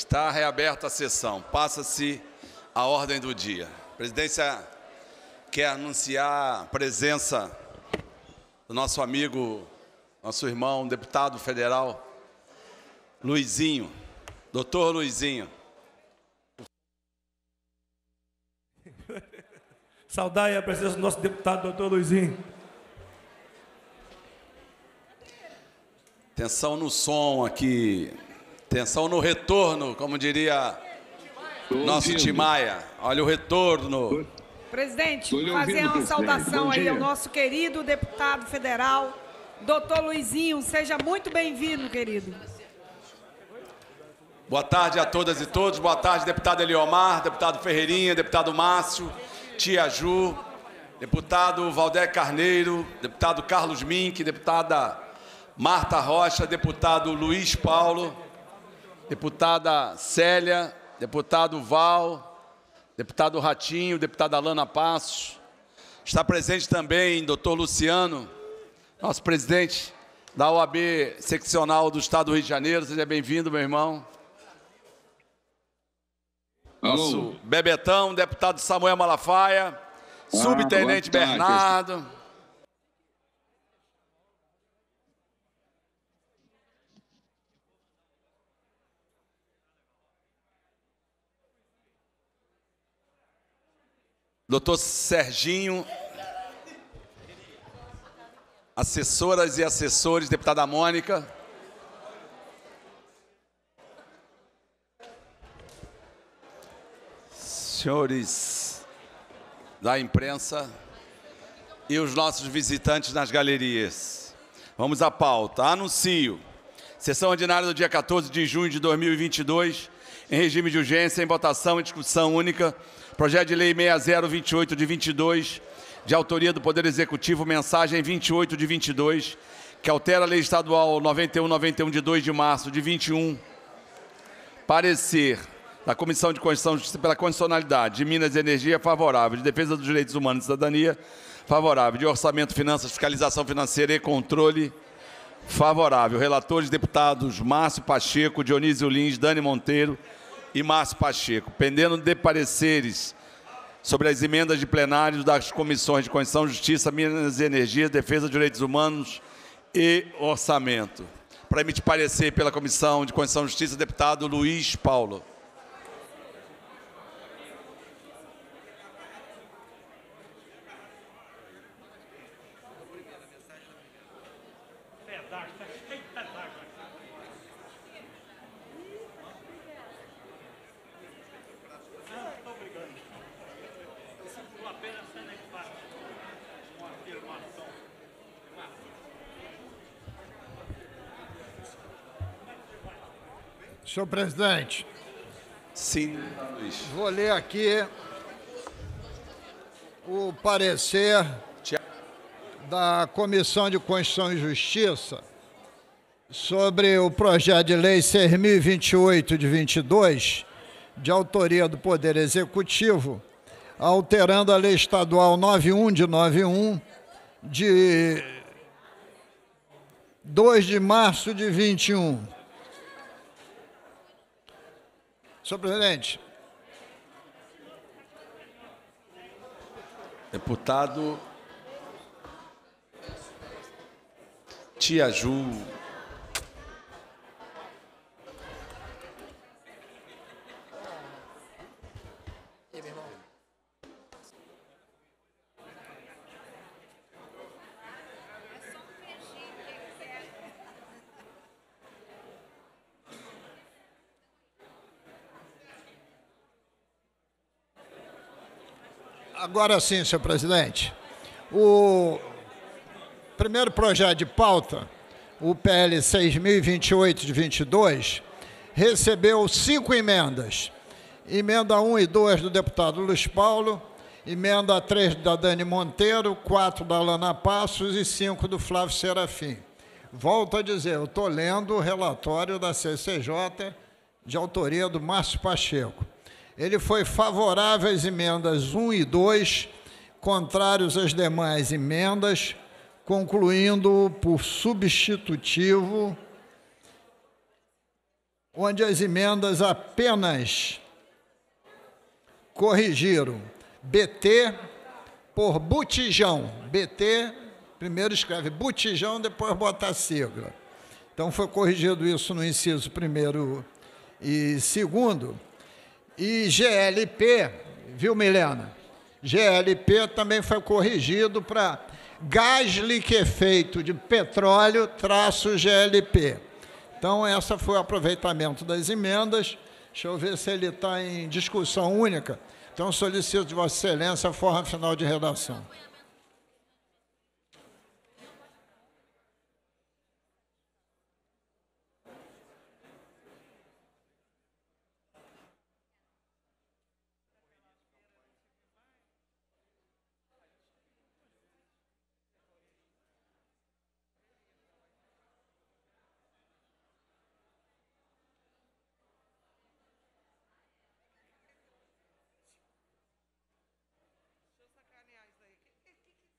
Está reaberta a sessão. Passa-se a ordem do dia. A presidência quer anunciar a presença do nosso amigo, nosso irmão, deputado federal, Luizinho. Doutor Luizinho. Saudar a presença do nosso deputado, doutor Luizinho. Atenção no som aqui. Atenção no retorno, como diria nosso Timaia. Olha o retorno. Presidente, ouvindo, fazer uma saudação aí ao nosso querido deputado federal, doutor Luizinho. Seja muito bem-vindo, querido. Boa tarde a todas e todos. Boa tarde, deputado Eliomar, deputado Ferreirinha, deputado Márcio, tia Ju, deputado Valdé Carneiro, deputado Carlos Mink, deputada Marta Rocha, deputado Luiz Paulo deputada Célia, deputado Val, deputado Ratinho, deputada Alana Passos. Está presente também doutor Luciano, nosso presidente da OAB seccional do Estado do Rio de Janeiro. Seja bem-vindo, meu irmão. Nosso Alô. Bebetão, deputado Samuel Malafaia, ah, subtenente Bernardo. Doutor Serginho, assessoras e assessores, deputada Mônica. Senhores da imprensa e os nossos visitantes nas galerias. Vamos à pauta. Anuncio. Sessão ordinária do dia 14 de junho de 2022, em regime de urgência, em votação e discussão única Projeto de Lei 6028 de 22, de autoria do Poder Executivo, mensagem 28 de 22, que altera a Lei Estadual 9191 de 2 de março de 21. Parecer da Comissão de Constituição e Justiça pela Condicionalidade de Minas e Energia favorável, de Defesa dos Direitos Humanos e Cidadania favorável, de Orçamento, Finanças, Fiscalização Financeira e Controle favorável. Relatores, deputados Márcio Pacheco, Dionísio Lins, Dani Monteiro, e Márcio Pacheco, pendendo de pareceres sobre as emendas de plenário das comissões de Constituição, Justiça, Minas e Energia, Defesa de Direitos Humanos e Orçamento. Para emitir parecer pela Comissão de Constituição e Justiça, deputado Luiz Paulo. Senhor presidente. Sim, Luiz. Vou ler aqui o parecer da Comissão de Constituição e Justiça sobre o projeto de lei 6028 de 22, de autoria do Poder Executivo, alterando a lei estadual 91 de 91 de 2 de março de 21 Senhor presidente. Deputado Tiaju Agora sim, senhor presidente. O primeiro projeto de pauta, o PL 6028 de 22, recebeu cinco emendas. Emenda 1 e 2 do deputado Luiz Paulo, emenda 3 da Dani Monteiro, 4 da Alana Passos e 5 do Flávio Serafim. Volto a dizer, eu estou lendo o relatório da CCJ de autoria do Márcio Pacheco. Ele foi favorável às emendas 1 e 2, contrários às demais emendas, concluindo por substitutivo, onde as emendas apenas corrigiram BT por botijão. BT, primeiro escreve botijão, depois bota a sigla. Então foi corrigido isso no inciso primeiro e segundo. E GLP, viu, Milena? GLP também foi corrigido para gás liquefeito é de petróleo traço GLP. Então, essa foi o aproveitamento das emendas. Deixa eu ver se ele está em discussão única. Então, solicito de Vossa Excelência a forma final de redação.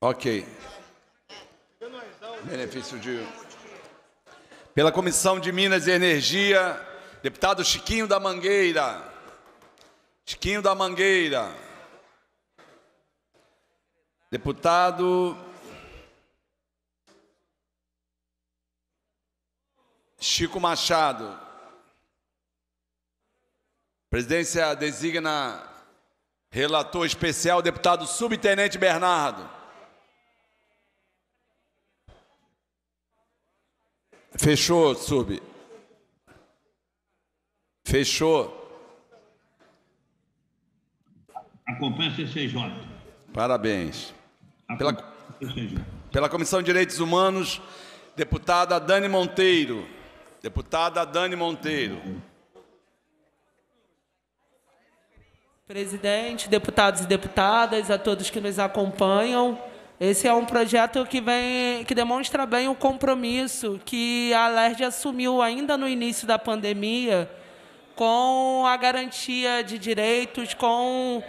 Ok. Benefício de. Pela Comissão de Minas e Energia, deputado Chiquinho da Mangueira. Chiquinho da Mangueira. Deputado. Chico Machado. Presidência designa relator especial, deputado subtenente Bernardo. Fechou, Sub. Fechou. Acompanha a CCJ. Parabéns. pela, pela Comissão de Direitos Humanos, deputada Dani Monteiro. Deputada Dani Monteiro. Presidente, deputados e deputadas, a todos que nos acompanham. Esse é um projeto que vem que demonstra bem o compromisso que a LERJ assumiu ainda no início da pandemia com a garantia de direitos, com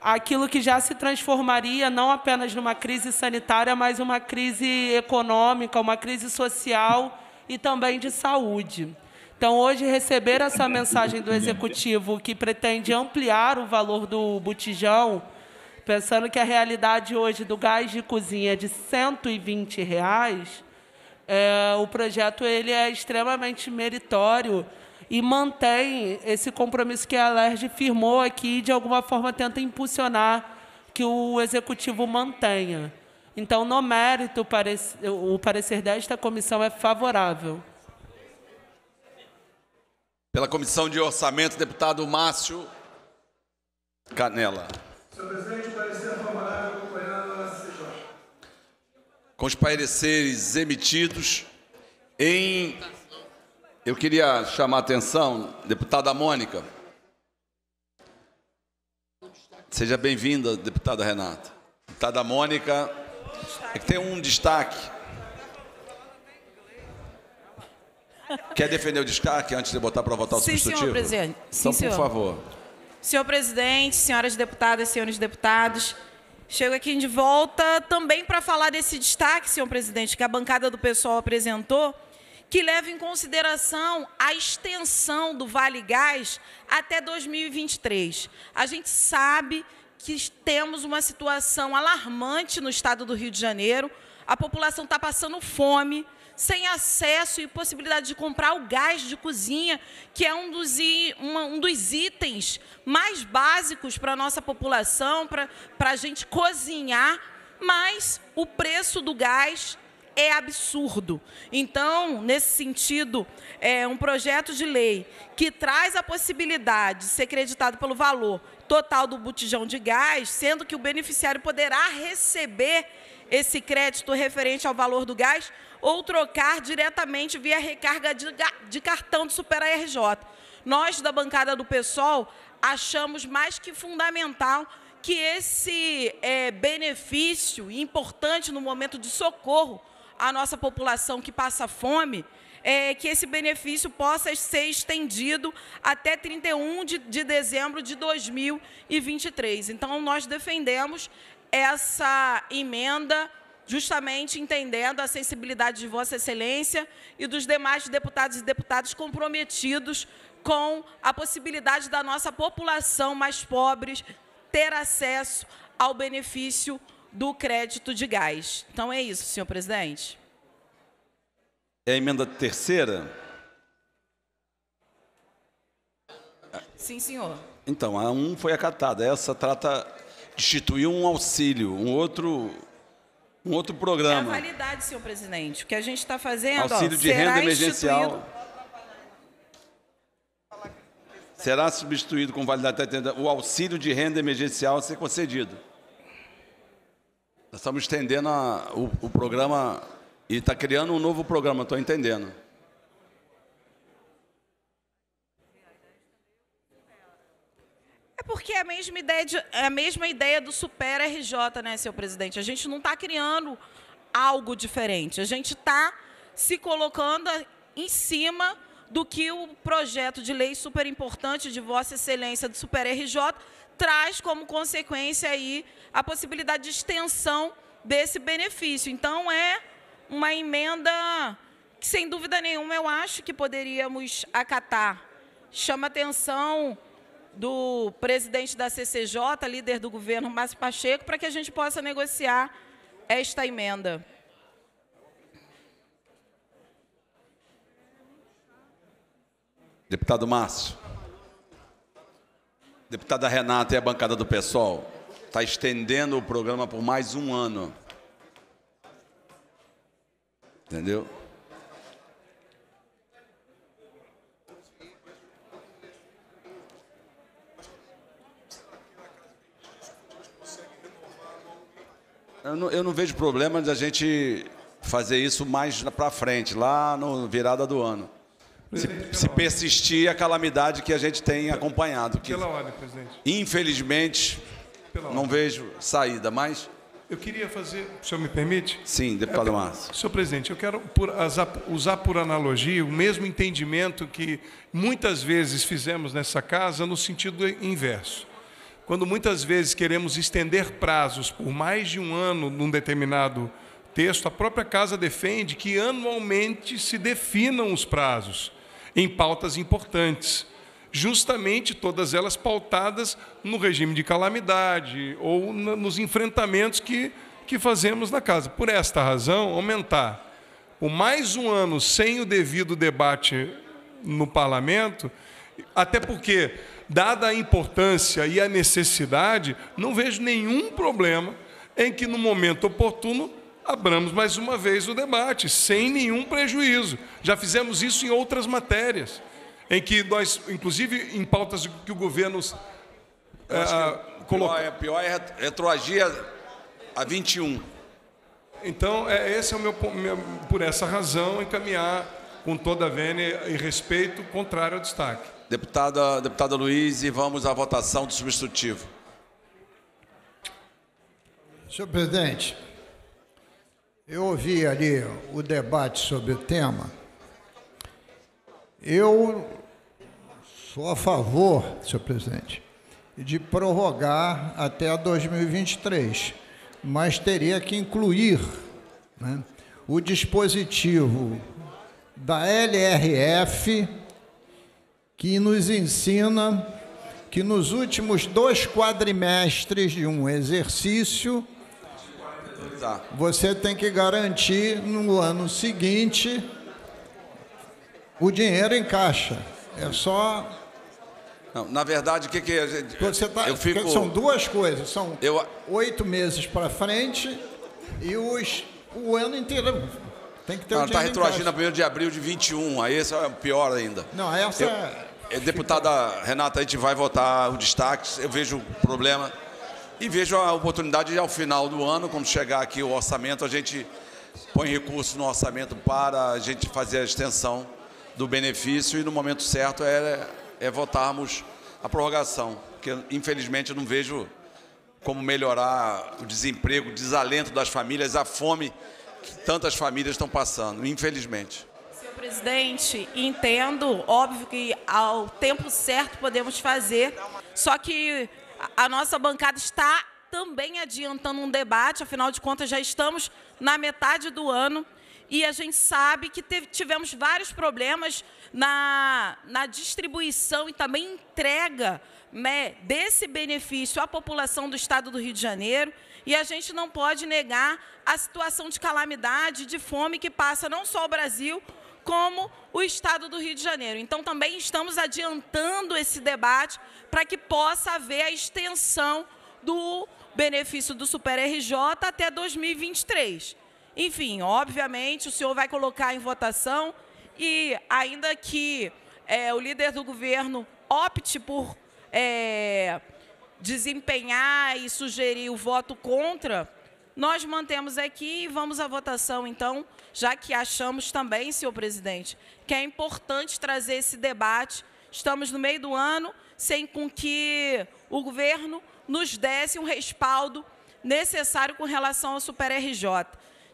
aquilo que já se transformaria não apenas numa crise sanitária, mas uma crise econômica, uma crise social e também de saúde. Então, hoje, receber essa mensagem do Executivo que pretende ampliar o valor do botijão Pensando que a realidade hoje do gás de cozinha é de 120 reais, é, o projeto ele é extremamente meritório e mantém esse compromisso que a LERJ firmou aqui e, de alguma forma, tenta impulsionar que o executivo mantenha. Então, no mérito, o parecer desta comissão é favorável. Pela Comissão de Orçamento, deputado Márcio Canela. Senhor presidente, parecer favorável Com os pareceres emitidos em. Eu queria chamar a atenção, deputada Mônica. Seja bem-vinda, deputada Renata. Deputada Mônica, é que tem um destaque. Quer defender o destaque antes de botar para votar o Sim, substitutivo? Senhor presidente. Sim, então, por favor. Senhor presidente, senhoras deputadas, senhores deputados, chego aqui de volta também para falar desse destaque, senhor presidente, que a bancada do pessoal apresentou, que leva em consideração a extensão do Vale Gás até 2023. A gente sabe que temos uma situação alarmante no estado do Rio de Janeiro. A população está passando fome, sem acesso e possibilidade de comprar o gás de cozinha, que é um dos, uma, um dos itens mais básicos para a nossa população, para a gente cozinhar, mas o preço do gás é absurdo. Então, nesse sentido, é um projeto de lei que traz a possibilidade de ser creditado pelo valor total do botijão de gás, sendo que o beneficiário poderá receber esse crédito referente ao valor do gás ou trocar diretamente via recarga de, de cartão do Super RJ. Nós, da bancada do PSOL, achamos mais que fundamental que esse é, benefício importante no momento de socorro à nossa população que passa fome, é, que esse benefício possa ser estendido até 31 de, de dezembro de 2023. Então, nós defendemos essa emenda justamente entendendo a sensibilidade de Vossa Excelência e dos demais deputados e deputadas comprometidos com a possibilidade da nossa população mais pobre ter acesso ao benefício do crédito de gás. Então é isso, senhor presidente. É a emenda terceira? Sim, senhor. Então, a um foi acatada. Essa trata de instituir um auxílio, um outro um outro programa. É a validade, senhor presidente. O que a gente está fazendo. Auxílio ó, de renda emergencial. Será substituído com validade até o auxílio de renda emergencial a ser concedido. Nós estamos estendendo a, o, o programa e está criando um novo programa, estou entendendo. porque é a mesma ideia, de, é a mesma ideia do super RJ, né, seu presidente? A gente não está criando algo diferente. A gente está se colocando em cima do que o projeto de lei super importante de Vossa Excelência do Super RJ traz como consequência aí a possibilidade de extensão desse benefício. Então é uma emenda que sem dúvida nenhuma eu acho que poderíamos acatar. Chama atenção do presidente da CCJ, líder do governo, Márcio Pacheco, para que a gente possa negociar esta emenda. Deputado Márcio. Deputada Renata e a bancada do PSOL está estendendo o programa por mais um ano. Entendeu? Eu não, eu não vejo problema de a gente fazer isso mais para frente, lá no virada do ano. Se, se, persistir a calamidade que a gente tem acompanhado. Que, pela ordem, presidente. Infelizmente, pela não ordem. vejo saída, mas. Eu queria fazer, o senhor me permite? Sim, deputado é, Márcio. Senhor presidente, eu quero por, usar por analogia o mesmo entendimento que muitas vezes fizemos nessa casa no sentido inverso. Quando muitas vezes queremos estender prazos por mais de um ano num determinado texto, a própria casa defende que anualmente se definam os prazos em pautas importantes, justamente todas elas pautadas no regime de calamidade ou nos enfrentamentos que, que fazemos na casa. Por esta razão, aumentar por mais um ano sem o devido debate no parlamento, até porque dada a importância e a necessidade, não vejo nenhum problema em que, no momento oportuno, abramos mais uma vez o debate, sem nenhum prejuízo. Já fizemos isso em outras matérias, em que nós, inclusive em pautas que o governo eh, colocou. Pior, é, pior é retroagir a, a 21. Então, é, esse é o meu, meu por essa razão, encaminhar com toda a vênia e respeito, contrário ao destaque. Deputada, deputada Luiz, e vamos à votação do substitutivo. Senhor presidente, eu ouvi ali o debate sobre o tema. Eu sou a favor, senhor presidente, de prorrogar até 2023, mas teria que incluir né, o dispositivo da LRF que nos ensina que nos últimos dois quadrimestres de um exercício tá. você tem que garantir no ano seguinte o dinheiro em caixa. É só. Não, na verdade, o que, que a gente. Você tá, eu fico... São duas coisas. São eu... oito meses para frente e os, o ano inteiro tem que ter Ela está retroagindo a 1 de abril de 21, aí esse é pior ainda. Não, é essa eu, é... Deputada Renata, a gente vai votar o destaque, eu vejo o problema e vejo a oportunidade de, ao final do ano, quando chegar aqui o orçamento, a gente põe recursos no orçamento para a gente fazer a extensão do benefício e no momento certo é, é votarmos a prorrogação, porque infelizmente eu não vejo como melhorar o desemprego, o desalento das famílias, a fome que tantas famílias estão passando, infelizmente. Senhor presidente, entendo, óbvio que ao tempo certo podemos fazer, só que a nossa bancada está também adiantando um debate, afinal de contas já estamos na metade do ano e a gente sabe que teve, tivemos vários problemas na, na distribuição e também entrega né, desse benefício à população do estado do Rio de Janeiro. E a gente não pode negar a situação de calamidade, de fome que passa não só o Brasil, como o Estado do Rio de Janeiro. Então, também estamos adiantando esse debate para que possa haver a extensão do benefício do Super RJ até 2023. Enfim, obviamente, o senhor vai colocar em votação e, ainda que é, o líder do governo opte por. É, desempenhar e sugerir o voto contra, nós mantemos aqui e vamos à votação, então, já que achamos também, senhor presidente, que é importante trazer esse debate. Estamos no meio do ano, sem com que o governo nos desse um respaldo necessário com relação ao Super-RJ.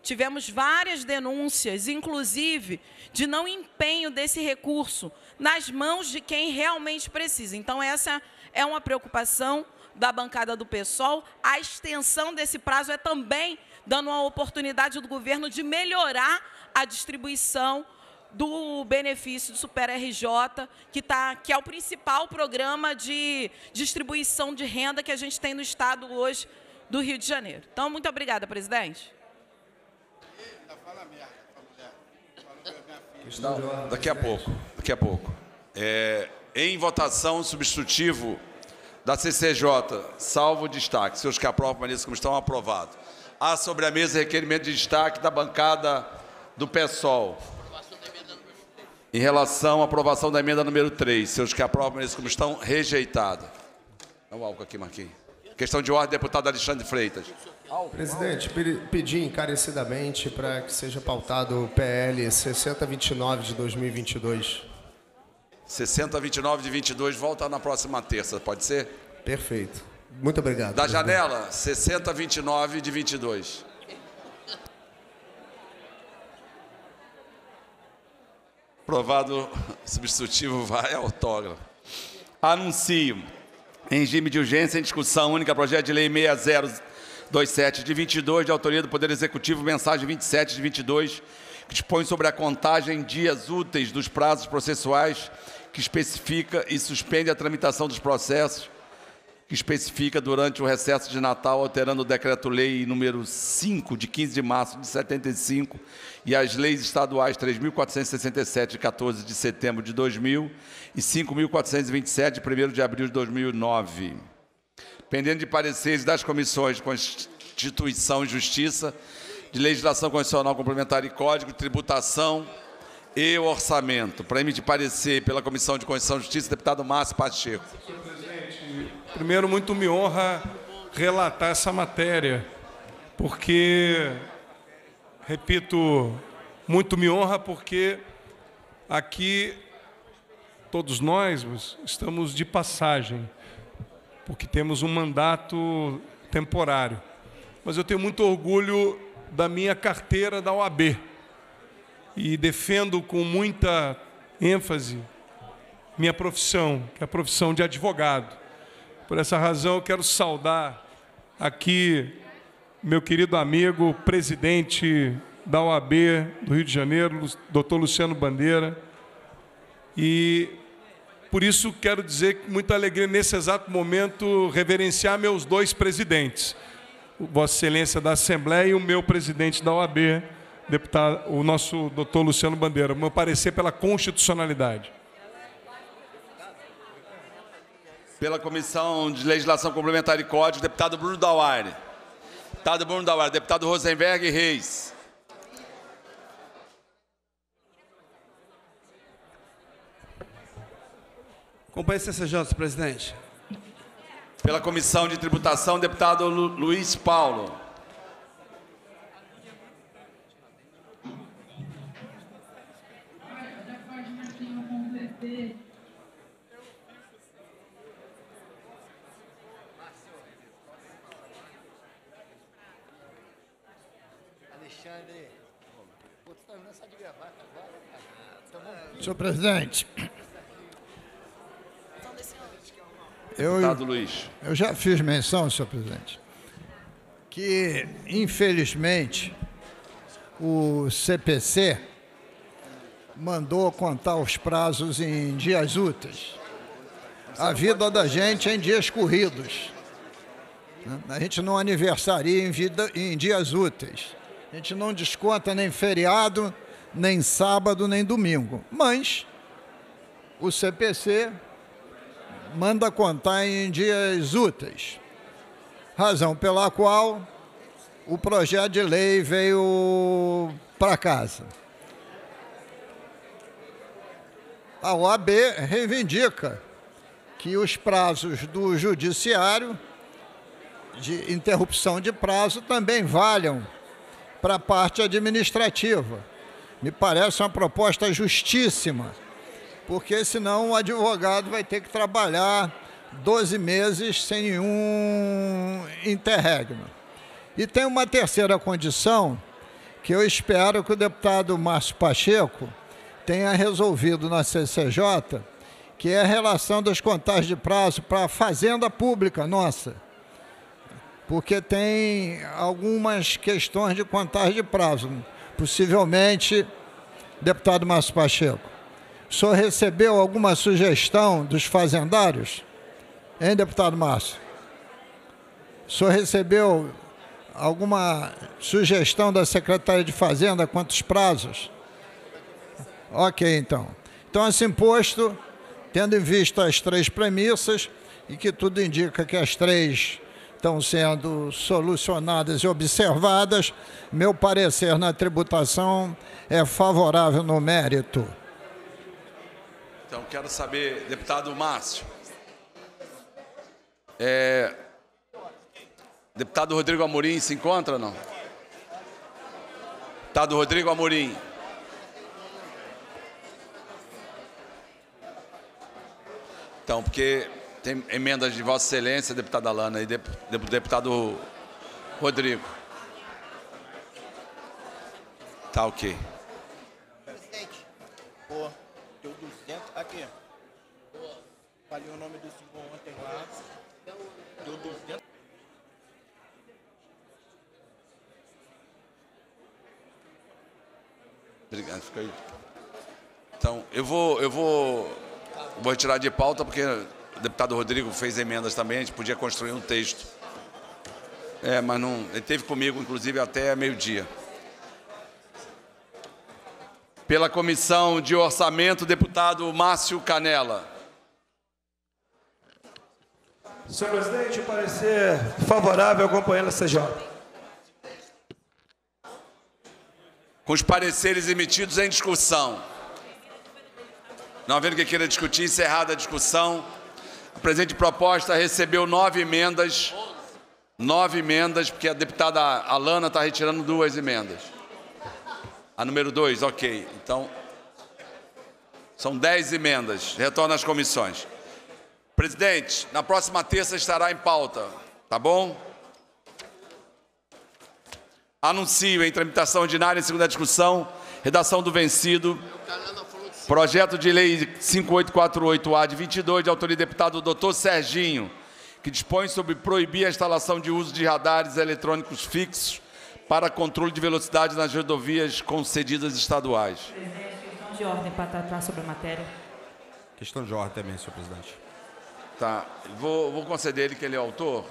Tivemos várias denúncias, inclusive de não empenho desse recurso nas mãos de quem realmente precisa. Então, essa é uma preocupação da bancada do PSOL, a extensão desse prazo é também dando uma oportunidade do governo de melhorar a distribuição do benefício do Super RJ, que, tá, que é o principal programa de distribuição de renda que a gente tem no Estado hoje do Rio de Janeiro. Então, muito obrigada, presidente. Eita, fala merda, fala merda. Daqui a pouco, daqui a pouco. É, em votação, substitutivo da CCJ, salvo destaque. Senhores que aprovam, permaneçam como estão, aprovado. Há sobre a mesa requerimento de destaque da bancada do PSOL. Em relação à aprovação da emenda número 3, senhores que aprovam, permaneçam como estão, rejeitada. Dá um álcool aqui, Marquinhos. Questão de ordem, deputado Alexandre Freitas. Presidente, pedi encarecidamente para que seja pautado o PL 6029 de 2022. 60 29 de 22, volta na próxima terça, pode ser? Perfeito. Muito obrigado. Da presidente. janela, 29 de 22. Aprovado substitutivo vai autógrafo. Anuncio. Em regime de urgência, em discussão única, projeto de lei 6027 de 22, de autoria do Poder Executivo, mensagem 27 de 22, que dispõe sobre a contagem dias úteis dos prazos processuais que especifica e suspende a tramitação dos processos que especifica durante o recesso de Natal, alterando o decreto-lei número 5 de 15 de março de 75 e as leis estaduais 3467 de 14 de setembro de 2000 e 5427 de 1 de abril de 2009. Pendendo de pareceres das comissões de Constituição e Justiça, de Legislação Constitucional Complementar e Código, Tributação, e o orçamento. Para emitir parecer pela Comissão de Constituição e Justiça, deputado Márcio Pacheco. Senhor presidente, primeiro, muito me honra relatar essa matéria, porque, repito, muito me honra porque aqui todos nós estamos de passagem, porque temos um mandato temporário. Mas eu tenho muito orgulho da minha carteira da OAB e defendo com muita ênfase minha profissão, que é a profissão de advogado. Por essa razão, eu quero saudar aqui meu querido amigo, presidente da OAB do Rio de Janeiro, doutor Luciano Bandeira. E por isso quero dizer com muita alegria, nesse exato momento, reverenciar meus dois presidentes, Vossa Excelência da Assembleia e o meu presidente da OAB, deputado, o nosso doutor Luciano Bandeira, meu parecer pela constitucionalidade. Pela Comissão de Legislação Complementar e Código, deputado Bruno Dauari. Deputado Bruno Dauari, deputado Rosenberg Reis. Com licença, presidente. Pela Comissão de Tributação, deputado Lu Luiz Paulo. Senhor presidente, eu, eu já fiz menção, senhor presidente, que infelizmente o CPC mandou contar os prazos em dias úteis. A vida da gente é em dias corridos. Né? A gente não aniversaria em, vida, em dias úteis. A gente não desconta nem feriado, nem sábado, nem domingo. Mas o CPC manda contar em dias úteis. Razão pela qual o projeto de lei veio para casa. A OAB reivindica que os prazos do judiciário de interrupção de prazo também valham para a parte administrativa me parece uma proposta justíssima, porque senão o advogado vai ter que trabalhar 12 meses sem nenhum interregno. E tem uma terceira condição que eu espero que o deputado Márcio Pacheco tenha resolvido na CCJ, que é a relação das contagens de prazo para a fazenda pública nossa. Porque tem algumas questões de contagem de prazo possivelmente, deputado Márcio Pacheco, o senhor recebeu alguma sugestão dos fazendários? Hein, deputado Márcio? O senhor recebeu alguma sugestão da Secretaria de Fazenda quantos prazos? Ok, então. Então, esse imposto, tendo em vista as três premissas, e que tudo indica que as três estão sendo solucionadas e observadas, meu parecer na tributação é favorável no mérito. Então, quero saber, deputado Márcio. É, deputado Rodrigo Amorim se encontra ou não? Deputado Rodrigo Amorim. Então, porque tem emendas de Vossa Excelência, deputada Alana e deputado Rodrigo. Tá ok. Presidente, boa. Deu 200. Aqui. Boa. Falei o nome do senhor ontem lá. Deu 200. Obrigado, fica aí. Então, eu vou, eu vou, vou retirar de pauta porque o deputado Rodrigo fez emendas também, a gente podia construir um texto. É, mas não. Ele esteve comigo, inclusive, até meio-dia. Pela comissão de orçamento, deputado Márcio Canela. Senhor presidente, parecer favorável ao companheiro CJ. Com os pareceres emitidos em discussão. Não havendo que queira discutir, encerrada a discussão presente proposta recebeu nove emendas. Nove emendas, porque a deputada Alana está retirando duas emendas. A número dois, ok. Então, são dez emendas. Retorna às comissões. Presidente, na próxima terça estará em pauta, tá bom? Anuncio em tramitação ordinária, em segunda discussão, redação do vencido. Projeto de Lei 5848-A de 22, de autoria do deputado Dr. Serginho, que dispõe sobre proibir a instalação de uso de radares eletrônicos fixos para controle de velocidade nas rodovias concedidas estaduais. Presidente, questão de ordem para tratar sobre a matéria. Questão de ordem também, senhor presidente. Tá. Vou, vou conceder ele que ele é autor.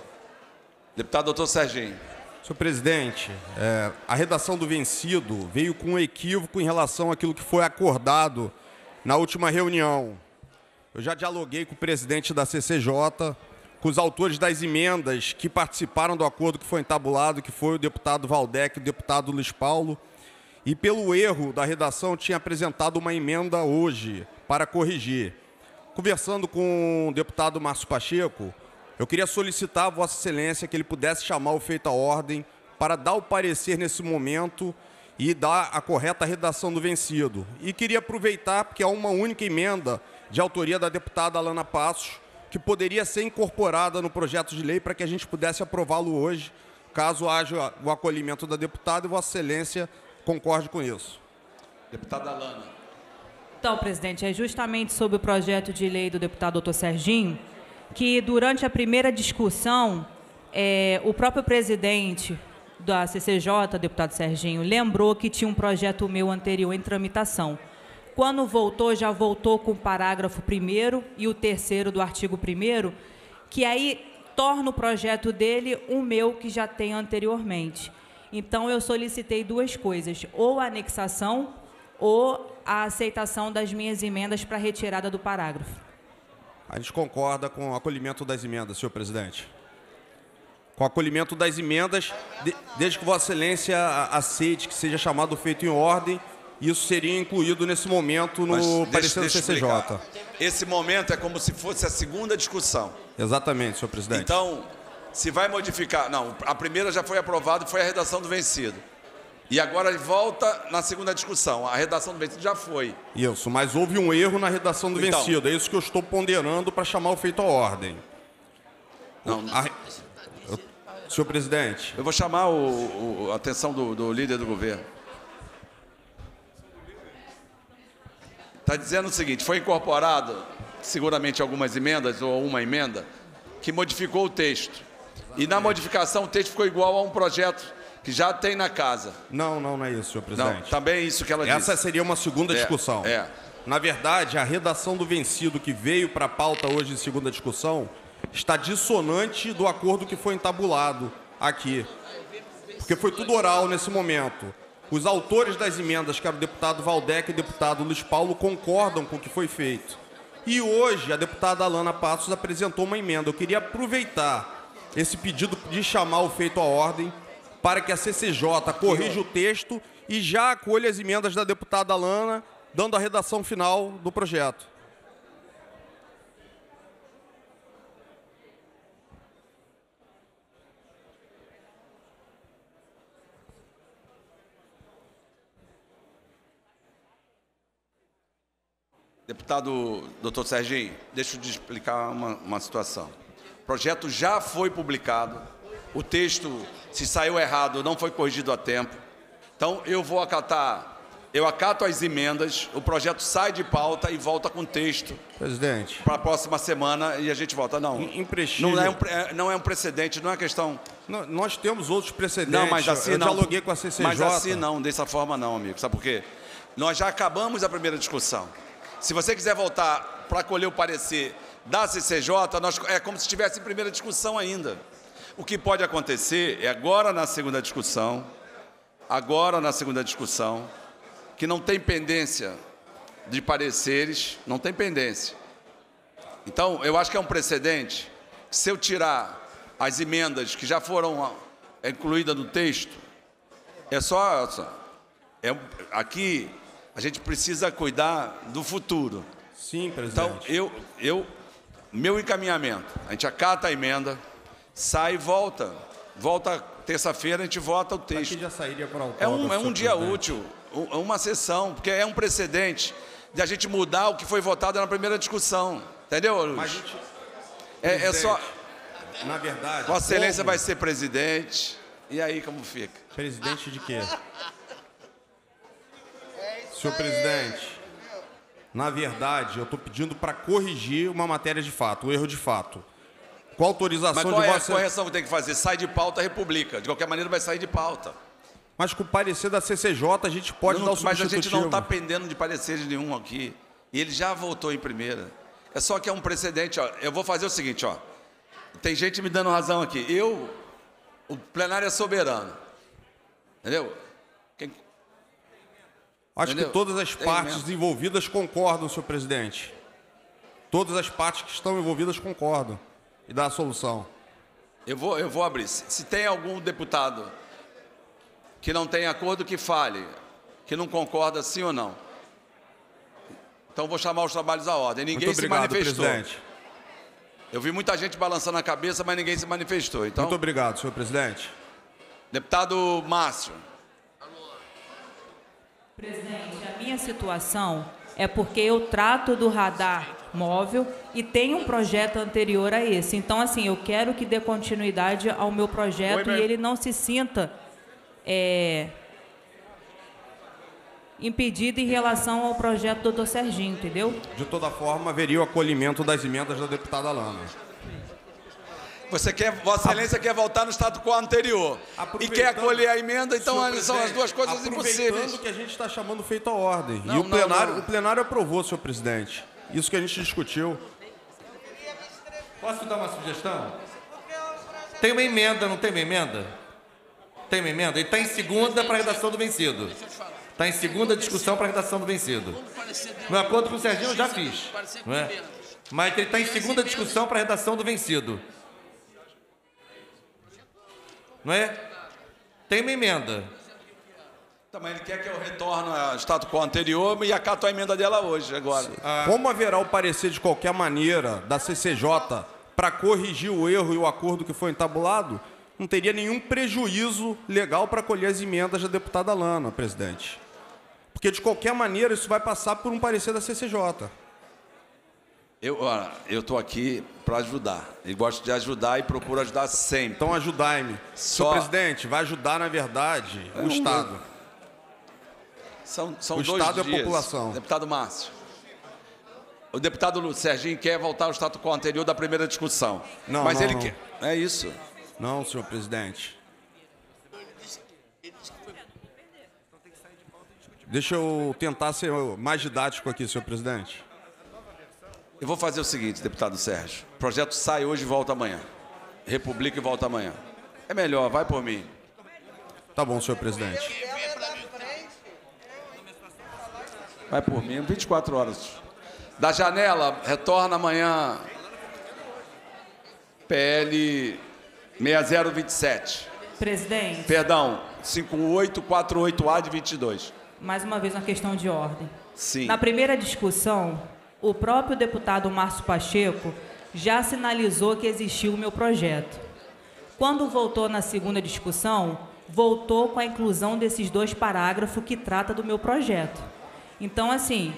Deputado doutor Serginho. Senhor presidente, é, a redação do vencido veio com um equívoco em relação àquilo que foi acordado na última reunião, eu já dialoguei com o presidente da CCJ, com os autores das emendas que participaram do acordo que foi entabulado, que foi o deputado Valdec e o deputado Luiz Paulo. E pelo erro da redação, tinha apresentado uma emenda hoje para corrigir. Conversando com o deputado Márcio Pacheco, eu queria solicitar a Vossa Excelência que ele pudesse chamar o feito à ordem para dar o parecer nesse momento e dar a correta redação do vencido. E queria aproveitar, porque há uma única emenda de autoria da deputada Alana Passos, que poderia ser incorporada no projeto de lei para que a gente pudesse aprová-lo hoje, caso haja o acolhimento da deputada e Vossa Excelência concorde com isso. Deputada Alana. Então, presidente, é justamente sobre o projeto de lei do deputado doutor Serginho que, durante a primeira discussão, é, o próprio presidente da CCJ, deputado Serginho, lembrou que tinha um projeto meu anterior em tramitação. Quando voltou, já voltou com o parágrafo 1 e o terceiro do artigo 1 que aí torna o projeto dele o meu que já tem anteriormente. Então, eu solicitei duas coisas, ou a anexação ou a aceitação das minhas emendas para retirada do parágrafo. A gente concorda com o acolhimento das emendas, senhor presidente com acolhimento das emendas, de, desde que Vossa Excelência aceite que seja chamado feito em ordem. Isso seria incluído nesse momento no Mas, parecer do CCJ. Explicar. Esse momento é como se fosse a segunda discussão. Exatamente, senhor presidente. Então, se vai modificar. Não, a primeira já foi aprovada, foi a redação do vencido. E agora volta na segunda discussão. A redação do vencido já foi. Isso, mas houve um erro na redação do então, vencido. É isso que eu estou ponderando para chamar o feito à ordem. Não, a... Senhor presidente. Eu vou chamar o, o a atenção do, do líder do governo. Está dizendo o seguinte: foi incorporado seguramente algumas emendas ou uma emenda que modificou o texto. E na modificação o texto ficou igual a um projeto que já tem na casa. Não, não, não é isso, senhor presidente. Não, também é isso que ela disse. Essa seria uma segunda é, discussão. É. Na verdade, a redação do vencido que veio para a pauta hoje em segunda discussão está dissonante do acordo que foi entabulado aqui. Porque foi tudo oral nesse momento. Os autores das emendas, que era o deputado Valdec e o deputado Luiz Paulo, concordam com o que foi feito. E hoje a deputada Alana Passos apresentou uma emenda. Eu queria aproveitar esse pedido de chamar o feito à ordem para que a CCJ corrija o texto e já acolha as emendas da deputada Alana, dando a redação final do projeto. Deputado doutor Serginho, deixa eu te explicar uma, uma situação. O projeto já foi publicado, o texto, se saiu errado, não foi corrigido a tempo. Então, eu vou acatar, eu acato as emendas, o projeto sai de pauta e volta com texto. Presidente. Para a próxima semana e a gente volta. Não. Não é um, é, não é um precedente, não é questão. Não, nós temos outros precedentes. Não, mas assim eu não. dialoguei com a CCJ. Mas assim não, dessa forma não, amigo. Sabe por quê? Nós já acabamos a primeira discussão. Se você quiser voltar para colher o parecer da CCJ, nós, é como se estivesse em primeira discussão ainda. O que pode acontecer é agora na segunda discussão, agora na segunda discussão, que não tem pendência de pareceres, não tem pendência. Então, eu acho que é um precedente. Se eu tirar as emendas que já foram ah, incluídas no texto, é só. É, aqui a gente precisa cuidar do futuro. Sim, presidente. Então, eu, eu, meu encaminhamento, a gente acata a emenda, sai e volta. Volta terça-feira, a gente vota o texto. Aqui já sairia para o é um, é um dia útil, é uma sessão, porque é um precedente de a gente mudar o que foi votado na primeira discussão. Entendeu, Luiz? Mas a gente... é, é só. Na verdade. Vossa Excelência como... vai ser presidente. E aí, como fica? Presidente de quê? Senhor presidente, na verdade, eu estou pedindo para corrigir uma matéria de fato, um erro de fato. Com a autorização Mas qual de é vossa... a correção que tem que fazer? Sai de pauta a República. De qualquer maneira, vai sair de pauta. Mas com o parecer da CCJ, a gente pode não, dar o Mas a gente não está pendendo de parecer de nenhum aqui. E ele já votou em primeira. É só que é um precedente. Ó. Eu vou fazer o seguinte, ó. Tem gente me dando razão aqui. Eu, o plenário é soberano. Entendeu? Acho Entendeu? que todas as é partes envolvidas concordam, senhor presidente. Todas as partes que estão envolvidas concordam e dá a solução. Eu vou, eu vou abrir. Se tem algum deputado que não tem acordo, que fale, que não concorda sim ou não. Então vou chamar os trabalhos à ordem. Ninguém Muito obrigado, se manifestou. Presidente. Eu vi muita gente balançando a cabeça, mas ninguém se manifestou. Então... Muito obrigado, senhor presidente. Deputado Márcio. Presidente, a minha situação é porque eu trato do radar móvel e tem um projeto anterior a esse. Então, assim, eu quero que dê continuidade ao meu projeto Oi, e ele não se sinta é, impedido em relação ao projeto do Dr. Serginho, entendeu? De toda forma, haveria o acolhimento das emendas da deputada Lana. Você quer, Vossa Excelência quer voltar no status quo anterior e quer acolher a emenda, então são as duas coisas impossíveis. que a gente está chamando feito à ordem. Não, e o, não, plenário, não. o plenário aprovou, senhor presidente. Isso que a gente discutiu. Posso dar uma sugestão? Tem uma emenda, não tem uma emenda? Tem uma emenda? E está em segunda para a redação do vencido. Está em segunda discussão para a redação do vencido. No acordo com o Serginho eu já fiz. Não é? Mas ele está em segunda discussão para a redação do vencido. Não é? Tem uma emenda. Também tá, ele quer que eu retorne ao status quo anterior e acato a emenda dela hoje, agora. Ah. Como haverá o parecer de qualquer maneira da CCJ para corrigir o erro e o acordo que foi entabulado, não teria nenhum prejuízo legal para colher as emendas da deputada Lana, presidente. Porque, de qualquer maneira, isso vai passar por um parecer da CCJ. Eu, estou aqui para ajudar. E gosto de ajudar e procuro ajudar sempre. Então ajudai-me. Só... Senhor presidente, vai ajudar, na verdade, é o um... Estado. São, são o dois Estado é dias. e a população. Deputado Márcio. O deputado Serginho quer voltar ao status quo anterior da primeira discussão. Não, Mas não, ele não. quer. É isso. Não, senhor presidente. Deixa eu tentar ser mais didático aqui, senhor presidente. Eu vou fazer o seguinte, deputado Sérgio. O projeto sai hoje e volta amanhã. Republica e volta amanhã. É melhor, vai por mim. Tá bom, senhor presidente. Vai por mim, 24 horas. Da janela, retorna amanhã. PL 6027. Presidente. Perdão, 5848A de 22. Mais uma vez uma questão de ordem. Sim. Na primeira discussão, o próprio deputado Márcio Pacheco já sinalizou que existiu o meu projeto. Quando voltou na segunda discussão, voltou com a inclusão desses dois parágrafos que trata do meu projeto. Então, assim,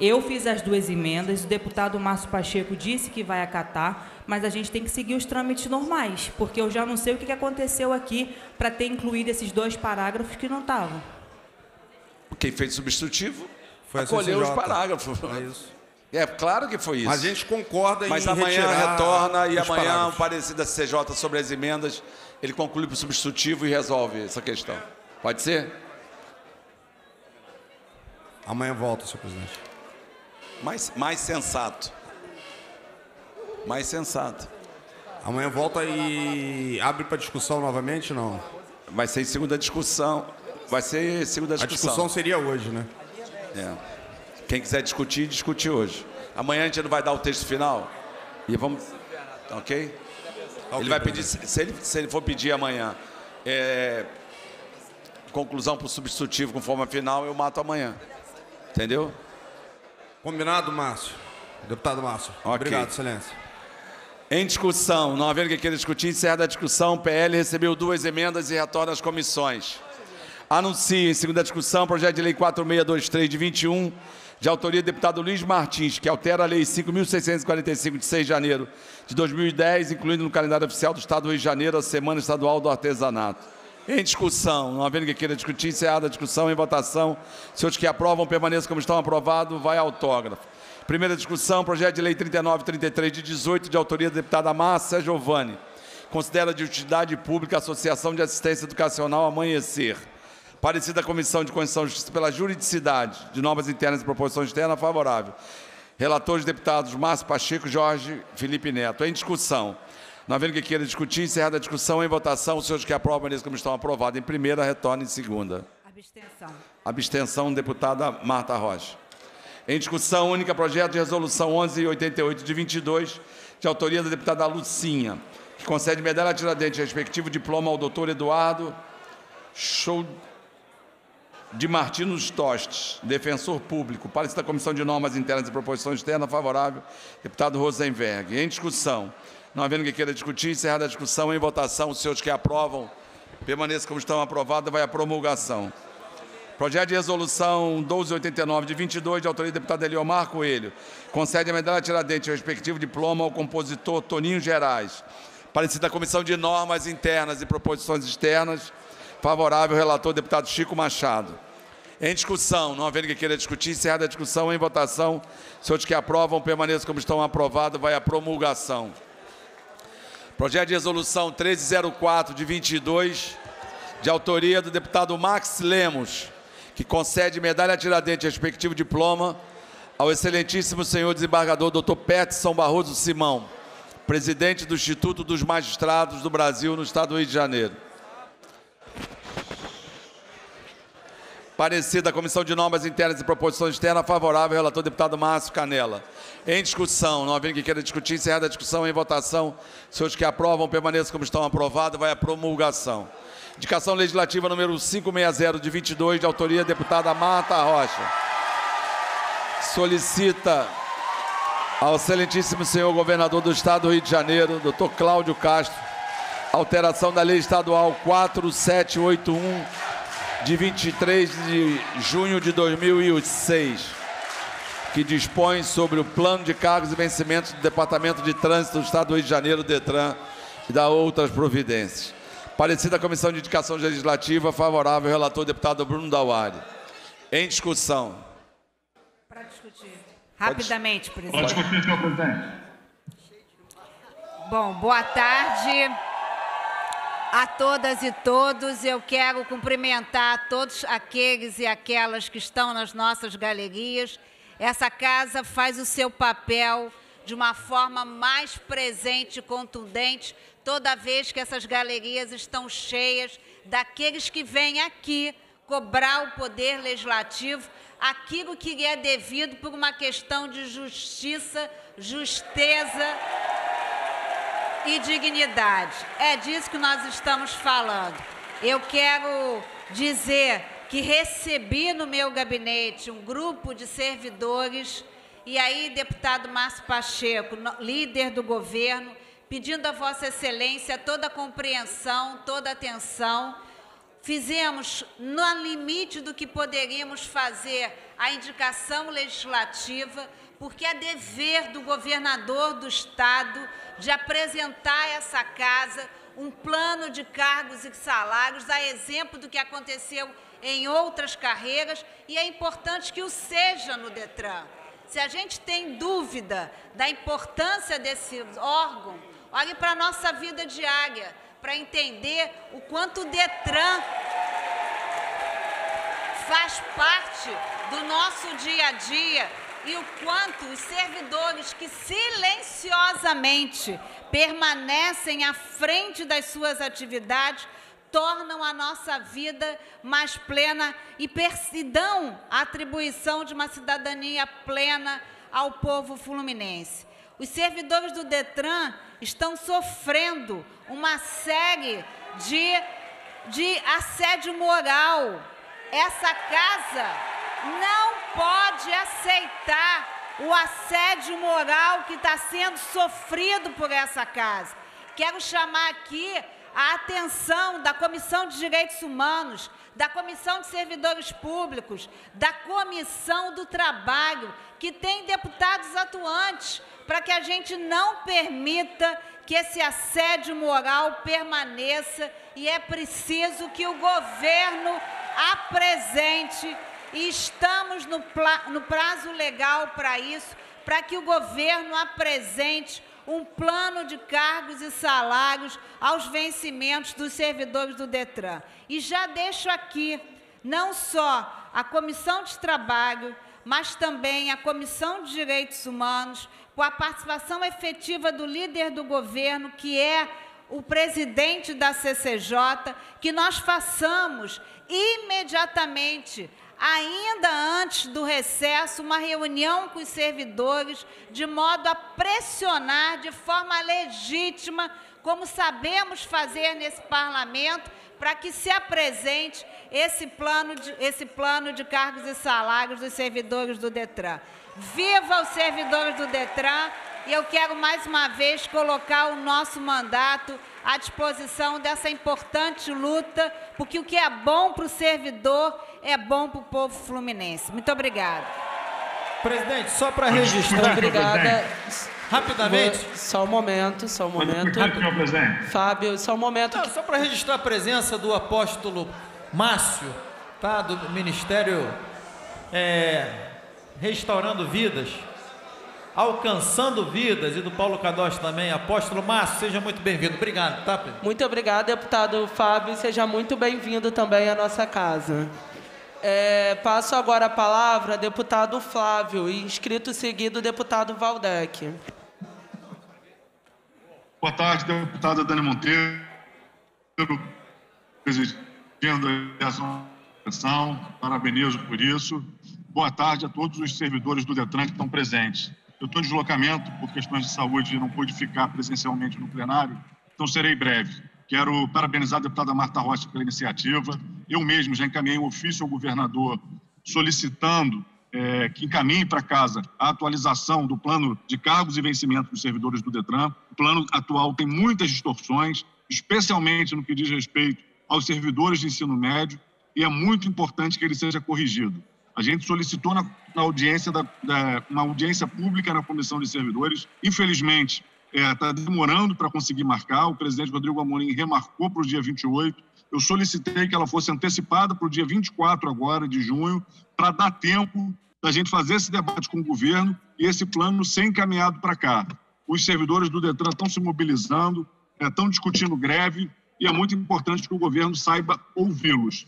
eu fiz as duas emendas, o deputado Márcio Pacheco disse que vai acatar, mas a gente tem que seguir os trâmites normais, porque eu já não sei o que aconteceu aqui para ter incluído esses dois parágrafos que não estavam. Quem é fez substitutivo? Foi assim, acolheu os parágrafos. É isso. É claro que foi isso. Mas a gente concorda Mas em Mas amanhã retorna e amanhã parágrafos. parecido da CJ sobre as emendas, ele conclui para o substitutivo e resolve essa questão. Pode ser? Amanhã volta, senhor presidente. Mais, mais sensato. Mais sensato. Amanhã volta e abre para discussão novamente, não? Vai ser segunda discussão. Vai ser segunda discussão. A discussão seria hoje, né? É. Quem quiser discutir, discute hoje. Amanhã a gente não vai dar o texto final. E vamos. Ok? Ele vai pedir, se ele, se ele for pedir amanhã é, conclusão para o substitutivo com forma final, eu mato amanhã. Entendeu? Combinado, Márcio. Deputado Márcio. Okay. Obrigado, excelência. Em discussão, não havendo que queira discutir, encerra a discussão. O PL recebeu duas emendas e retorna às comissões. Anuncio em segunda discussão projeto de lei 4623 de 21, de autoria do deputado Luiz Martins, que altera a lei 5645 de 6 de janeiro de 2010, incluindo no calendário oficial do Estado do Rio de Janeiro a Semana Estadual do Artesanato. Em discussão, não havendo que queira discutir, encerrada a discussão, em votação. Senhores que aprovam, permaneçam como estão aprovado, vai autógrafo. Primeira discussão, projeto de lei 3933 de 18, de autoria da deputada Márcia Giovanni. Considera de utilidade pública a Associação de Assistência Educacional Amanhecer parecer da Comissão de Constituição e Justiça pela juridicidade de normas internas e proposição externa favorável. Relatores deputados Márcio Pacheco, Jorge Felipe Neto. Em discussão. Não havendo que queira discutir, encerrada a discussão, em votação, os senhores que aprovam, eles como estão aprovados. Em primeira, retorna em segunda. Abstenção. Abstenção, deputada Marta Rocha. Em discussão única, projeto de resolução 1188 de 22, de autoria da deputada Lucinha, que concede medalha Tiradentes, respectivo diploma ao doutor Eduardo Show de Martinos Tostes, defensor público, parecido da Comissão de Normas Internas e proposições externas favorável, deputado Rosenberg. Em discussão, não havendo ninguém queira discutir, encerrada a discussão, em votação, os senhores que aprovam, permaneçam como estão aprovados, vai à promulgação. Projeto de resolução 1289 de 22, de autoria do deputado Eliomar Coelho, concede a medalha Tiradentes e o respectivo diploma ao compositor Toninho Gerais. parecido da Comissão de Normas Internas e Proposições Externas, Favorável, relator, deputado Chico Machado. Em discussão, não havendo quem queira discutir, encerrada a discussão, em votação, senhores que aprovam, permaneçam como estão aprovados, vai à promulgação. Projeto de resolução 1304 de 22, de autoria do deputado Max Lemos, que concede medalha Tiradentes e respectivo diploma ao excelentíssimo senhor desembargador Dr. Peterson Barroso Simão, presidente do Instituto dos Magistrados do Brasil no Estado do Rio de Janeiro. Parecida da Comissão de Normas Internas e proposições Externa favorável ao relator deputado Márcio Canela. Em discussão, não havendo que queira discutir, encerrada a discussão, em votação, senhores que aprovam permaneçam como estão aprovados, vai à promulgação. Indicação legislativa número 560 de 22, de autoria deputada Marta Rocha. Solicita ao excelentíssimo senhor governador do Estado do Rio de Janeiro, doutor Cláudio Castro, alteração da lei estadual 4781 de 23 de junho de 2006, que dispõe sobre o plano de cargos e vencimentos do Departamento de Trânsito do Estado do Rio de Janeiro, DETRAN, e da outras providências. Parecida a Comissão de Indicação Legislativa, favorável, relator deputado Bruno Dauari. Em discussão. Para discutir. Rapidamente, presidente. Pode discutir, senhor presidente. Bom, boa tarde. A todas e todos, eu quero cumprimentar todos aqueles e aquelas que estão nas nossas galerias. Essa casa faz o seu papel de uma forma mais presente e contundente toda vez que essas galerias estão cheias daqueles que vêm aqui cobrar o poder legislativo aquilo que lhe é devido por uma questão de justiça, justeza e dignidade. É disso que nós estamos falando. Eu quero dizer que recebi no meu gabinete um grupo de servidores e aí deputado Márcio Pacheco, líder do governo, pedindo a Vossa Excelência toda a compreensão, toda a atenção. Fizemos, no limite do que poderíamos fazer, a indicação legislativa porque é dever do governador do Estado de apresentar a essa casa um plano de cargos e salários, a exemplo do que aconteceu em outras carreiras, e é importante que o seja no Detran. Se a gente tem dúvida da importância desse órgão, olhe para a nossa vida diária, para entender o quanto o Detran faz parte do nosso dia a dia, e o quanto os servidores que silenciosamente permanecem à frente das suas atividades tornam a nossa vida mais plena e, e dão a atribuição de uma cidadania plena ao povo fluminense. Os servidores do Detran estão sofrendo uma série de, de assédio moral. Essa casa não pode aceitar o assédio moral que está sendo sofrido por essa casa. Quero chamar aqui a atenção da Comissão de Direitos Humanos, da Comissão de Servidores Públicos, da Comissão do Trabalho, que tem deputados atuantes, para que a gente não permita que esse assédio moral permaneça e é preciso que o governo apresente e estamos no, no prazo legal para isso, para que o governo apresente um plano de cargos e salários aos vencimentos dos servidores do Detran. E já deixo aqui não só a Comissão de Trabalho, mas também a Comissão de Direitos Humanos, com a participação efetiva do líder do governo, que é o presidente da CCJ, que nós façamos imediatamente ainda antes do recesso, uma reunião com os servidores, de modo a pressionar de forma legítima, como sabemos fazer nesse parlamento, para que se apresente esse plano, de, esse plano de cargos e salários dos servidores do Detran. Viva os servidores do Detran! E eu quero mais uma vez colocar o nosso mandato à disposição dessa importante luta, porque o que é bom para o servidor é bom para o povo fluminense. Muito obrigada. Presidente, só para registrar. Muito obrigada. Rapidamente. Vou, só um momento, só um momento. Fábio, só um momento. Não, só para registrar a presença do apóstolo Márcio, tá? do Ministério é, Restaurando Vidas. Alcançando Vidas e do Paulo Cadós também. Apóstolo Márcio, seja muito bem-vindo. Obrigado, tá, Muito obrigado, deputado Fábio. Seja muito bem-vindo também à nossa casa. É, passo agora a palavra ao deputado Flávio e inscrito seguido o deputado Valdec. Boa tarde, deputada Dani Monteiro, presidindo a ação, parabenizo por isso. Boa tarde a todos os servidores do DETRAN que estão presentes. Eu estou em deslocamento por questões de saúde e não pude ficar presencialmente no plenário, então serei breve. Quero parabenizar a deputada Marta Rocha pela iniciativa. Eu mesmo já encaminhei um ofício ao governador solicitando é, que encaminhe para casa a atualização do plano de cargos e vencimentos dos servidores do Detran. O plano atual tem muitas distorções, especialmente no que diz respeito aos servidores de ensino médio, e é muito importante que ele seja corrigido. A gente solicitou na, na audiência da, da, uma audiência pública na Comissão de Servidores. Infelizmente, está é, tá demorando para conseguir marcar. O presidente Rodrigo Amorim remarcou para o dia 28. Eu solicitei que ela fosse antecipada para o dia 24 agora de junho, para dar tempo da gente fazer esse debate com o governo e esse plano ser encaminhado para cá. Os servidores do Detran estão se mobilizando, estão é, discutindo greve e é muito importante que o governo saiba ouvi-los.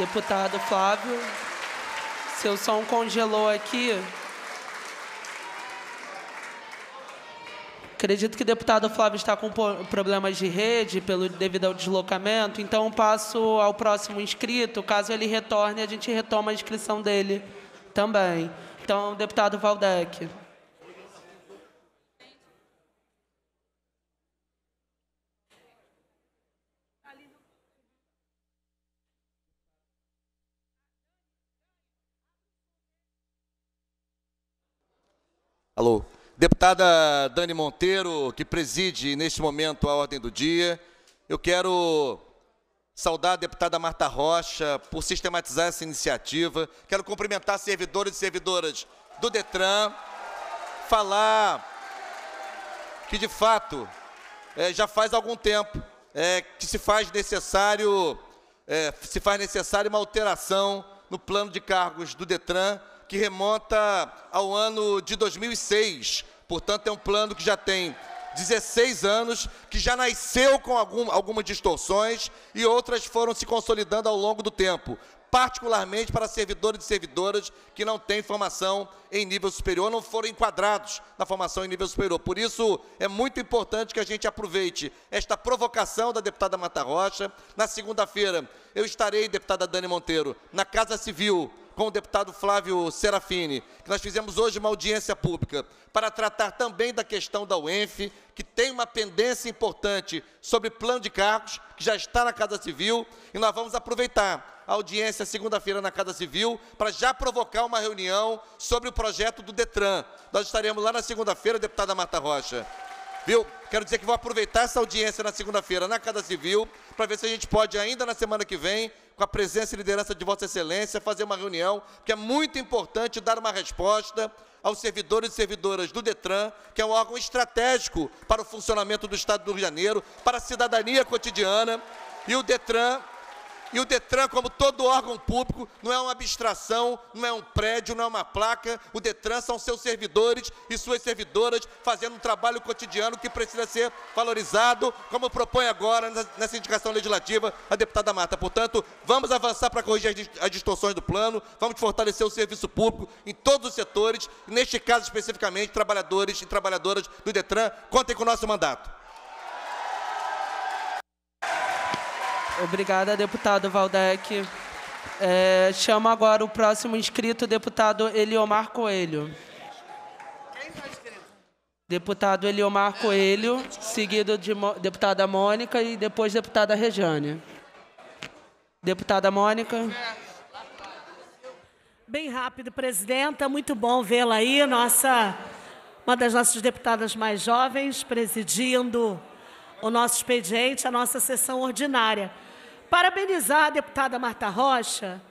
Deputado Flávio, seu som congelou aqui. Acredito que o deputado Flávio está com problemas de rede pelo devido ao deslocamento, então passo ao próximo inscrito. Caso ele retorne, a gente retoma a inscrição dele também. Então, deputado Valdec. Alô. Deputada Dani Monteiro, que preside neste momento a ordem do dia, eu quero saudar a deputada Marta Rocha por sistematizar essa iniciativa. Quero cumprimentar servidores e servidoras do Detran, falar que, de fato, é, já faz algum tempo é, que se faz necessário, é, se faz necessário uma alteração no plano de cargos do Detran que remonta ao ano de 2006. Portanto, é um plano que já tem 16 anos, que já nasceu com algum, algumas distorções e outras foram se consolidando ao longo do tempo, particularmente para servidores e servidoras que não têm formação em nível superior, não foram enquadrados na formação em nível superior. Por isso, é muito importante que a gente aproveite esta provocação da deputada Mata Rocha. Na segunda-feira, eu estarei, deputada Dani Monteiro, na Casa Civil, com o deputado Flávio Serafini, que nós fizemos hoje uma audiência pública, para tratar também da questão da UENF, que tem uma pendência importante sobre plano de cargos, que já está na Casa Civil, e nós vamos aproveitar a audiência segunda-feira na Casa Civil para já provocar uma reunião sobre o projeto do DETRAN. Nós estaremos lá na segunda-feira, deputada Marta Rocha. Viu? Quero dizer que vou aproveitar essa audiência na segunda-feira na Casa Civil para ver se a gente pode, ainda na semana que vem, com a presença e liderança de Vossa Excelência, fazer uma reunião, porque é muito importante dar uma resposta aos servidores e servidoras do DETRAN, que é um órgão estratégico para o funcionamento do Estado do Rio de Janeiro, para a cidadania cotidiana. E o DETRAN e o Detran, como todo órgão público, não é uma abstração, não é um prédio, não é uma placa. O Detran são seus servidores e suas servidoras fazendo um trabalho cotidiano que precisa ser valorizado, como propõe agora nessa indicação legislativa a deputada Marta. Portanto, vamos avançar para corrigir as distorções do plano, vamos fortalecer o serviço público em todos os setores, neste caso especificamente, trabalhadores e trabalhadoras do Detran. Contem com o nosso mandato. Obrigada, deputado Valdec. É, chamo agora o próximo inscrito, deputado Eliomar Coelho. Quem está inscrito? Deputado Eliomar Coelho, seguido de deputada Mônica e depois deputada Rejane. Deputada Mônica. Bem rápido, presidenta. Muito bom vê-la aí, nossa, uma das nossas deputadas mais jovens, presidindo o nosso expediente, a nossa sessão ordinária. Parabenizar a deputada Marta Rocha,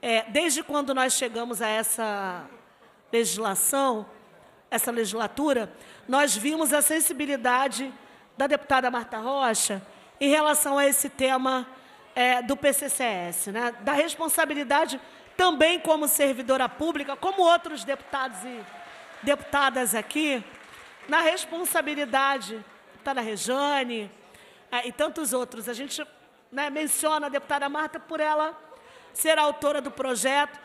é, desde quando nós chegamos a essa legislação, essa legislatura, nós vimos a sensibilidade da deputada Marta Rocha em relação a esse tema é, do PCCS, né? da responsabilidade também como servidora pública, como outros deputados e deputadas aqui, na responsabilidade, está na Rejane é, e tantos outros. A gente né, menciona a deputada Marta por ela ser autora do projeto,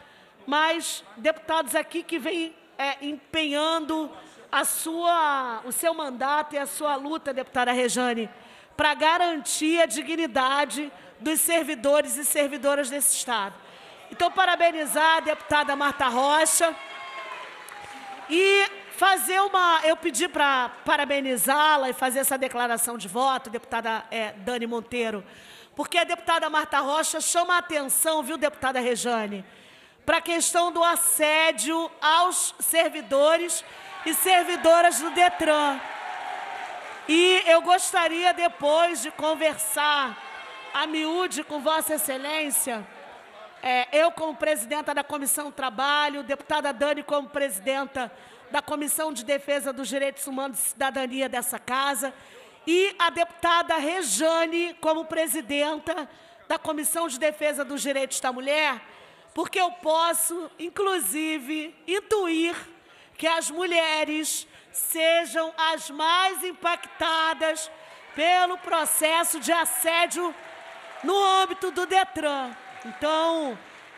mas deputados aqui que vêm é, empenhando a sua, o seu mandato e a sua luta, deputada Rejane, para garantir a dignidade dos servidores e servidoras desse Estado. Então, parabenizar a deputada Marta Rocha e fazer uma. Eu pedi para parabenizá-la e fazer essa declaração de voto, deputada é, Dani Monteiro, porque a deputada Marta Rocha chama a atenção, viu, deputada Rejane, para a questão do assédio aos servidores e servidoras do Detran. E eu gostaria, depois de conversar a miúde com Vossa Excelência, é, eu como presidenta da Comissão Trabalho, deputada Dani como presidenta da Comissão de Defesa dos Direitos Humanos e Cidadania dessa casa, e a deputada Rejane como presidenta da Comissão de Defesa dos Direitos da Mulher, porque eu posso, inclusive, intuir que as mulheres sejam as mais impactadas pelo processo de assédio no âmbito do Detran. Então,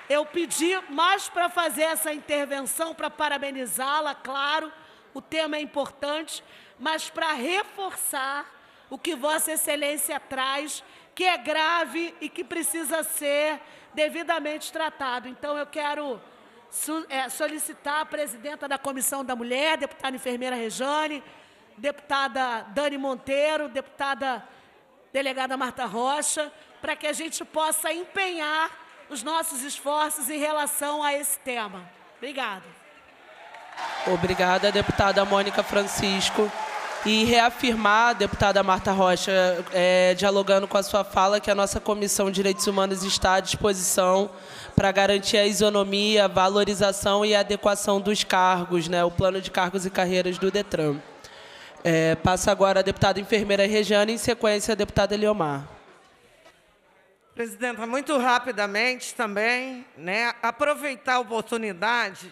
eu pedi mais para fazer essa intervenção, para parabenizá-la, claro, o tema é importante, mas para reforçar o que Vossa Excelência traz, que é grave e que precisa ser devidamente tratado. Então, eu quero é, solicitar a presidenta da Comissão da Mulher, deputada enfermeira Rejane, deputada Dani Monteiro, deputada delegada Marta Rocha, para que a gente possa empenhar os nossos esforços em relação a esse tema. Obrigada. Obrigada, deputada Mônica Francisco e reafirmar, deputada Marta Rocha, é, dialogando com a sua fala, que a nossa Comissão de Direitos Humanos está à disposição para garantir a isonomia, valorização e adequação dos cargos, né, o plano de cargos e carreiras do DETRAN. É, passa agora a deputada enfermeira Regiane em sequência, a deputada Eliomar. Presidenta, muito rapidamente também, né, aproveitar a oportunidade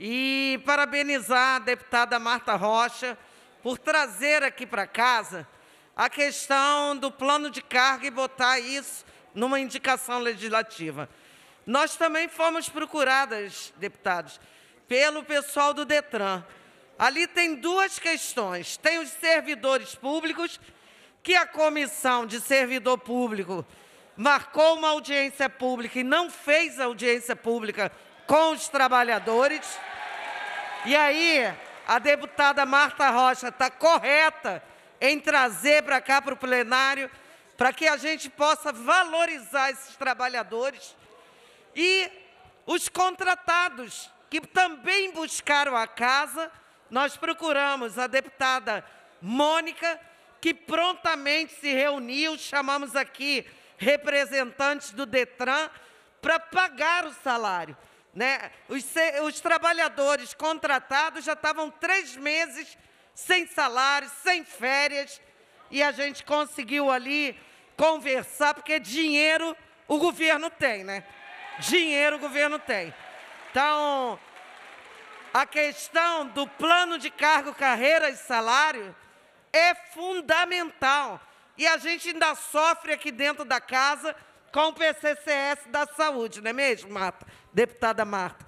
e parabenizar a deputada Marta Rocha, por trazer aqui para casa a questão do plano de carga e botar isso numa indicação legislativa. Nós também fomos procuradas, deputados, pelo pessoal do Detran. Ali tem duas questões. Tem os servidores públicos, que a comissão de servidor público marcou uma audiência pública e não fez audiência pública com os trabalhadores. E aí, a deputada Marta Rocha está correta em trazer para cá, para o plenário, para que a gente possa valorizar esses trabalhadores e os contratados que também buscaram a casa. Nós procuramos a deputada Mônica, que prontamente se reuniu, chamamos aqui representantes do Detran para pagar o salário. Né? Os, os trabalhadores contratados já estavam três meses sem salário, sem férias, e a gente conseguiu ali conversar, porque dinheiro o governo tem, né? Dinheiro o governo tem. Então, a questão do plano de cargo, carreira e salário é fundamental. E a gente ainda sofre aqui dentro da casa com o PCCS da saúde, não é mesmo, Marta? Deputada Marta.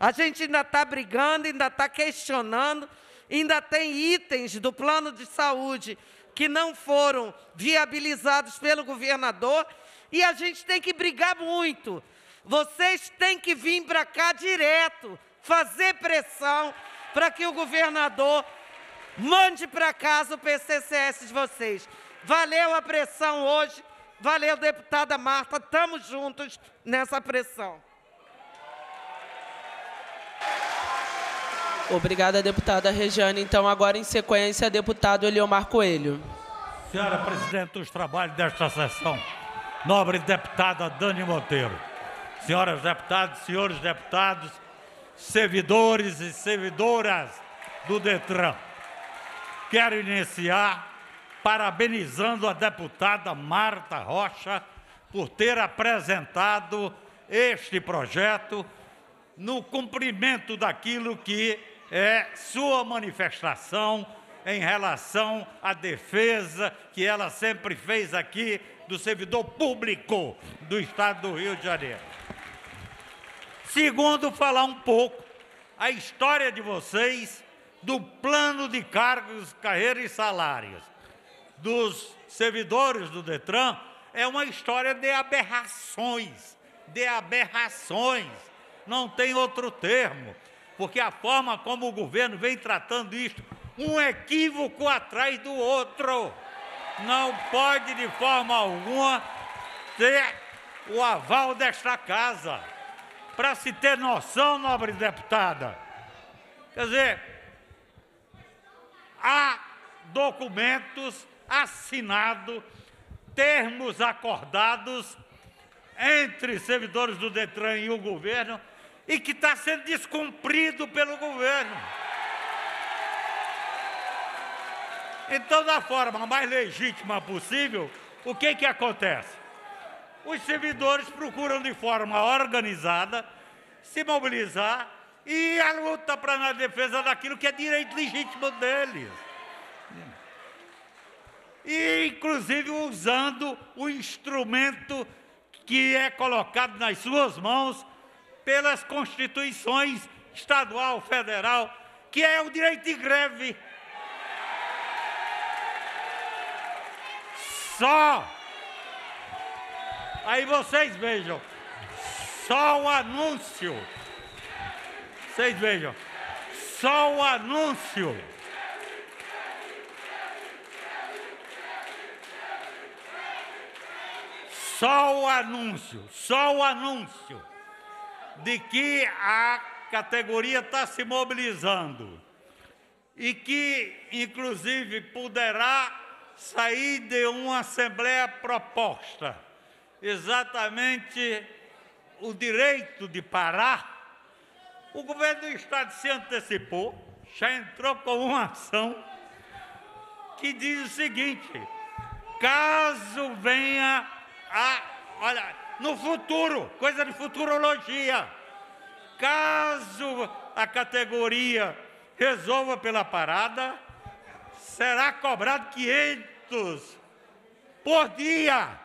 A gente ainda está brigando, ainda está questionando, ainda tem itens do plano de saúde que não foram viabilizados pelo governador e a gente tem que brigar muito. Vocês têm que vir para cá direto, fazer pressão para que o governador mande para casa o PCCS de vocês. Valeu a pressão hoje Valeu, deputada Marta, estamos juntos nessa pressão. Obrigada, deputada Rejane. Então, agora em sequência, deputado Eliomar Coelho. Senhora presidente dos trabalhos desta sessão, nobre deputada Dani Monteiro, senhoras deputadas, senhores deputados, servidores e servidoras do DETRAN, quero iniciar parabenizando a deputada Marta Rocha por ter apresentado este projeto no cumprimento daquilo que é sua manifestação em relação à defesa que ela sempre fez aqui do servidor público do Estado do Rio de Janeiro. Segundo, falar um pouco a história de vocês do plano de cargos, carreira e salários dos servidores do Detran é uma história de aberrações, de aberrações, não tem outro termo, porque a forma como o governo vem tratando isto, um equívoco atrás do outro, não pode de forma alguma ter o aval desta casa. Para se ter noção, nobre deputada, quer dizer, há documentos assinado termos acordados entre servidores do Detran e o governo e que está sendo descumprido pelo governo. Então, da forma mais legítima possível, o que, que acontece? Os servidores procuram de forma organizada se mobilizar e a luta para na defesa daquilo que é direito legítimo deles e inclusive usando o instrumento que é colocado nas suas mãos pelas constituições estadual, federal, que é o direito de greve. Só. Aí vocês vejam. Só o anúncio. Vocês vejam. Só o anúncio Só o anúncio, só o anúncio de que a categoria está se mobilizando e que, inclusive, poderá sair de uma assembleia proposta exatamente o direito de parar. O governo do Estado se antecipou, já entrou com uma ação que diz o seguinte: caso venha ah, olha, no futuro, coisa de futurologia. Caso a categoria resolva pela parada, será cobrado 500 por dia.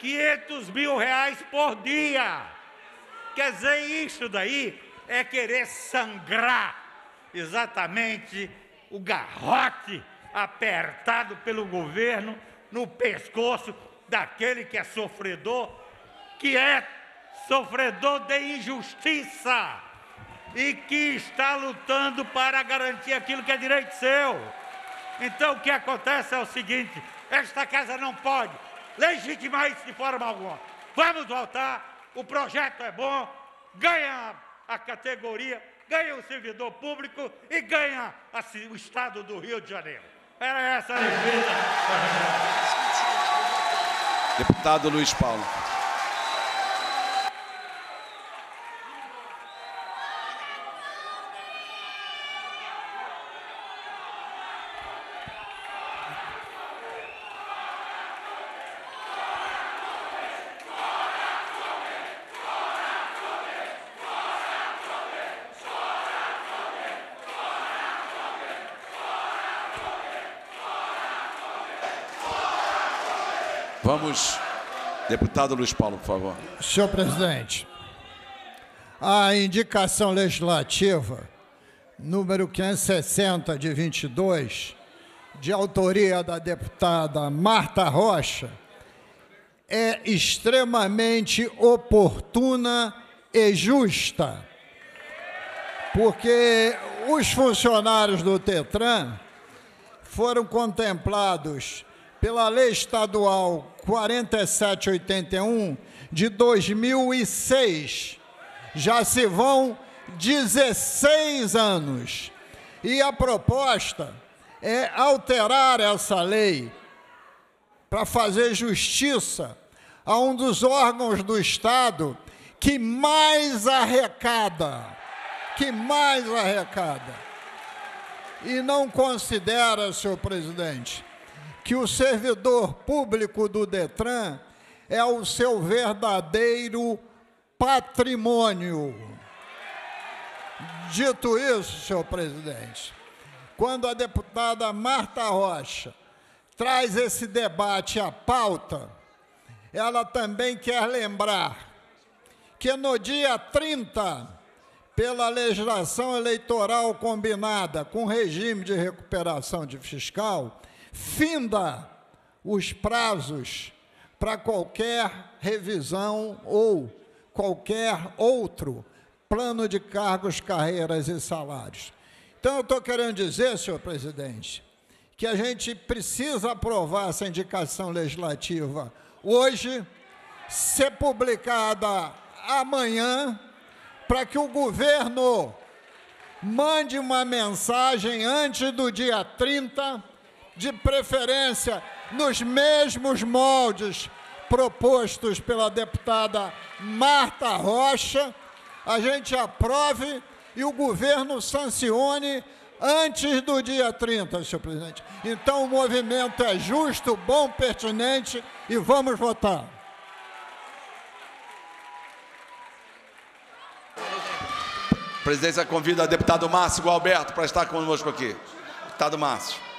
500 mil reais por dia. Quer dizer, isso daí é querer sangrar exatamente o garrote apertado pelo governo no pescoço daquele que é sofredor, que é sofredor de injustiça e que está lutando para garantir aquilo que é direito seu. Então o que acontece é o seguinte: esta casa não pode legitimar isso de forma alguma. Vamos voltar, o projeto é bom, ganha a categoria, ganha o servidor público e ganha o Estado do Rio de Janeiro. Era essa a defesa. Deputado Luiz Paulo. Vamos, deputado Luiz Paulo, por favor. Senhor presidente, a indicação legislativa número 560 de 22, de autoria da deputada Marta Rocha, é extremamente oportuna e justa, porque os funcionários do Tetran foram contemplados pela lei estadual 4781 de 2006. Já se vão 16 anos. E a proposta é alterar essa lei para fazer justiça a um dos órgãos do Estado que mais arrecada, que mais arrecada. E não considera, senhor presidente, que o servidor público do Detran é o seu verdadeiro patrimônio. Dito isso, senhor presidente, quando a deputada Marta Rocha traz esse debate à pauta, ela também quer lembrar que no dia 30, pela legislação eleitoral combinada com regime de recuperação de fiscal, finda os prazos para qualquer revisão ou qualquer outro plano de cargos, carreiras e salários. Então, eu estou querendo dizer, senhor presidente, que a gente precisa aprovar essa indicação legislativa hoje, ser publicada amanhã, para que o governo mande uma mensagem antes do dia 30 de preferência nos mesmos moldes propostos pela deputada Marta Rocha, a gente aprove e o governo sancione antes do dia 30, senhor presidente. Então o movimento é justo, bom, pertinente e vamos votar. A presidência convida o deputado Márcio Alberto para estar conosco aqui. Deputado Márcio.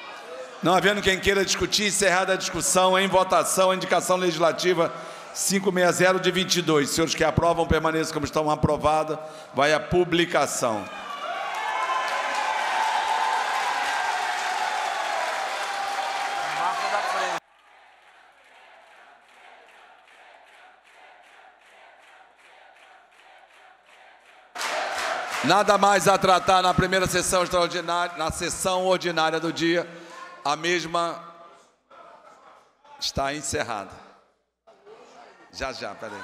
Não havendo quem queira discutir, encerrada a discussão, em votação, a indicação legislativa 560 de 22. Senhores que aprovam, permaneçam como estão aprovada. Vai à publicação. Nada mais a tratar na primeira sessão extraordinária, na sessão ordinária do dia a mesma está encerrada. Já já, peraí.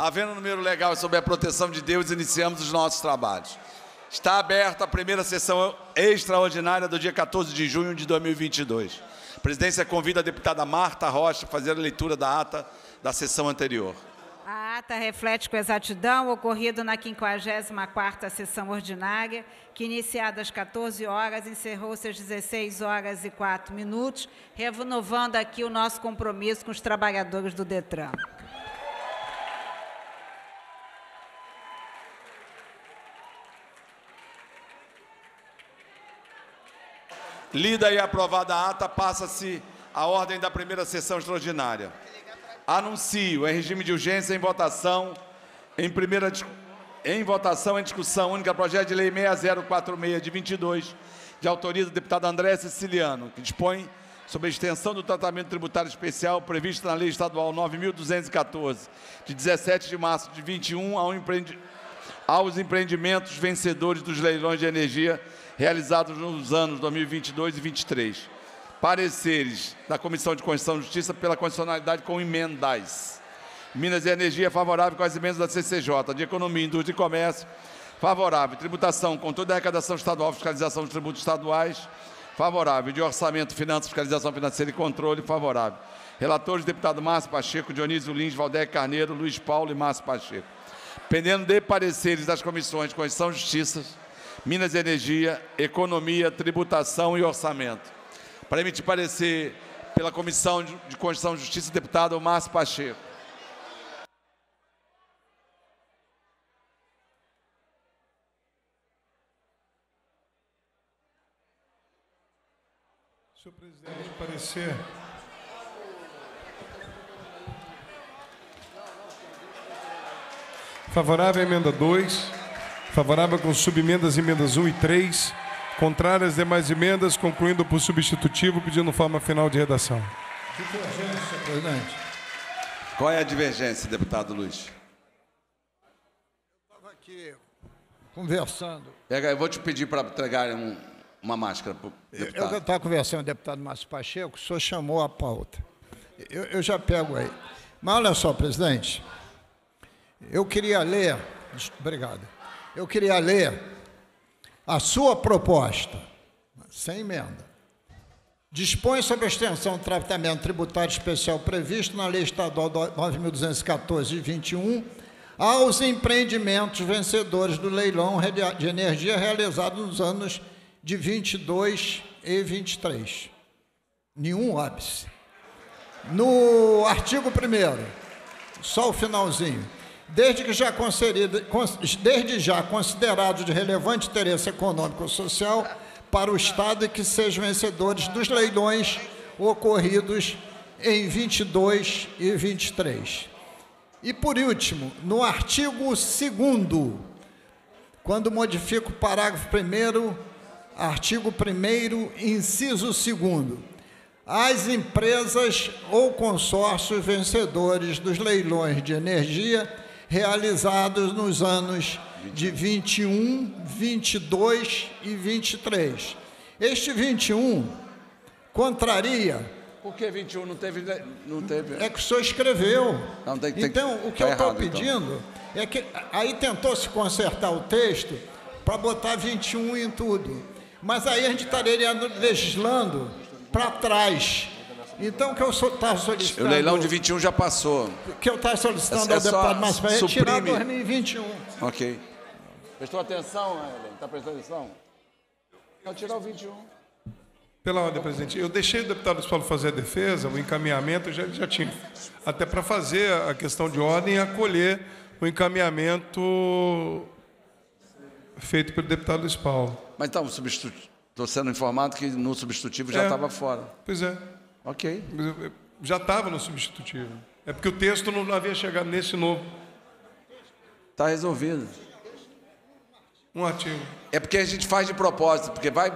Havendo um número legal sobre a proteção de Deus, iniciamos os nossos trabalhos. Está aberta a primeira sessão extraordinária do dia 14 de junho de 2022. A presidência convida a deputada Marta Rocha a fazer a leitura da ata da sessão anterior. A ata reflete com exatidão o ocorrido na 54ª sessão ordinária, que iniciada às 14 horas, encerrou-se às 16 horas e 4 minutos, renovando aqui o nosso compromisso com os trabalhadores do DETRAN. Lida e aprovada a ata, passa-se a ordem da primeira sessão extraordinária. Anuncio em regime de urgência em votação, em primeira em votação em discussão única projeto de lei 6046 de 22, de autoria do deputado André Siciliano, que dispõe sobre a extensão do tratamento tributário especial previsto na Lei Estadual 9214, de 17 de março de 21 ao empreendi aos empreendimentos vencedores dos leilões de energia realizados nos anos 2022 e 2023. Pareceres da Comissão de Constituição e Justiça pela condicionalidade com emendas. Minas e Energia favorável com as emendas da CCJ, de Economia, Indústria e Comércio favorável, tributação com toda a arrecadação estadual, fiscalização dos tributos estaduais favorável, de orçamento, finanças, fiscalização financeira e controle favorável. Relatores, deputado Márcio Pacheco, Dionísio Lins, Valdec Carneiro, Luiz Paulo e Márcio Pacheco. Pendendo de pareceres das comissões Constituição e Justiça, Minas e Energia, Economia, Tributação e Orçamento. Para emitir parecer pela Comissão de Constituição e Justiça, deputado Márcio Pacheco. Senhor presidente, parecer. Favorável à emenda 2. Favorável com subemendas, emendas 1 e 3. contrárias às demais emendas, concluindo por substitutivo, pedindo forma final de redação. Divergência, presidente. Qual é a divergência, deputado Luiz? Eu estava aqui conversando. eu vou te pedir para entregar um, uma máscara para o deputado. Eu estava conversando com o deputado Márcio Pacheco, o senhor chamou a pauta. Eu, eu já pego aí. Mas olha só, presidente, eu queria ler... Obrigado eu queria ler a sua proposta, sem emenda. Dispõe sobre a extensão do tratamento tributário especial previsto na Lei Estadual 9.214 de 21 aos empreendimentos vencedores do leilão de energia realizado nos anos de 22 e 23. Nenhum ápice. No artigo 1 só o finalzinho desde que já concedido, desde já de relevante interesse econômico ou social para o Estado e que sejam vencedores dos leilões ocorridos em 22 e 23. E por último, no artigo 2 quando modifico o parágrafo 1 artigo 1 inciso 2 as empresas ou consórcios vencedores dos leilões de energia realizados nos anos de 21, 22 e 23. Este 21 contraria. Por que 21 não teve. Não teve... É que o senhor escreveu. Não, tem, tem, então, o que tá eu estou então. pedindo então. é que. Aí tentou se consertar o texto para botar 21 em tudo. Mas aí a gente estaria tá legislando para trás. Então, que eu estava tá solicitando. O leilão de 21 já passou. Que eu estava tá solicitando é, é ao deputado Márcio para retirar 2021. Ok. Prestou atenção, Helen? Está prestando atenção? Não, tirar o 21. Pela ordem, presidente. Eu deixei o deputado Paulo fazer a defesa, o encaminhamento, já, já tinha. Até para fazer a questão de ordem e acolher o encaminhamento feito pelo deputado Luiz Paulo. Mas então, tá estou sendo informado que no substitutivo já estava é. fora. Pois é. Ok. já estava no substitutivo. É porque o texto não havia chegado nesse novo. Está resolvido. Um artigo. É porque a gente faz de propósito, porque vai,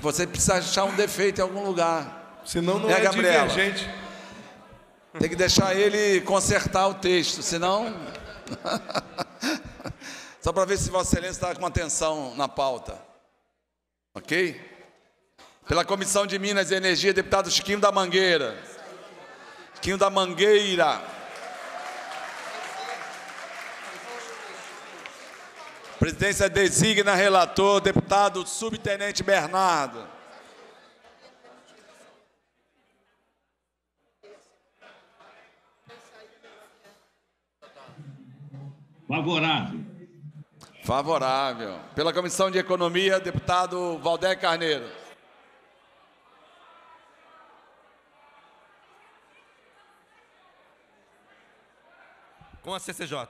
você precisa achar um defeito em algum lugar. Senão não né, é Gabriela? divergente. Tem que deixar ele consertar o texto, senão... Só para ver se Vossa Excelência está com atenção na pauta. Ok? Pela Comissão de Minas e Energia, deputado Chiquinho da Mangueira. Chiquinho da Mangueira. Presidência designa relator, deputado subtenente Bernardo. Favorável. Favorável. Pela Comissão de Economia, deputado Valdé Carneiro. com a CCJ.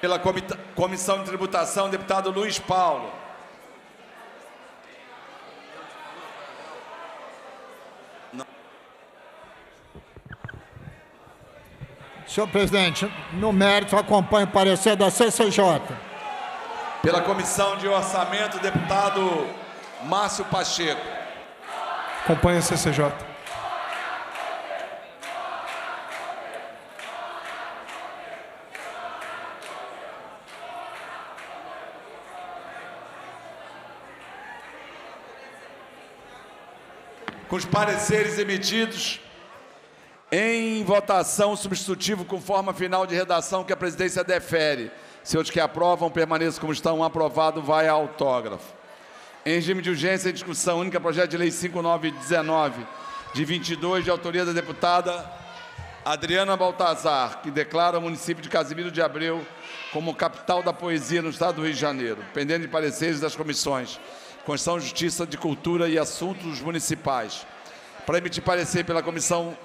Pela Comissão de Tributação, deputado Luiz Paulo. Senhor presidente, no mérito acompanho o parecer da CCJ. Pela Comissão de Orçamento, deputado Márcio Pacheco. Acompanho a CCJ. com os pareceres emitidos em votação substitutivo com forma final de redação que a presidência defere. os que aprovam, permaneçam como estão. Um aprovado, vai a autógrafo. Em regime de urgência e discussão única, projeto de lei 5919, de 22, de autoria da deputada Adriana Baltazar, que declara o município de Casimiro de Abreu como capital da poesia no estado do Rio de Janeiro, pendendo de pareceres das comissões. Constituição, Justiça de Cultura e Assuntos Municipais. Para emitir parecer pela Comissão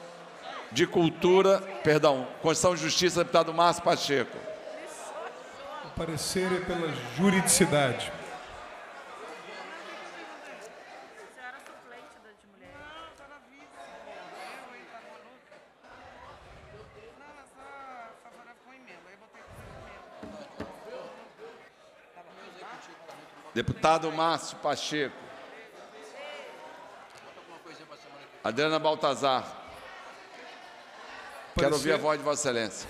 de Cultura, perdão, Constituição Justiça, deputado Márcio Pacheco. O parecer é pela juridicidade. Deputado Márcio Pacheco. Adriana Baltazar. Quero ouvir a voz de Vossa Excelência.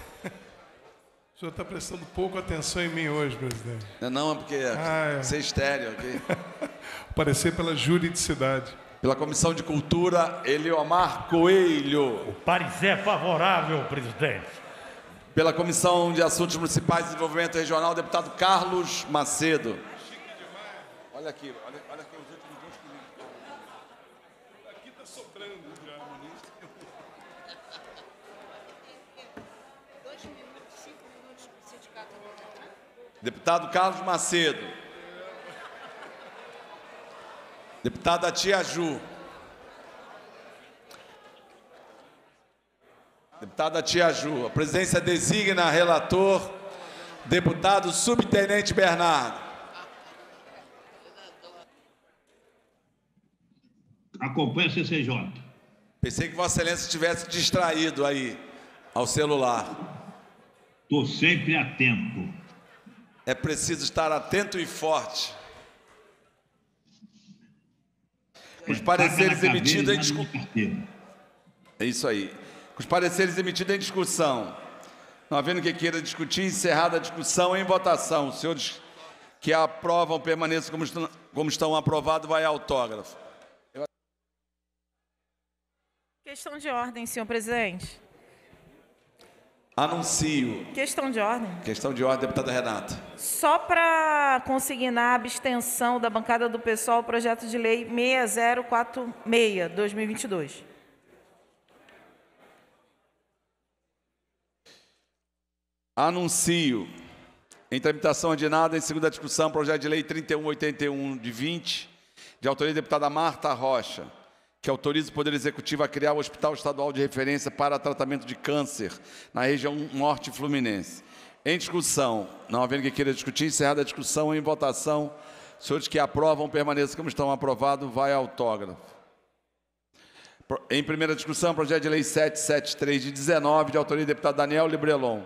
O senhor está prestando pouca atenção em mim hoje, presidente. Não, é porque ah, é. você é estéreo aqui. Parecer pela juridicidade. Pela Comissão de Cultura, Eliomar Coelho. O parecer é favorável, presidente. Pela Comissão de Assuntos Municipais e Desenvolvimento Regional, deputado Carlos Macedo. Olha aqui, olha, olha aqui os últimos dois que Aqui tá soprando já. Dois minutos, cinco minutos para o sindicato né? Deputado Carlos Macedo. Deputada Tia Ju. Deputada Tia Ju, a presidência designa relator, deputado subtenente Bernardo. Acompanhe a CCJ. Pensei que Vossa Excelência estivesse distraído aí ao celular. Estou sempre atento. É preciso estar atento e forte. Os é, pareceres emitidos em discussão. É isso aí. Os pareceres emitidos em discussão. Não havendo que queira discutir, encerrada a discussão em votação. Os senhores que aprovam permaneçam como estão, como estão aprovados, vai autógrafo. Questão de ordem, senhor presidente. Anuncio. Questão de ordem. Questão de ordem, deputada Renata. Só para consignar a abstenção da bancada do pessoal o projeto de lei 6046, 2022. Anuncio. Em tramitação ordinária, em segunda discussão, projeto de lei 3181 de 20, de autoria da deputada Marta Rocha que autoriza o Poder Executivo a criar o Hospital Estadual de Referência para Tratamento de Câncer na região norte fluminense. Em discussão, não havendo quem queira discutir, encerrada a discussão em votação. Senhores que aprovam, permaneçam como estão. Aprovado, vai autógrafo. Em primeira discussão, projeto de lei 773 de 19, de autoria do deputado Daniel Librelon,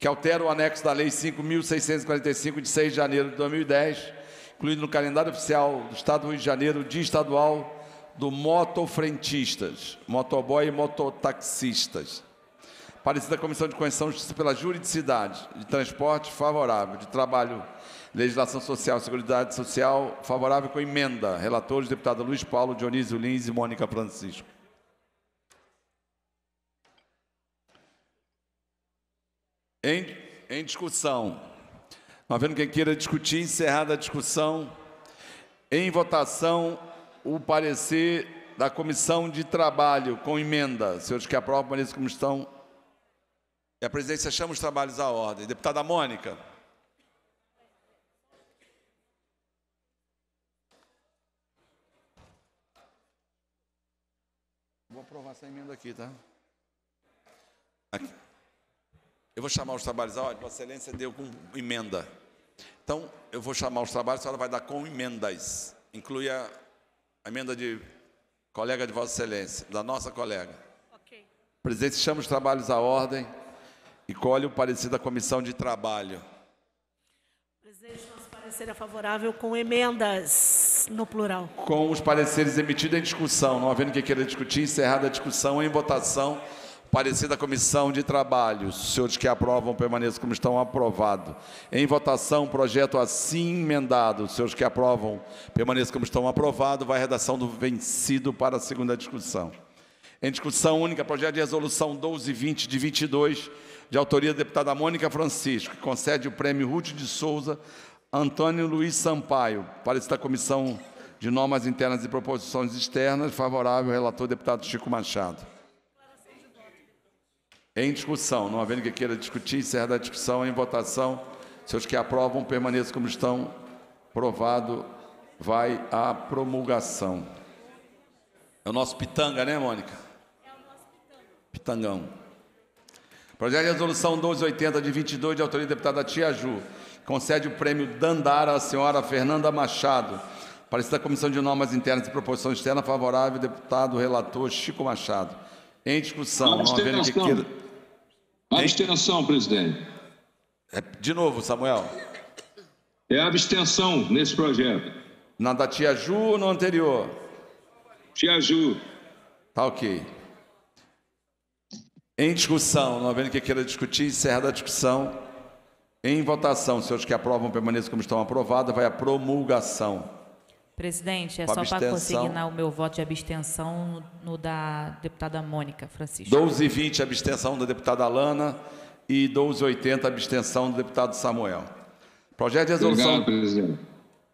que altera o anexo da lei 5.645 de 6 de janeiro de 2010, incluído no calendário oficial do Estado do Rio de Janeiro, Dia Estadual do Motofrentistas, motoboy e mototaxistas. Parecida a Comissão de Constituição e Justiça pela Juridicidade de Transporte favorável, de Trabalho, Legislação Social e Seguridade Social favorável com emenda. Relatores, deputado Luiz Paulo, Dionísio Lins e Mônica Francisco. Em, em discussão. Havendo tá quem queira discutir, encerrada a discussão, em votação o parecer da Comissão de Trabalho com emenda. Senhores que aprovam, permaneçam como estão. E a presidência chama os trabalhos à ordem. Deputada Mônica. Vou aprovar essa emenda aqui, tá? Aqui. Eu vou chamar os trabalhos à ordem. Vossa Excelência deu com emenda. Então, eu vou chamar os trabalhos, a senhora vai dar com emendas. Inclui a, a emenda de colega de Vossa Excelência, da nossa colega. Okay. Presidente, chama os trabalhos à ordem e colhe o parecer da Comissão de Trabalho. Presidente, nosso parecer é favorável com emendas, no plural. Com os pareceres emitidos em discussão, não havendo quem queira discutir, encerrada a discussão em votação. Parecer da Comissão de Trabalho. Os senhores que aprovam, permaneçam como estão, aprovado. Em votação, projeto assim emendado. Os senhores que aprovam, permaneçam como estão, aprovado. Vai a redação do vencido para a segunda discussão. Em discussão única, projeto de resolução 1220 de 22, de autoria da deputada Mônica Francisco, que concede o prêmio Ruth de Souza Antônio Luiz Sampaio. Parecer da Comissão de Normas Internas e Proposições Externas, favorável ao relator deputado Chico Machado. Em discussão, não havendo que queira discutir, encerra a discussão em votação. Se os que aprovam, permaneçam como estão. Aprovado, vai à promulgação. É o nosso pitanga, né, Mônica? É o nosso Pitangão. Projeto de resolução 1280 de 22, de autoria da deputada Tia Ju, concede o prêmio Dandara à senhora Fernanda Machado. Parecer da Comissão de Normas Internas e Proporção Externa favorável, deputado relator Chico Machado. Em discussão, não havendo que queira. Abstenção, presidente. É, de novo, Samuel. É abstenção nesse projeto. Na da Tia Ju ou no anterior? Tia Ju. Tá ok. Em discussão, não havendo que queira discutir, encerra a discussão. Em votação, senhores que aprovam, permaneçam como estão aprovada, vai a promulgação. Presidente, é só para consignar o meu voto de abstenção no, da deputada Mônica Francisco. 20, abstenção da deputada Alana e 80, abstenção do deputado Samuel. Projeto de resolução Obrigado,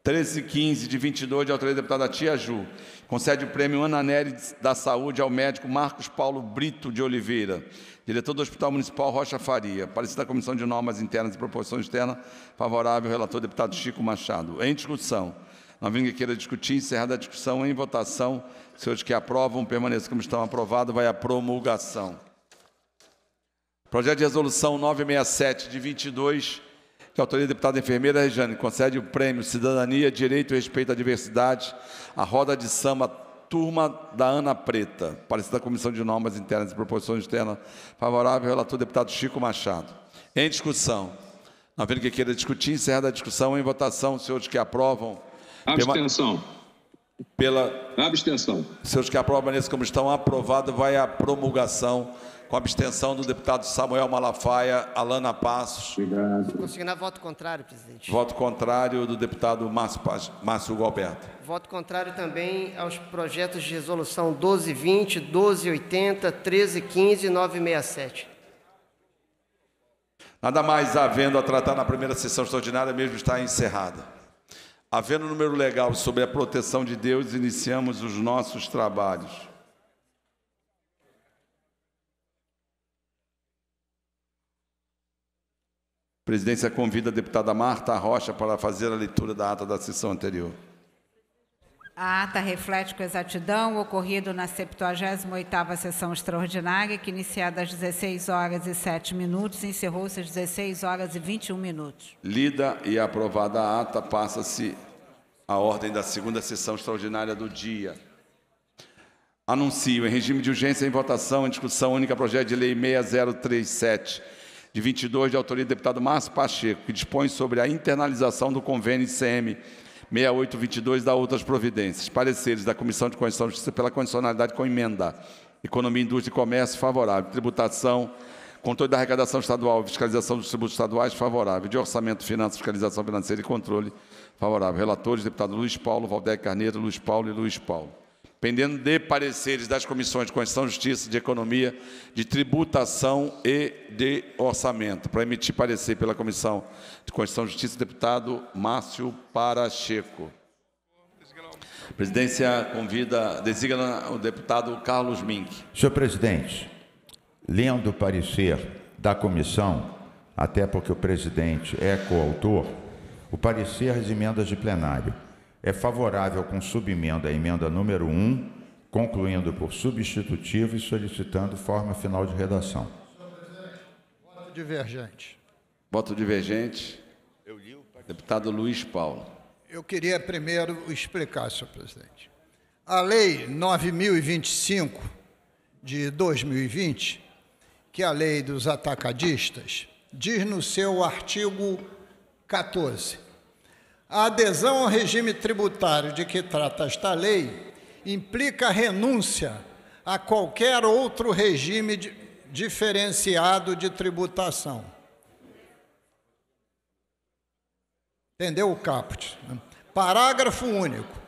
presidente. 15, de 22 de autoria da deputada Tia Ju. Concede o prêmio Ana Nery da Saúde ao médico Marcos Paulo Brito de Oliveira, diretor do Hospital Municipal Rocha Faria. Parecida da Comissão de Normas Internas e Proporção Externa, favorável ao relator deputado Chico Machado. Em discussão. Não havendo que queira discutir, encerrada a discussão em votação. Senhores que aprovam, permaneçam como estão. Aprovado, vai à promulgação. Projeto de resolução 967 de 22, que autoria da deputada enfermeira Regiane, concede o prêmio Cidadania, Direito e Respeito à Diversidade à roda de samba Turma da Ana Preta, parecida da Comissão de Normas Internas e Proporções Externas, favorável ao relator deputado Chico Machado. Em discussão. Não havendo que queira discutir, encerrada a discussão em votação. Senhores que aprovam, Abstenção. Pela... Abstenção. Senhores que aprovam, nesse como estão. Aprovado, vai a promulgação com a abstenção do deputado Samuel Malafaia, Alana Passos. Obrigado. Consignar voto contrário, presidente. Voto contrário do deputado Márcio, Paz, Márcio Galberto. Voto contrário também aos projetos de resolução 1220, 1280, 1315 e 967. Nada mais havendo a tratar na primeira sessão extraordinária, mesmo está encerrada. Havendo um número legal sobre a proteção de Deus, iniciamos os nossos trabalhos. A presidência convida a deputada Marta Rocha para fazer a leitura da ata da sessão anterior. A ata reflete com exatidão o ocorrido na 78ª sessão extraordinária, que iniciada às 16 horas e 7 minutos, encerrou-se às 16 horas e 21 minutos. Lida e aprovada a ata, passa-se a ordem da segunda sessão extraordinária do dia. Anuncio em regime de urgência em votação em discussão única projeto de lei 6037 de 22 de autoria do deputado Márcio Pacheco, que dispõe sobre a internalização do convênio ICM 6822 dá outras providências. Pareceres da Comissão de Constituição e Justiça pela condicionalidade com emenda. Economia, Indústria e Comércio, favorável. Tributação, controle da arrecadação estadual, fiscalização dos tributos estaduais, favorável. De Orçamento, Finanças, Fiscalização Financeira e Controle, favorável. Relatores, deputado Luiz Paulo, Valdec Carneiro, Luiz Paulo e Luiz Paulo pendendo de pareceres das comissões de Constituição, Justiça, de Economia, de Tributação e de Orçamento. Para emitir parecer pela Comissão de Constituição, Justiça, deputado Márcio Paracheco. A presidência convida, designa o deputado Carlos Mink. Senhor presidente, lendo o parecer da comissão, até porque o presidente é coautor, o parecer às emendas de plenário é favorável com subemenda à emenda número 1, concluindo por substitutivo e solicitando forma final de redação. Voto divergente. Voto divergente. Deputado Luiz Paulo. Eu queria primeiro explicar, senhor presidente. A Lei 9025 de 2020, que é a lei dos atacadistas, diz no seu artigo 14 a adesão ao regime tributário de que trata esta lei implica renúncia a qualquer outro regime diferenciado de tributação. Entendeu o caput? Né? Parágrafo único.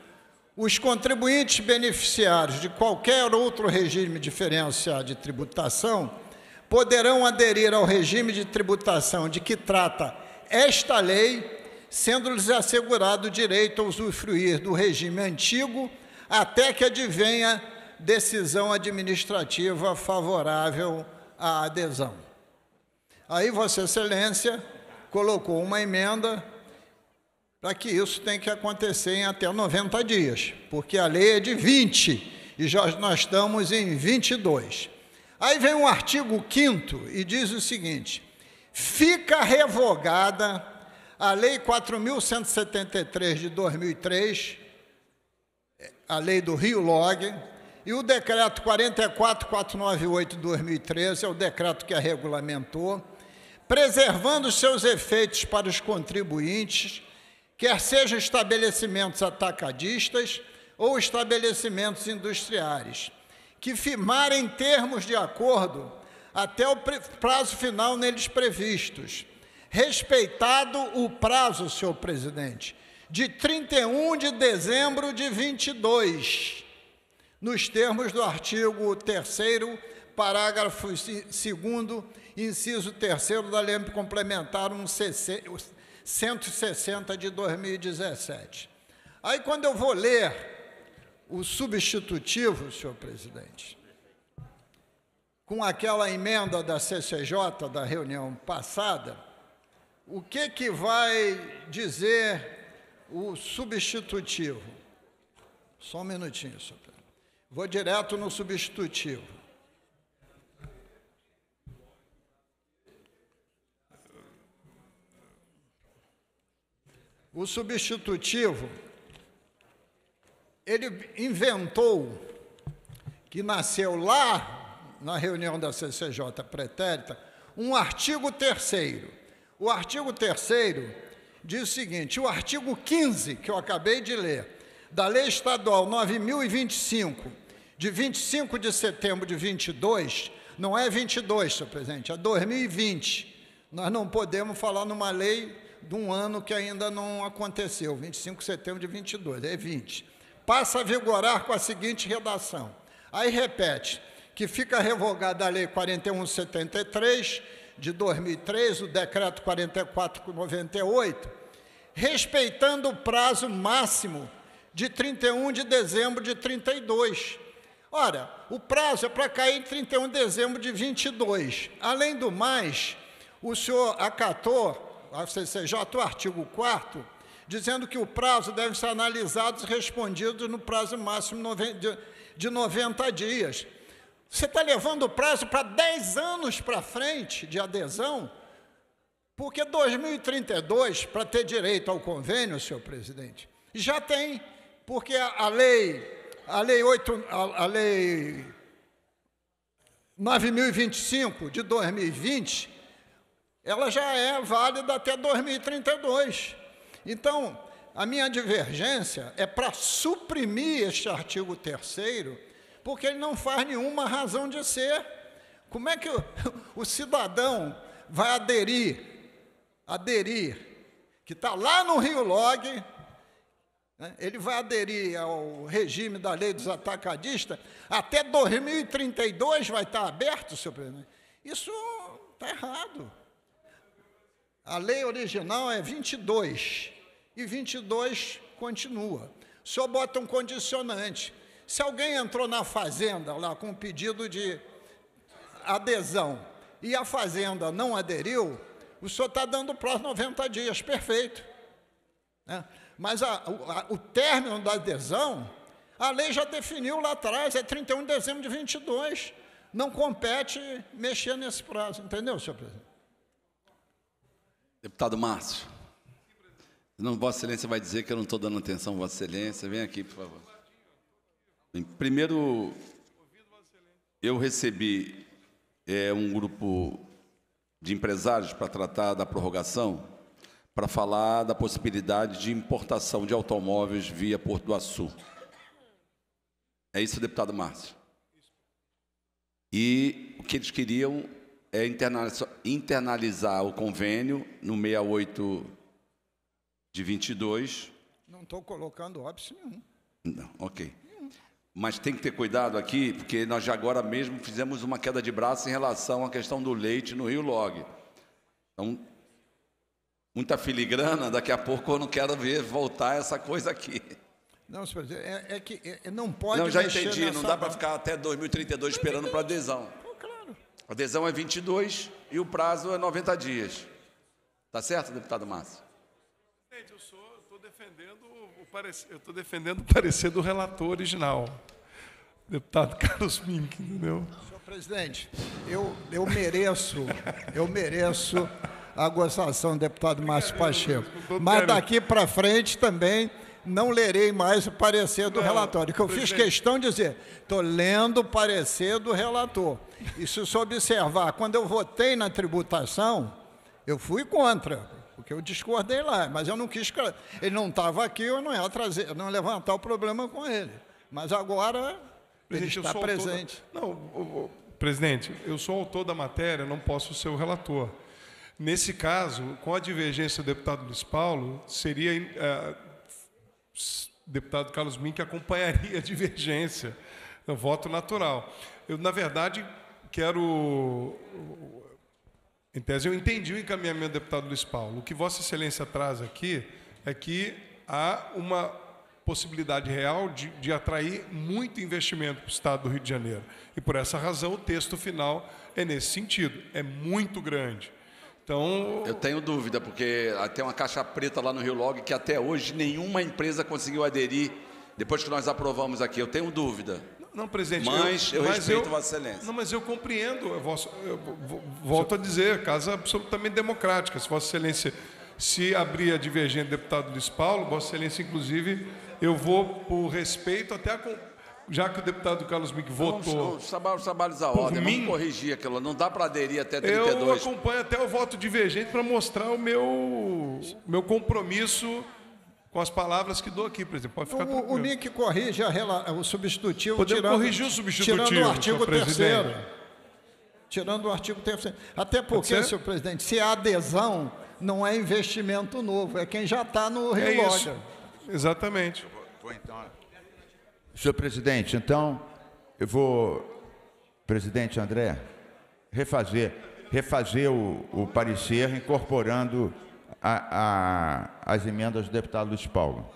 Os contribuintes beneficiários de qualquer outro regime diferenciado de tributação poderão aderir ao regime de tributação de que trata esta lei sendo-lhes assegurado o direito a usufruir do regime antigo até que advenha decisão administrativa favorável à adesão. Aí, Vossa Excelência colocou uma emenda para que isso tem que acontecer em até 90 dias, porque a lei é de 20 e já nós estamos em 22. Aí vem o um artigo 5 e diz o seguinte: fica revogada a Lei 4.173 de 2003, a Lei do Rio Log, e o Decreto 44498 de 2013, é o decreto que a regulamentou, preservando seus efeitos para os contribuintes, quer sejam estabelecimentos atacadistas ou estabelecimentos industriais, que firmarem termos de acordo até o prazo final neles previstos, respeitado o prazo, senhor presidente, de 31 de dezembro de 22, nos termos do artigo 3 parágrafo 2 inciso 3 da Lei Complementar 160 de 2017. Aí quando eu vou ler o substitutivo, senhor presidente, com aquela emenda da CCJ da reunião passada, o que que vai dizer o substitutivo? Só um minutinho, senhor. Vou direto no substitutivo. O substitutivo, ele inventou que nasceu lá na reunião da CCJ pretérita um artigo terceiro o artigo 3 diz o seguinte: o artigo 15, que eu acabei de ler, da Lei Estadual 9025, de 25 de setembro de 22, não é 22, senhor presidente, é 2020. Nós não podemos falar numa lei de um ano que ainda não aconteceu, 25 de setembro de 22, é 20. Passa a vigorar com a seguinte redação. Aí repete que fica revogada a lei 4173 de 2003, o decreto 4498, respeitando o prazo máximo de 31 de dezembro de 32. Ora, o prazo é para cair em 31 de dezembro de 22. Além do mais, o senhor acatou, a CCJ, o artigo 4 dizendo que o prazo deve ser analisado e respondido no prazo máximo de 90 dias. Você está levando o prazo para 10 anos para frente de adesão, porque 2032, para ter direito ao convênio, senhor presidente, já tem, porque a, a lei, a lei 8, a, a lei 9025 de 2020, ela já é válida até 2032. Então, a minha divergência é para suprimir este artigo 3 porque ele não faz nenhuma razão de ser. Como é que o, o cidadão vai aderir, aderir, que está lá no Rio Log, né, ele vai aderir ao regime da lei dos atacadistas, até 2032 vai estar tá aberto, senhor presidente. Isso está errado. A lei original é 22, e 22 continua. O senhor bota um condicionante. Se alguém entrou na fazenda lá com pedido de adesão e a fazenda não aderiu, o senhor está dando prazo 90 dias, perfeito. Né? Mas a, a, o término da adesão, a lei já definiu lá atrás, é 31 de dezembro de 22. Não compete mexer nesse prazo, entendeu, senhor presidente? Deputado Márcio, não, Vossa Excelência vai dizer que eu não estou dando atenção, Vossa Excelência, vem aqui, por favor. Primeiro, eu recebi é, um grupo de empresários para tratar da prorrogação, para falar da possibilidade de importação de automóveis via Porto do Açu. É isso, deputado Márcio. E o que eles queriam é internalizar o convênio no 68 de 22. Não estou colocando óbice nenhum. Não, ok mas tem que ter cuidado aqui, porque nós já agora mesmo fizemos uma queda de braço em relação à questão do leite no Rio Log. Então, muita filigrana, daqui a pouco eu não quero ver voltar essa coisa aqui. Não, senhor, é, é que é, é, não pode. Não, já entendi, não dá para ficar até 2032 esperando para adesão. Pô, claro. A adesão é 22 e o prazo é 90 dias. Tá certo, deputado Márcio? Presidente, eu sou defendendo o parecer, eu estou defendendo o parecer do relator original, deputado Carlos Mink, entendeu? Senhor presidente, eu, eu mereço, eu mereço a gozação do deputado Márcio Pacheco. Mas daqui para frente também não lerei mais o parecer do não, relatório. Que eu presidente. fiz questão de dizer, estou lendo o parecer do relator. E se observar, quando eu votei na tributação, eu fui contra porque eu discordei lá, mas eu não quis. Ele não estava aqui, eu não ia trazer, não ia levantar o problema com ele. Mas agora presidente, ele está presente. Da... Não, o, o... presidente, eu sou autor da matéria, não posso ser o relator. Nesse caso, com a divergência do deputado Luiz Paulo, seria o eh, deputado Carlos Min que acompanharia a divergência, o é voto natural. Eu, na verdade, quero em tese, eu entendi o encaminhamento do deputado Luiz Paulo. O que Vossa Excelência traz aqui é que há uma possibilidade real de, de atrair muito investimento para o Estado do Rio de Janeiro. E por essa razão, o texto final é nesse sentido. É muito grande. Então. Eu tenho dúvida, porque tem uma caixa preta lá no Rio Log que até hoje nenhuma empresa conseguiu aderir depois que nós aprovamos aqui. Eu tenho dúvida. Não, presidente. Mas eu, eu mas respeito eu, Vossa Excelência. Não, mas eu compreendo. Eu, eu, volto a dizer, casa absolutamente democrática. Se Vossa Excelência se abrir a divergente deputado Luiz Paulo, Vossa Excelência, inclusive, eu vou, por respeito, até a, já que o deputado Carlos Mick votou. Os trabalhos sabalizar ordem, mim, vamos corrigir aquilo. Não dá para aderir até 32. Eu acompanho até o voto divergente para mostrar o meu, meu compromisso com as palavras que dou aqui, por exemplo. Pode ficar o, o Nick corrige a, o substitutivo. Podemos tirando, corrigir o substitutivo, tirando o artigo terceiro. Tirando o artigo terceiro. Até porque, senhor presidente, se há adesão, não é investimento novo, é quem já está no relógio. É Exatamente. Vou, vou então... Senhor presidente, então, eu vou, presidente André, refazer, refazer o, o parecer incorporando a, a, as emendas do deputado Luiz Paulo.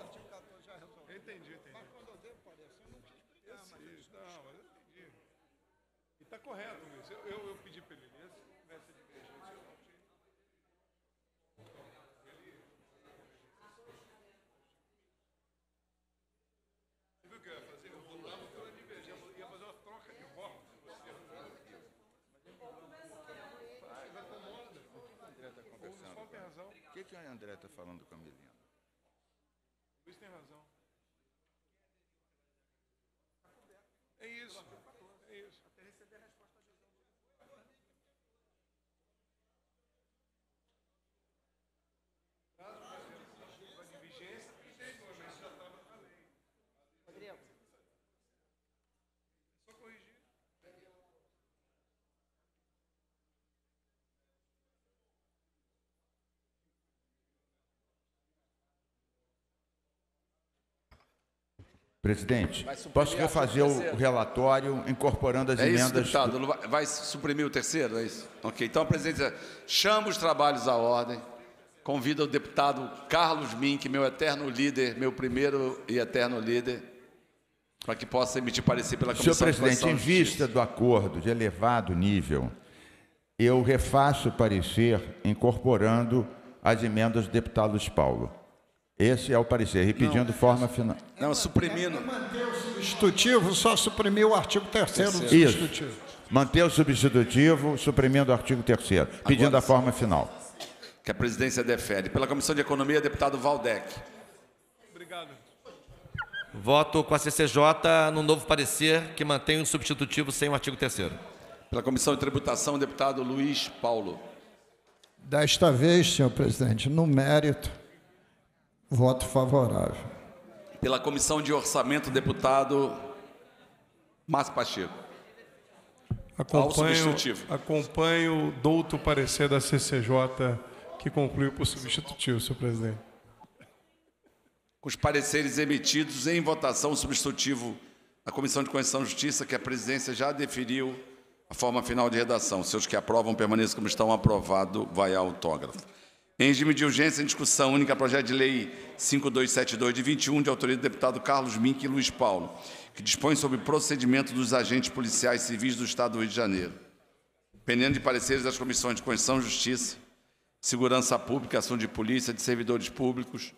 Presidente, posso refazer fazer o relatório incorporando as é emendas... É isso, deputado. Do... Vai suprimir o terceiro, é isso? Ok. Então, presidente, chama os trabalhos à ordem. Convida o deputado Carlos Mink, meu eterno líder, meu primeiro e eterno líder, para que possa emitir parecer pela Comissão Senhor presidente, em vista do acordo de elevado nível, eu refaço o parecer incorporando as emendas do deputado Luiz Paulo. Esse é o parecer, repetindo não, forma final. Não, suprimindo. É manter o substitutivo, só suprimir o artigo 3 do substitutivo. Isso. Manter o substitutivo, suprimindo o artigo 3 pedindo Agora, a forma final. Que a presidência defere. Pela Comissão de Economia, deputado Valdec. Obrigado. Voto com a CCJ no novo parecer que mantém o substitutivo sem o artigo 3 Pela Comissão de Tributação, deputado Luiz Paulo. Desta vez, senhor presidente, no mérito Voto favorável. Pela Comissão de Orçamento, deputado Márcio Pacheco. Acompanho, acompanho douto parecer da CCJ que concluiu por substitutivo, senhor presidente. Com os pareceres emitidos em votação substitutivo, a Comissão de Constituição e Justiça, que a presidência já definiu a forma final de redação. Seus os que aprovam permaneçam como estão, aprovado, vai ao autógrafo. Em regime de urgência, em discussão única, projeto de lei 5272 de 21, de autoria do deputado Carlos Mink e Luiz Paulo, que dispõe sobre o procedimento dos agentes policiais civis do Estado do Rio de Janeiro. Pendendo de pareceres das comissões de Constituição, e Justiça, Segurança Pública, Ação de Polícia, de Servidores Públicos,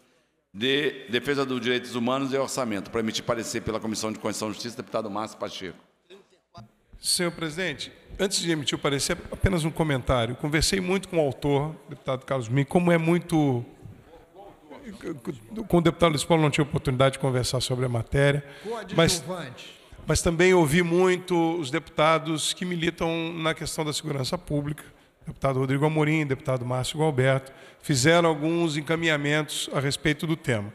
de Defesa dos Direitos Humanos e Orçamento. Para emitir parecer pela Comissão de Constituição e Justiça, deputado Márcio Pacheco. Senhor presidente, antes de emitir o parecer, apenas um comentário. Conversei muito com o autor, deputado Carlos Mim, como é muito. Com o deputado Luiz Paulo não tive oportunidade de conversar sobre a matéria. Mas, mas também ouvi muito os deputados que militam na questão da segurança pública, deputado Rodrigo Amorim, deputado Márcio Galberto, fizeram alguns encaminhamentos a respeito do tema.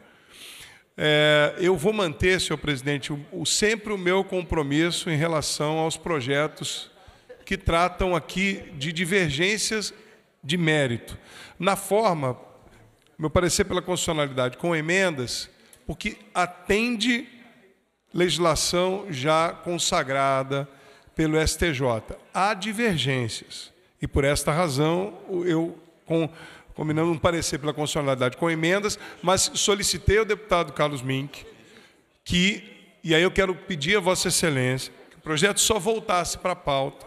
É, eu vou manter, senhor presidente, o, o, sempre o meu compromisso em relação aos projetos que tratam aqui de divergências de mérito. Na forma, meu parecer pela constitucionalidade, com emendas, porque atende legislação já consagrada pelo STJ. Há divergências. E por esta razão, eu, com Combinando um parecer pela constitucionalidade com emendas, mas solicitei ao deputado Carlos Mink que, e aí eu quero pedir a Vossa Excelência, que o projeto só voltasse para a pauta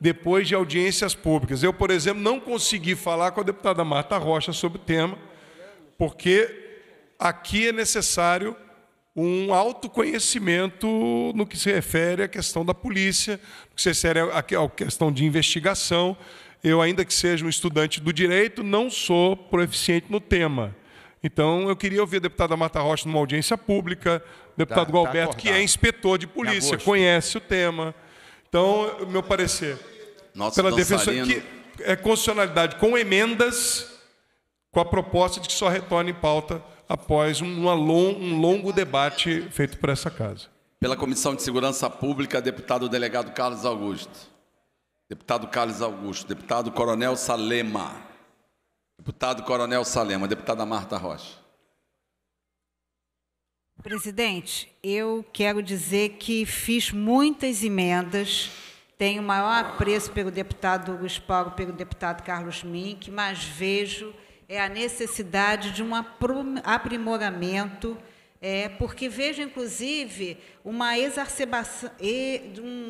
depois de audiências públicas. Eu, por exemplo, não consegui falar com a deputada Marta Rocha sobre o tema, porque aqui é necessário um autoconhecimento no que se refere à questão da polícia, no que se refere à questão de investigação eu, ainda que seja um estudante do direito, não sou proeficiente no tema. Então, eu queria ouvir a deputada Marta Rocha numa audiência pública, o deputado tá, Galberto, tá que é inspetor de polícia, conhece o tema. Então, meu parecer, Nossa, pela defesa que é constitucionalidade com emendas, com a proposta de que só retorne em pauta após um, long, um longo debate feito por essa casa. Pela Comissão de Segurança Pública, deputado delegado Carlos Augusto deputado Carlos Augusto, deputado Coronel Salema, deputado Coronel Salema, deputada Marta Rocha. Presidente, eu quero dizer que fiz muitas emendas, tenho o maior apreço pelo deputado Hugo Paulo, pelo deputado Carlos Mink, mas vejo é a necessidade de um aprimoramento, é, porque vejo, inclusive, uma exacerbação,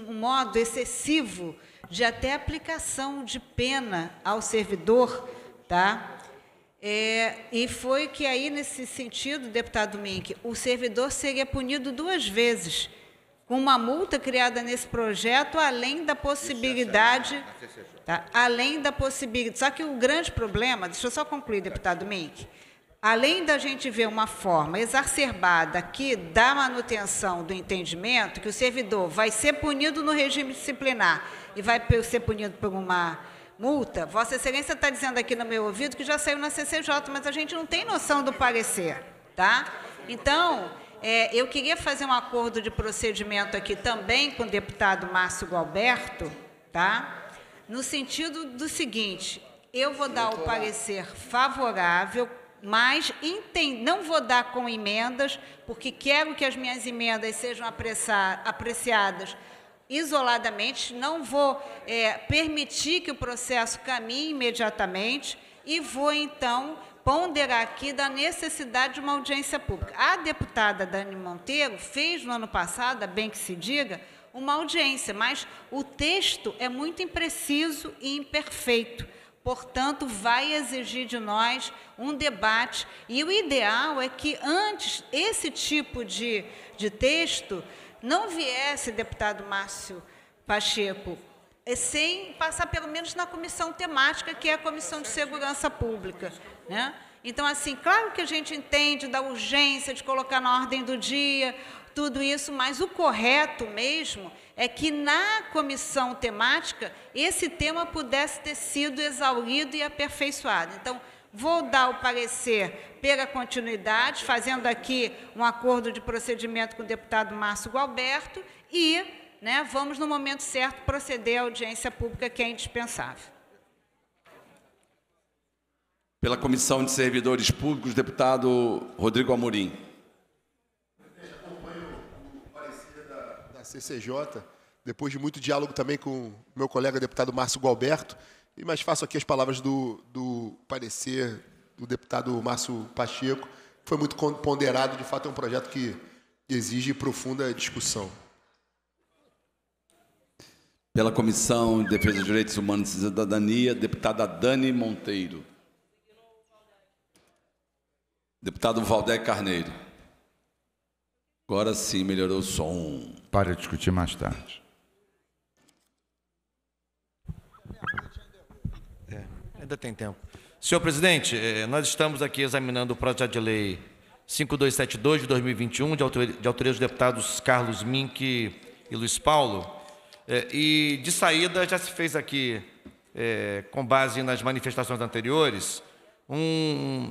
um modo excessivo de até aplicação de pena ao servidor, tá? É, e foi que aí, nesse sentido, deputado Mink, o servidor seria punido duas vezes, com uma multa criada nesse projeto, além da possibilidade. É tá? Além da possibilidade. Só que o grande problema, deixa eu só concluir, deputado Mink além da gente ver uma forma exacerbada aqui da manutenção do entendimento, que o servidor vai ser punido no regime disciplinar e vai ser punido por uma multa, Vossa Excelência está dizendo aqui no meu ouvido que já saiu na CCJ, mas a gente não tem noção do parecer, tá? Então, é, eu queria fazer um acordo de procedimento aqui também com o deputado Márcio Galberto, tá? No sentido do seguinte, eu vou dar o parecer favorável mas não vou dar com emendas, porque quero que as minhas emendas sejam apreciadas isoladamente, não vou é, permitir que o processo caminhe imediatamente e vou, então, ponderar aqui da necessidade de uma audiência pública. A deputada Dani Monteiro fez no ano passado, bem que se diga, uma audiência, mas o texto é muito impreciso e imperfeito. Portanto, vai exigir de nós um debate, e o ideal é que antes esse tipo de, de texto não viesse, deputado Márcio Pacheco, sem passar pelo menos na comissão temática, que é a Comissão de Segurança Pública. Né? Então, assim, claro que a gente entende da urgência de colocar na ordem do dia tudo isso, mas o correto mesmo é que na comissão temática esse tema pudesse ter sido exaurido e aperfeiçoado. Então, vou dar o parecer pela continuidade, fazendo aqui um acordo de procedimento com o deputado Márcio Gualberto e né, vamos, no momento certo, proceder à audiência pública que é indispensável. Pela Comissão de Servidores Públicos, deputado Rodrigo Amorim. CCJ depois de muito diálogo também com meu colega deputado Márcio Galberto e mais faço aqui as palavras do, do parecer do deputado Márcio Pacheco, que foi muito ponderado, de fato é um projeto que exige profunda discussão. Pela Comissão de Defesa dos Direitos Humanos e Cidadania, deputada Dani Monteiro. Deputado Valdé Carneiro. Agora sim melhorou o som. Para discutir mais tarde. Ainda tem tempo. Senhor presidente, eh, nós estamos aqui examinando o projeto de lei 5272 de 2021, de autoria dos deputados Carlos Mink e Luiz Paulo. Eh, e, de saída, já se fez aqui, eh, com base nas manifestações anteriores, um,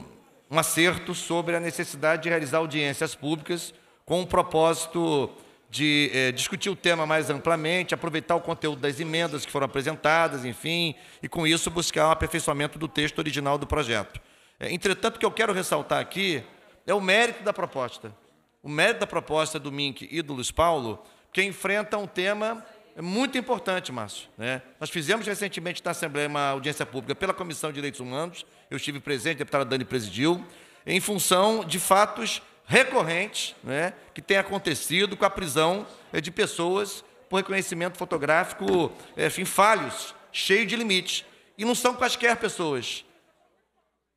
um acerto sobre a necessidade de realizar audiências públicas com um propósito de é, discutir o tema mais amplamente, aproveitar o conteúdo das emendas que foram apresentadas, enfim, e com isso buscar um aperfeiçoamento do texto original do projeto. É, entretanto, o que eu quero ressaltar aqui é o mérito da proposta. O mérito da proposta do Mink e do Luiz Paulo, que enfrenta um tema muito importante, Márcio. Né? Nós fizemos recentemente na Assembleia uma audiência pública pela Comissão de Direitos Humanos, eu estive presente, a deputada Dani presidiu, em função de fatos recorrente né, que tem acontecido com a prisão eh, de pessoas por reconhecimento fotográfico, eh, enfim, falhos, cheio de limites E não são quaisquer pessoas.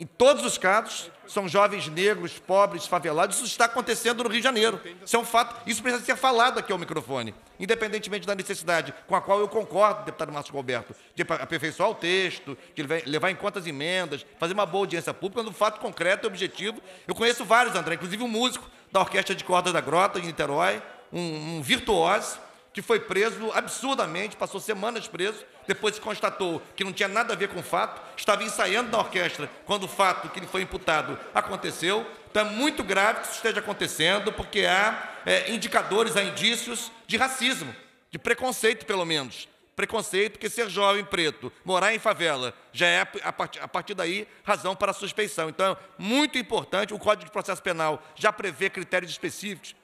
Em todos os casos, são jovens negros, pobres, favelados. Isso está acontecendo no Rio de Janeiro. Isso é um fato. Isso precisa ser falado aqui ao microfone, independentemente da necessidade, com a qual eu concordo, deputado Márcio Roberto, de aperfeiçoar o texto, de levar em conta as emendas, fazer uma boa audiência pública, no fato concreto e objetivo. Eu conheço vários, André, inclusive um músico da Orquestra de Cordas da Grota, em Niterói, um, um virtuoso, que foi preso absurdamente, passou semanas preso, depois se constatou que não tinha nada a ver com o fato, estava ensaiando na orquestra quando o fato que ele foi imputado aconteceu. Então é muito grave que isso esteja acontecendo, porque há é, indicadores, há indícios de racismo, de preconceito, pelo menos. Preconceito que ser jovem preto, morar em favela, já é, a partir, a partir daí, razão para suspeição. Então, é muito importante, o Código de Processo Penal já prevê critérios específicos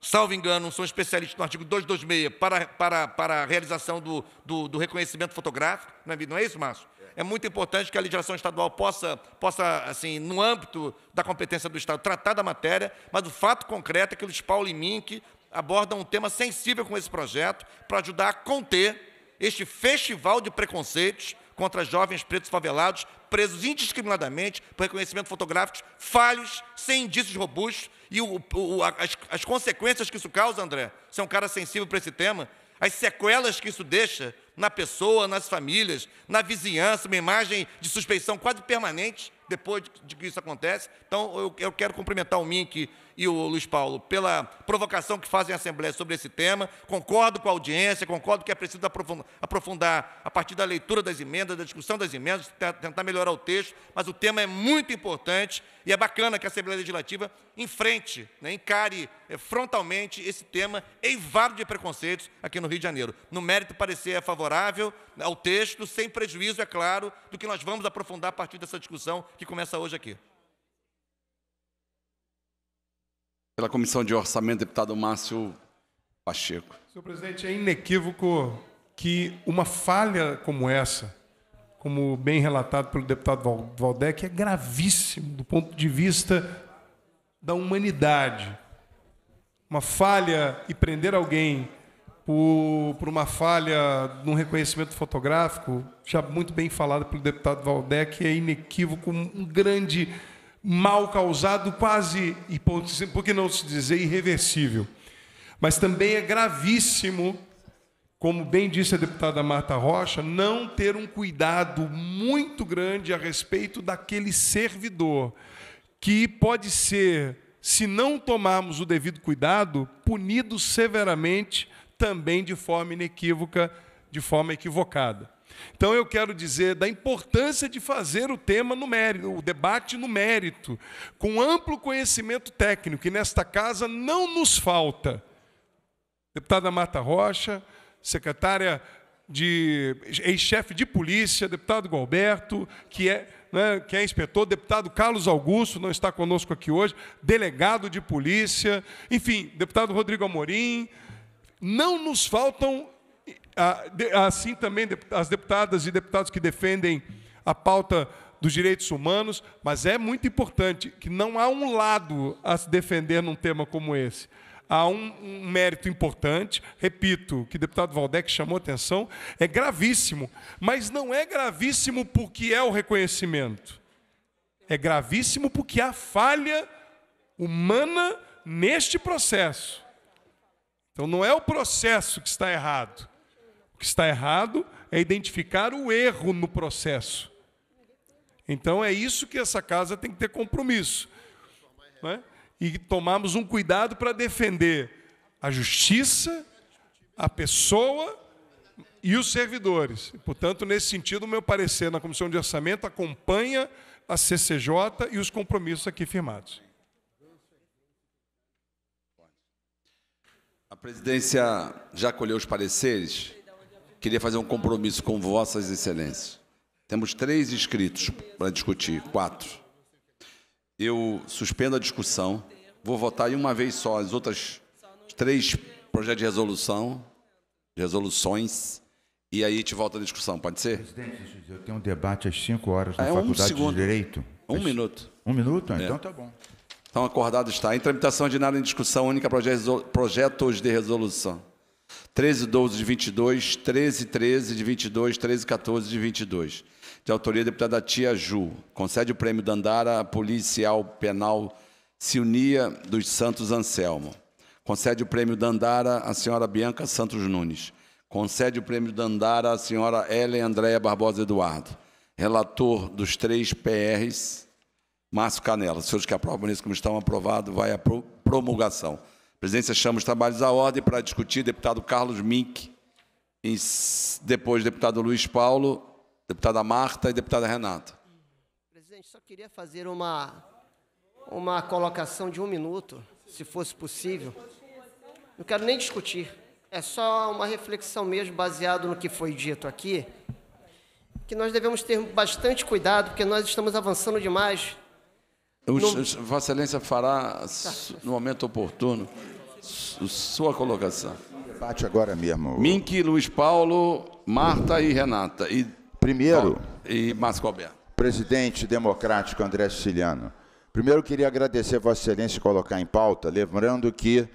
salvo engano, sou especialista no artigo 226 para, para, para a realização do, do, do reconhecimento fotográfico, não é, não é isso, Márcio? É muito importante que a legislação estadual possa, possa, assim, no âmbito da competência do Estado, tratar da matéria, mas o fato concreto é que Luiz Paulo e Mink abordam um tema sensível com esse projeto para ajudar a conter este festival de preconceitos contra jovens pretos favelados, presos indiscriminadamente por reconhecimento fotográficos falhos, sem indícios robustos, e o, o, as, as consequências que isso causa, André, você é um cara sensível para esse tema, as sequelas que isso deixa na pessoa, nas famílias, na vizinhança, uma imagem de suspeição quase permanente depois de que isso acontece. Então, eu, eu quero cumprimentar o Mink e o Luiz Paulo pela provocação que fazem a Assembleia sobre esse tema. Concordo com a audiência, concordo que é preciso aprofundar a partir da leitura das emendas, da discussão das emendas, tentar melhorar o texto, mas o tema é muito importante e é bacana que a Assembleia Legislativa enfrente, né, encare eh, frontalmente esse tema eivado de preconceitos aqui no Rio de Janeiro. No mérito, parecer é favorável ao é texto, sem prejuízo, é claro, do que nós vamos aprofundar a partir dessa discussão que começa hoje aqui. Pela Comissão de Orçamento, deputado Márcio Pacheco. Senhor presidente, é inequívoco que uma falha como essa, como bem relatado pelo deputado Valdec, é gravíssimo do ponto de vista da humanidade. Uma falha e prender alguém por, por uma falha no reconhecimento fotográfico, já muito bem falado pelo deputado Valdec, é inequívoco, um grande mal causado, quase, e por que não se dizer, irreversível. Mas também é gravíssimo, como bem disse a deputada Marta Rocha, não ter um cuidado muito grande a respeito daquele servidor, que pode ser, se não tomarmos o devido cuidado, punido severamente também de forma inequívoca, de forma equivocada. Então eu quero dizer da importância de fazer o tema no mérito, o debate no mérito, com amplo conhecimento técnico, que nesta casa não nos falta. Deputada Marta Rocha, secretária de ex-chefe de polícia, deputado Galberto, que é, né, que é inspetor, deputado Carlos Augusto, não está conosco aqui hoje, delegado de polícia, enfim, deputado Rodrigo Amorim, não nos faltam, assim também, as deputadas e deputados que defendem a pauta dos direitos humanos, mas é muito importante que não há um lado a se defender num tema como esse. Há um, um mérito importante, repito, que o deputado Valdec chamou atenção, é gravíssimo, mas não é gravíssimo porque é o reconhecimento. É gravíssimo porque há falha humana neste processo. Então não é o processo que está errado. O que está errado é identificar o erro no processo. Então é isso que essa casa tem que ter compromisso. Né? E tomarmos um cuidado para defender a justiça, a pessoa e os servidores. Portanto, nesse sentido, o meu parecer na Comissão de Orçamento acompanha a CCJ e os compromissos aqui firmados. A presidência já colheu os pareceres. Queria fazer um compromisso com vossas excelências. Temos três inscritos para discutir, quatro. Eu suspendo a discussão, vou votar em uma vez só as outras três projetos de resolução, resoluções, e aí te volta a discussão, pode ser? Presidente, eu tenho um debate às 5 horas na ah, é, Faculdade de Direito. Um minuto. Um minuto? Ah, é. Então tá bom. Então, acordado está. Em tramitação ordinária em discussão única, projetos de resolução. 13, 12 de 22, 13, 13 de 22, 13, 14 de 22. De autoria da deputada Tia Ju. Concede o prêmio Dandara à policial penal Silnia dos Santos Anselmo. Concede o prêmio Dandara à senhora Bianca Santos Nunes. Concede o prêmio Dandara à senhora Ellen Andréa Barbosa Eduardo. Relator dos três PRs, Márcio Canela. Os senhores que aprovam por isso como estão, aprovado, vai à promulgação. A presidência chama os trabalhos à ordem para discutir deputado Carlos Mink, depois deputado Luiz Paulo, deputada Marta e deputada Renata. Presidente, só queria fazer uma, uma colocação de um minuto, se fosse possível. Não quero nem discutir. É só uma reflexão mesmo, baseado no que foi dito aqui, que nós devemos ter bastante cuidado, porque nós estamos avançando demais os, não... Vossa Excelência fará, tá. no momento oportuno, sua colocação. Debate agora mesmo. Mink, Luiz Paulo, Marta e Renata. E, Primeiro. E Márcio Presidente democrático André Siciliano. Primeiro, queria agradecer Vossa Excelência colocar em pauta, lembrando que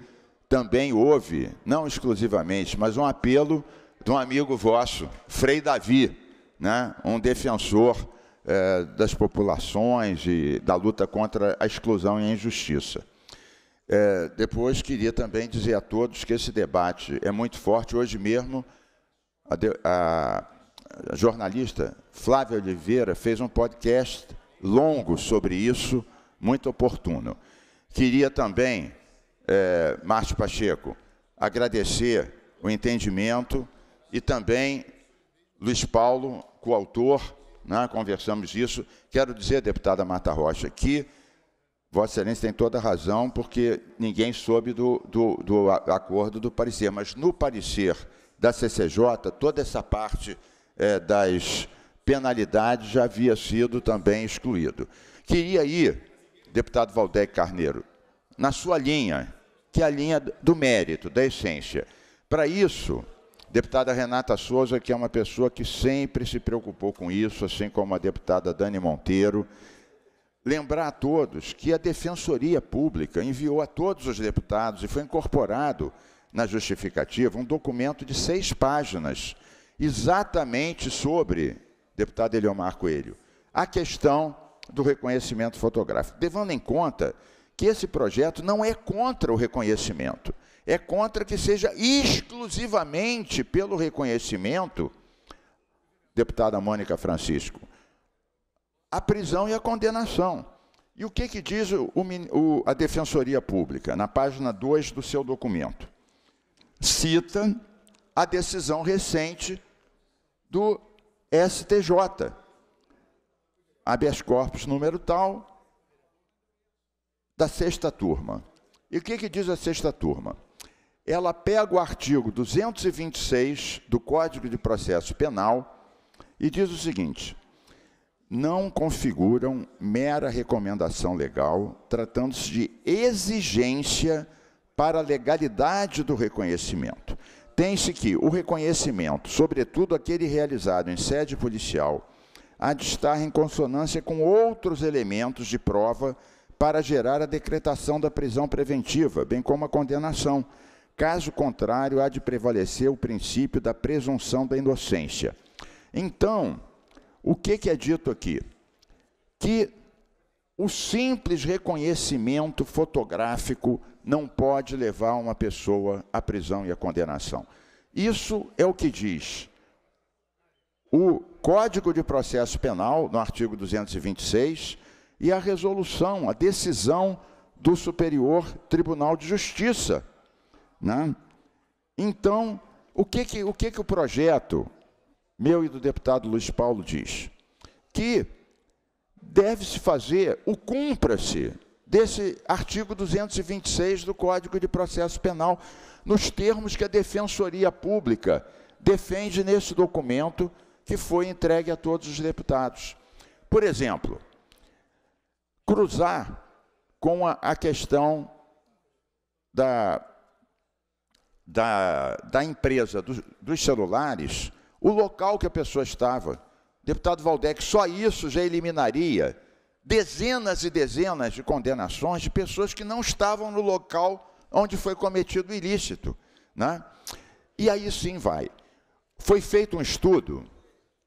também houve, não exclusivamente, mas um apelo de um amigo vosso, Frei Davi, né? um defensor é, das populações e da luta contra a exclusão e a injustiça. É, depois, queria também dizer a todos que esse debate é muito forte. Hoje mesmo, a, de, a, a jornalista Flávia Oliveira fez um podcast longo sobre isso, muito oportuno. Queria também, é, Márcio Pacheco, agradecer o entendimento e também Luiz Paulo, coautor, né, conversamos isso. Quero dizer, deputada Marta Rocha, que Vossa Excelência tem toda a razão, porque ninguém soube do, do, do acordo do parecer, mas no parecer da CCJ, toda essa parte é, das penalidades já havia sido também excluído. Queria aí, deputado Valdec Carneiro, na sua linha, que é a linha do mérito, da essência. Para isso, Deputada Renata Souza, que é uma pessoa que sempre se preocupou com isso, assim como a deputada Dani Monteiro. Lembrar a todos que a Defensoria Pública enviou a todos os deputados e foi incorporado na justificativa um documento de seis páginas, exatamente sobre, deputado Eliomar Coelho, a questão do reconhecimento fotográfico, levando em conta que esse projeto não é contra o reconhecimento é contra que seja exclusivamente pelo reconhecimento, deputada Mônica Francisco, a prisão e a condenação. E o que, que diz o, o, a Defensoria Pública, na página 2 do seu documento? Cita a decisão recente do STJ, habeas corpus número tal, da sexta turma. E o que, que diz a sexta turma? ela pega o artigo 226 do Código de Processo Penal e diz o seguinte: não configuram mera recomendação legal, tratando-se de exigência para a legalidade do reconhecimento. Tem-se que o reconhecimento, sobretudo aquele realizado em sede policial, há de estar em consonância com outros elementos de prova para gerar a decretação da prisão preventiva, bem como a condenação Caso contrário, há de prevalecer o princípio da presunção da inocência. Então, o que, que é dito aqui? Que o simples reconhecimento fotográfico não pode levar uma pessoa à prisão e à condenação. Isso é o que diz o Código de Processo Penal, no artigo 226, e a resolução, a decisão do Superior Tribunal de Justiça, né? Então, o que que o, que que o projeto meu e do deputado Luiz Paulo diz? Que deve-se fazer o cumpra-se desse artigo 226 do Código de Processo Penal, nos termos que a Defensoria Pública defende nesse documento que foi entregue a todos os deputados. Por exemplo, cruzar com a, a questão da da, da empresa do, dos celulares o local que a pessoa estava. Deputado Valdec, só isso já eliminaria dezenas e dezenas de condenações de pessoas que não estavam no local onde foi cometido o ilícito. Né? E aí sim vai. Foi feito um estudo,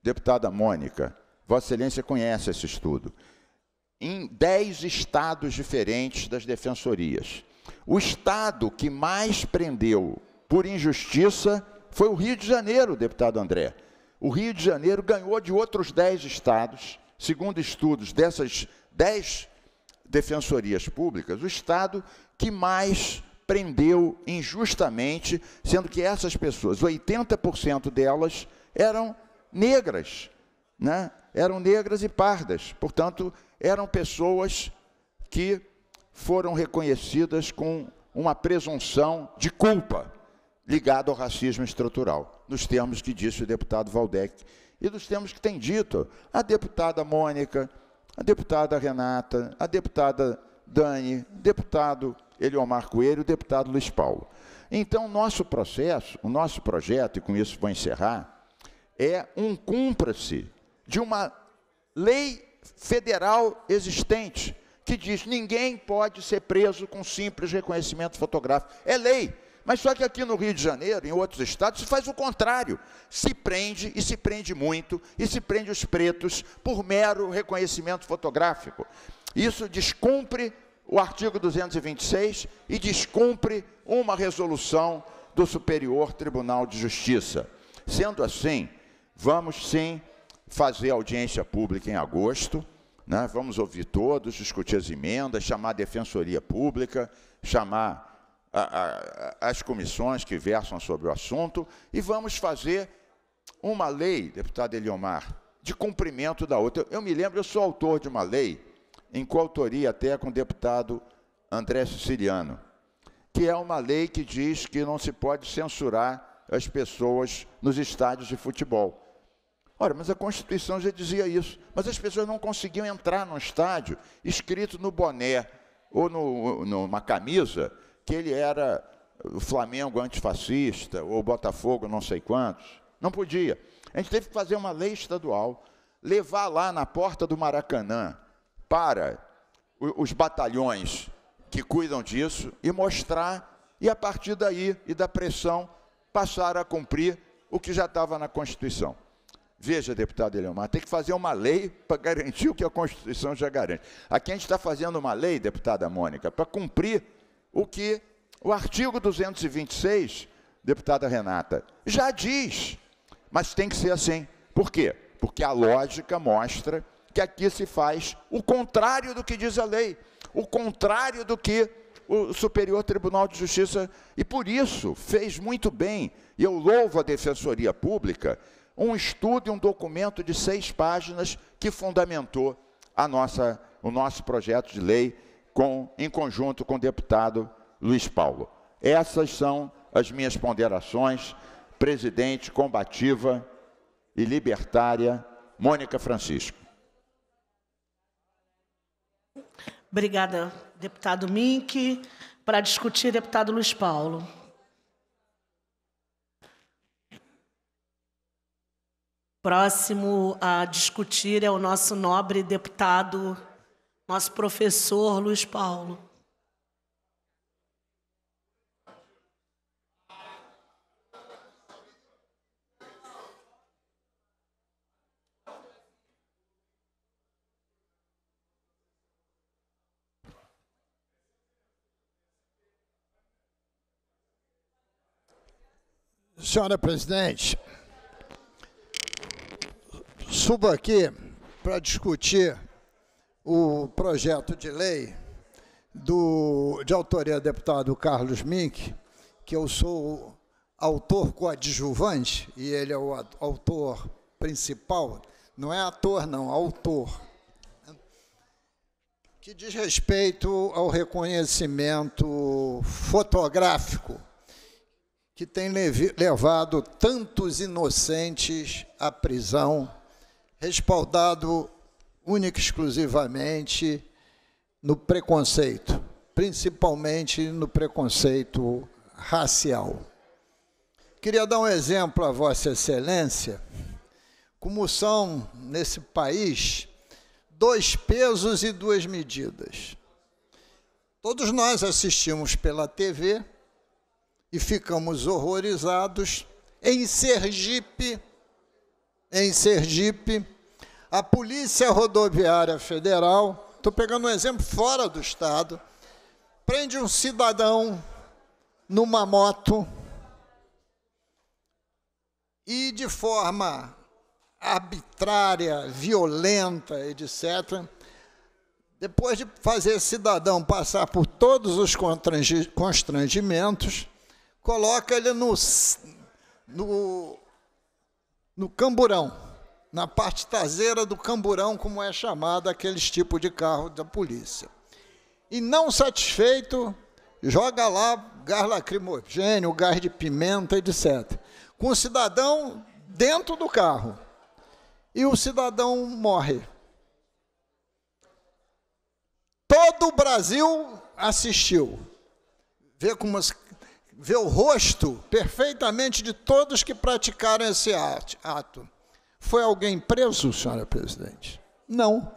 deputada Mônica, Vossa Excelência conhece esse estudo, em dez estados diferentes das defensorias. O estado que mais prendeu por injustiça foi o Rio de Janeiro, deputado André. O Rio de Janeiro ganhou de outros 10 estados, segundo estudos dessas 10 defensorias públicas, o estado que mais prendeu injustamente, sendo que essas pessoas, 80% delas eram negras, né? Eram negras e pardas, portanto, eram pessoas que foram reconhecidas com uma presunção de culpa ligada ao racismo estrutural, nos termos que disse o deputado Valdec e dos termos que tem dito a deputada Mônica, a deputada Renata, a deputada Dani, deputado Eliomar Coelho, deputado Luiz Paulo. Então, nosso processo, o nosso projeto, e com isso vou encerrar, é um cumprir-se de uma lei federal existente que diz: ninguém pode ser preso com simples reconhecimento fotográfico. É lei. Mas só que aqui no Rio de Janeiro, em outros estados, se faz o contrário. Se prende, e se prende muito, e se prende os pretos por mero reconhecimento fotográfico. Isso descumpre o artigo 226 e descumpre uma resolução do Superior Tribunal de Justiça. Sendo assim, vamos sim fazer audiência pública em agosto né? vamos ouvir todos, discutir as emendas, chamar a Defensoria Pública, chamar a, a, as comissões que versam sobre o assunto e vamos fazer uma lei, deputado Eliomar, de cumprimento da outra. Eu, eu me lembro, eu sou autor de uma lei, em coautoria até com o deputado André Siciliano, que é uma lei que diz que não se pode censurar as pessoas nos estádios de futebol. Ora, mas a Constituição já dizia isso. Mas as pessoas não conseguiam entrar no estádio escrito no boné ou no, numa camisa que ele era o Flamengo antifascista ou Botafogo não sei quantos. Não podia. A gente teve que fazer uma lei estadual, levar lá na porta do Maracanã para os batalhões que cuidam disso e mostrar, e a partir daí e da pressão, passar a cumprir o que já estava na Constituição. Veja, deputado Eliomar, tem que fazer uma lei para garantir o que a Constituição já garante. Aqui a gente está fazendo uma lei, deputada Mônica, para cumprir o que o artigo 226, deputada Renata, já diz. Mas tem que ser assim. Por quê? Porque a lógica mostra que aqui se faz o contrário do que diz a lei, o contrário do que o Superior Tribunal de Justiça. E por isso fez muito bem, e eu louvo a Defensoria Pública, um estudo e um documento de seis páginas que fundamentou a nossa, o nosso projeto de lei com, em conjunto com o deputado Luiz Paulo. Essas são as minhas ponderações, presidente combativa e libertária Mônica Francisco. Obrigada, deputado Mink. Para discutir, deputado Luiz Paulo. Próximo a discutir é o nosso nobre deputado, nosso professor Luiz Paulo. Senhora presidente, subo aqui para discutir o projeto de lei do, de autoria do deputado Carlos Mink, que eu sou autor coadjuvante e ele é o autor principal, não é ator, não, autor, que diz respeito ao reconhecimento fotográfico que tem levado tantos inocentes à prisão respaldado única e exclusivamente no preconceito, principalmente no preconceito racial. Queria dar um exemplo a Vossa Excelência, como são nesse país dois pesos e duas medidas. Todos nós assistimos pela TV e ficamos horrorizados em Sergipe em Sergipe, a Polícia Rodoviária Federal, estou pegando um exemplo fora do estado, prende um cidadão numa moto e de forma arbitrária, violenta, etc., depois de fazer cidadão passar por todos os constrangimentos, coloca ele no, no no camburão, na parte traseira do camburão, como é chamado aqueles tipos de carro da polícia. E não satisfeito, joga lá gás lacrimogênio, gás de pimenta, etc. Com o cidadão dentro do carro. E o cidadão morre. Todo o Brasil assistiu. Vê como as vê o rosto perfeitamente de todos que praticaram esse ato. Foi alguém preso, senhora presidente? Não.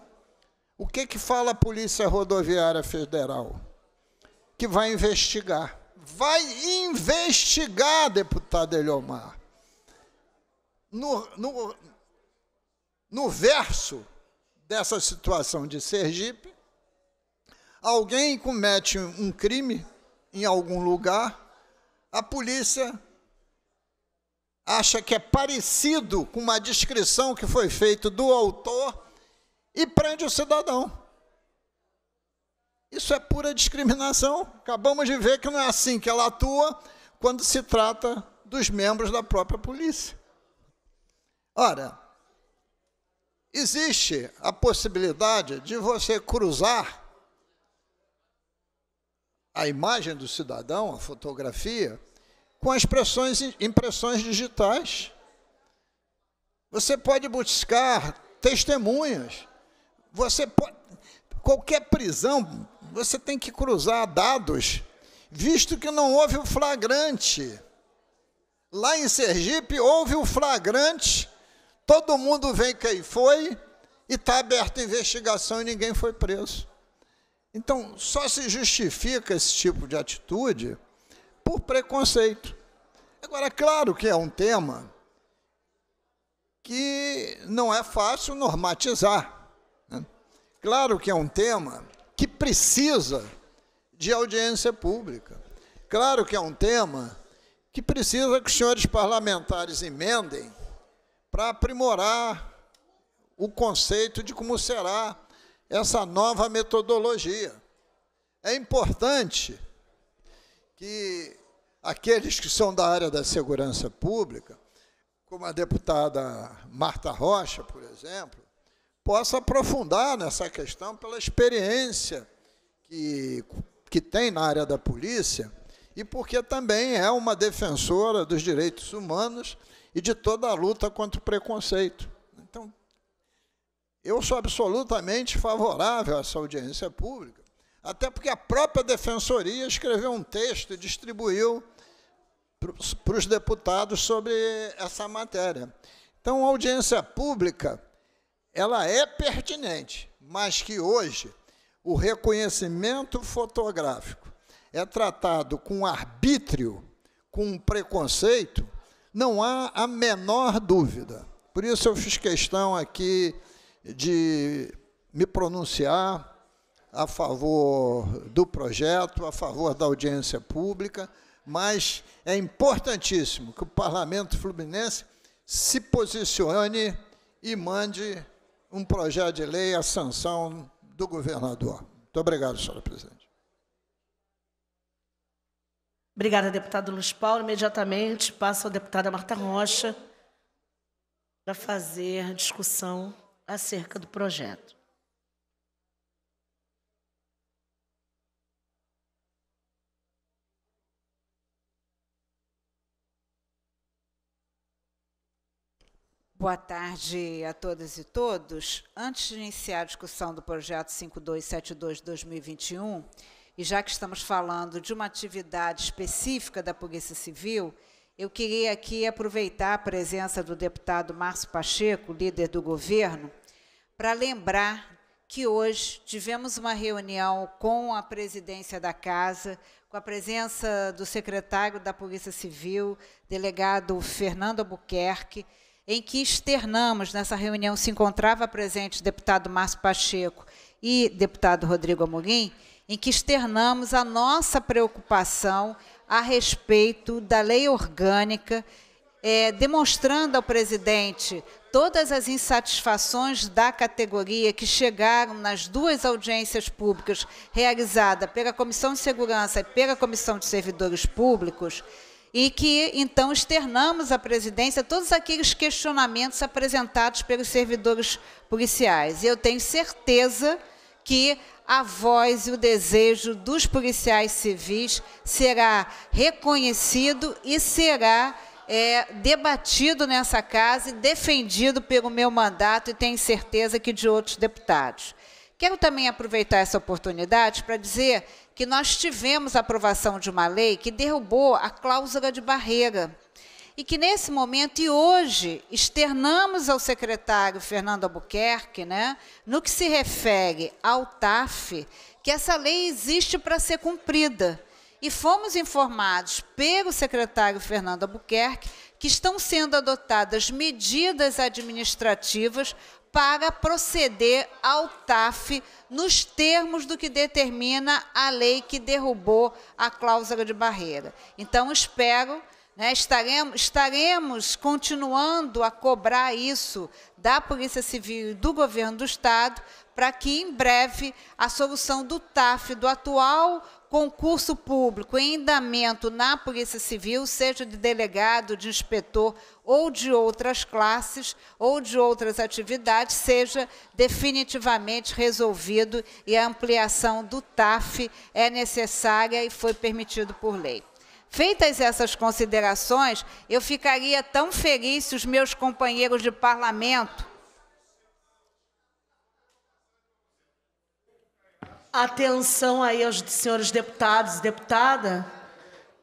O que, que fala a Polícia Rodoviária Federal? Que vai investigar. Vai investigar, deputado Eliomar. No, no, no verso dessa situação de Sergipe, alguém comete um crime em algum lugar, a polícia acha que é parecido com uma descrição que foi feita do autor e prende o cidadão. Isso é pura discriminação. Acabamos de ver que não é assim que ela atua quando se trata dos membros da própria polícia. Ora, existe a possibilidade de você cruzar a imagem do cidadão, a fotografia, com as impressões digitais. Você pode buscar testemunhas. Você pode, qualquer prisão, você tem que cruzar dados, visto que não houve o flagrante. Lá em Sergipe houve o flagrante, todo mundo vê quem foi e está aberta a investigação e ninguém foi preso. Então, só se justifica esse tipo de atitude por preconceito. Agora, é claro que é um tema que não é fácil normatizar. Né? Claro que é um tema que precisa de audiência pública. Claro que é um tema que precisa que os senhores parlamentares emendem para aprimorar o conceito de como será essa nova metodologia. É importante que aqueles que são da área da segurança pública, como a deputada Marta Rocha, por exemplo, possa aprofundar nessa questão pela experiência que, que tem na área da polícia e porque também é uma defensora dos direitos humanos e de toda a luta contra o preconceito. Eu sou absolutamente favorável a essa audiência pública, até porque a própria defensoria escreveu um texto e distribuiu para os deputados sobre essa matéria. Então, a audiência pública, ela é pertinente, mas que hoje o reconhecimento fotográfico é tratado com arbítrio, com preconceito, não há a menor dúvida. Por isso eu fiz questão aqui de me pronunciar a favor do projeto, a favor da audiência pública, mas é importantíssimo que o parlamento fluminense se posicione e mande um projeto de lei à sanção do governador. Muito obrigado, senhora presidente. Obrigada, deputado Luiz Paulo. Imediatamente passo à deputada Marta Rocha para fazer a discussão acerca do projeto. Boa tarde a todas e todos. Antes de iniciar a discussão do projeto 5272-2021, e já que estamos falando de uma atividade específica da Polícia Civil, eu queria aqui aproveitar a presença do deputado Márcio Pacheco, líder do governo, para lembrar que hoje tivemos uma reunião com a presidência da casa, com a presença do secretário da Polícia Civil, delegado Fernando Albuquerque, em que externamos, nessa reunião se encontrava presente o deputado Márcio Pacheco e deputado Rodrigo Amorim, em que externamos a nossa preocupação a respeito da lei orgânica é, demonstrando ao presidente todas as insatisfações da categoria que chegaram nas duas audiências públicas realizadas pela Comissão de Segurança e pela Comissão de Servidores Públicos, e que então externamos à presidência todos aqueles questionamentos apresentados pelos servidores policiais. E eu tenho certeza que a voz e o desejo dos policiais civis será reconhecido e será é, debatido nessa casa e defendido pelo meu mandato e tenho certeza que de outros deputados. Quero também aproveitar essa oportunidade para dizer que nós tivemos a aprovação de uma lei que derrubou a cláusula de barreira. E que nesse momento e hoje externamos ao secretário Fernando Albuquerque, né, no que se refere ao TAF, que essa lei existe para ser cumprida e fomos informados pelo secretário Fernando Albuquerque que estão sendo adotadas medidas administrativas para proceder ao TAF nos termos do que determina a lei que derrubou a cláusula de barreira. Então, espero. Né, estaremos, estaremos continuando a cobrar isso da Polícia Civil e do Governo do Estado para que, em breve, a solução do TAF, do atual concurso público em andamento na Polícia Civil, seja de delegado, de inspetor ou de outras classes ou de outras atividades, seja definitivamente resolvido e a ampliação do TAF é necessária e foi permitido por lei. Feitas essas considerações, eu ficaria tão feliz se os meus companheiros de parlamento Atenção aí aos senhores deputados e deputada.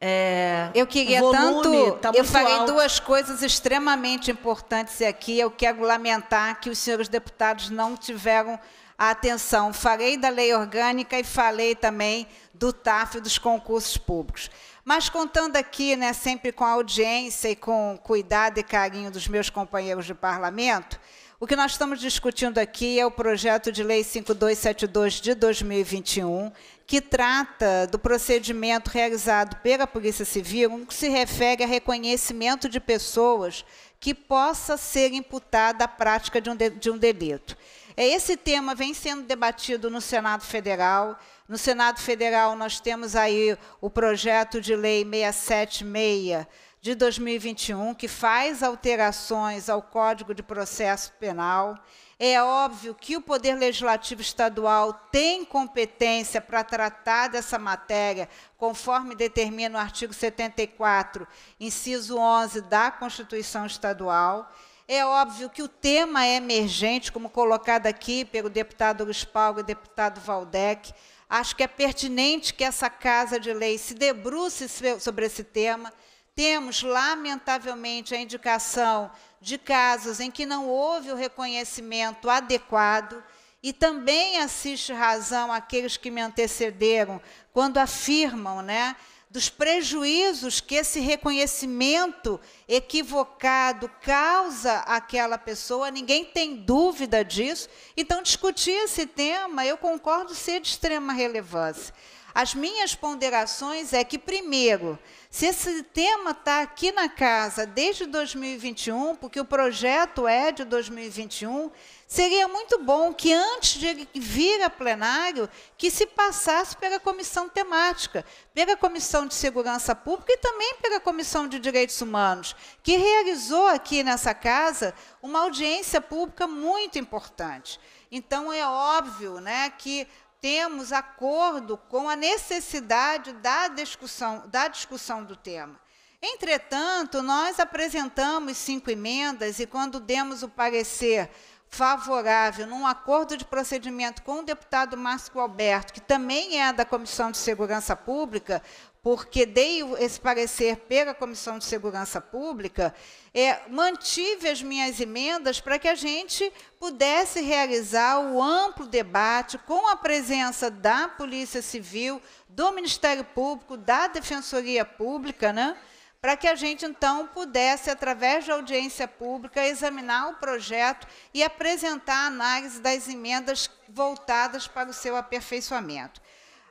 É, eu queria tanto. Tá eu falei alto. duas coisas extremamente importantes aqui. Eu quero lamentar que os senhores deputados não tiveram a atenção. Falei da lei orgânica e falei também do TAF e dos concursos públicos. Mas contando aqui, né, sempre com a audiência e com cuidado e carinho dos meus companheiros de parlamento, o que nós estamos discutindo aqui é o projeto de lei 5272 de 2021, que trata do procedimento realizado pela Polícia Civil no que se refere a reconhecimento de pessoas que possa ser imputada a prática de um, de, de um delito. É, esse tema vem sendo debatido no Senado Federal. No Senado Federal, nós temos aí o projeto de lei 676, de 2021, que faz alterações ao Código de Processo Penal. É óbvio que o Poder Legislativo Estadual tem competência para tratar dessa matéria, conforme determina o artigo 74, inciso 11 da Constituição Estadual. É óbvio que o tema é emergente, como colocado aqui pelo deputado Luiz Paulo e deputado Valdec. Acho que é pertinente que essa Casa de Lei se debruce sobre esse tema temos, lamentavelmente, a indicação de casos em que não houve o reconhecimento adequado e também assiste razão àqueles que me antecederam quando afirmam, né, dos prejuízos que esse reconhecimento equivocado causa àquela pessoa, ninguém tem dúvida disso. Então, discutir esse tema, eu concordo ser de extrema relevância. As minhas ponderações é que, primeiro, se esse tema está aqui na casa desde 2021, porque o projeto é de 2021, seria muito bom que antes de ele vir a plenário, que se passasse pela comissão temática, pela comissão de segurança pública e também pela comissão de direitos humanos, que realizou aqui nessa casa uma audiência pública muito importante. Então é óbvio, né, que temos acordo com a necessidade da discussão, da discussão do tema. Entretanto, nós apresentamos cinco emendas e, quando demos o parecer favorável num acordo de procedimento com o deputado Márcio Alberto, que também é da Comissão de Segurança Pública, porque dei esse parecer pela Comissão de Segurança Pública, é, mantive as minhas emendas para que a gente pudesse realizar o amplo debate com a presença da Polícia Civil, do Ministério Público, da Defensoria Pública, né? para que a gente então pudesse, através de audiência pública, examinar o projeto e apresentar a análise das emendas voltadas para o seu aperfeiçoamento.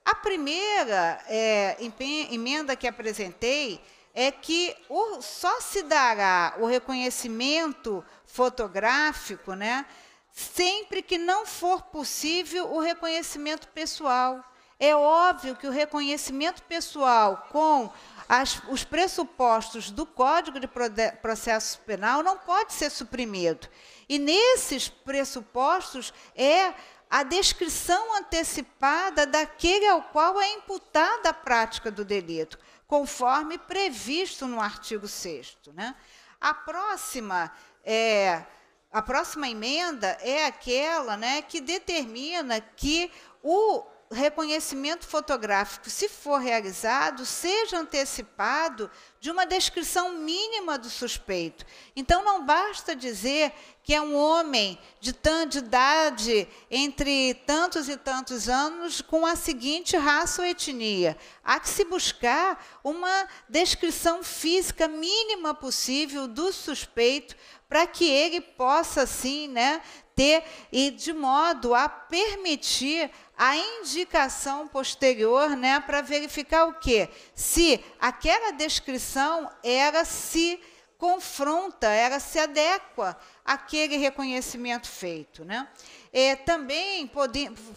A primeira é, emenda que apresentei é que o, só se dará o reconhecimento fotográfico, né, sempre que não for possível o reconhecimento pessoal. É óbvio que o reconhecimento pessoal com as, os pressupostos do Código de Processo Penal não pode ser suprimido. E nesses pressupostos é a descrição antecipada daquele ao qual é imputada a prática do delito conforme previsto no artigo 6 né? A próxima é a próxima emenda é aquela, né, que determina que o reconhecimento fotográfico, se for realizado, seja antecipado de uma descrição mínima do suspeito. Então, não basta dizer que é um homem de, tanta idade entre tantos e tantos anos com a seguinte raça ou etnia. Há que se buscar uma descrição física mínima possível do suspeito para que ele possa, assim, né, ter e de modo a permitir a indicação posterior, né, para verificar o quê? Se aquela descrição era se confronta, ela se adequa àquele reconhecimento feito. Né? É, também,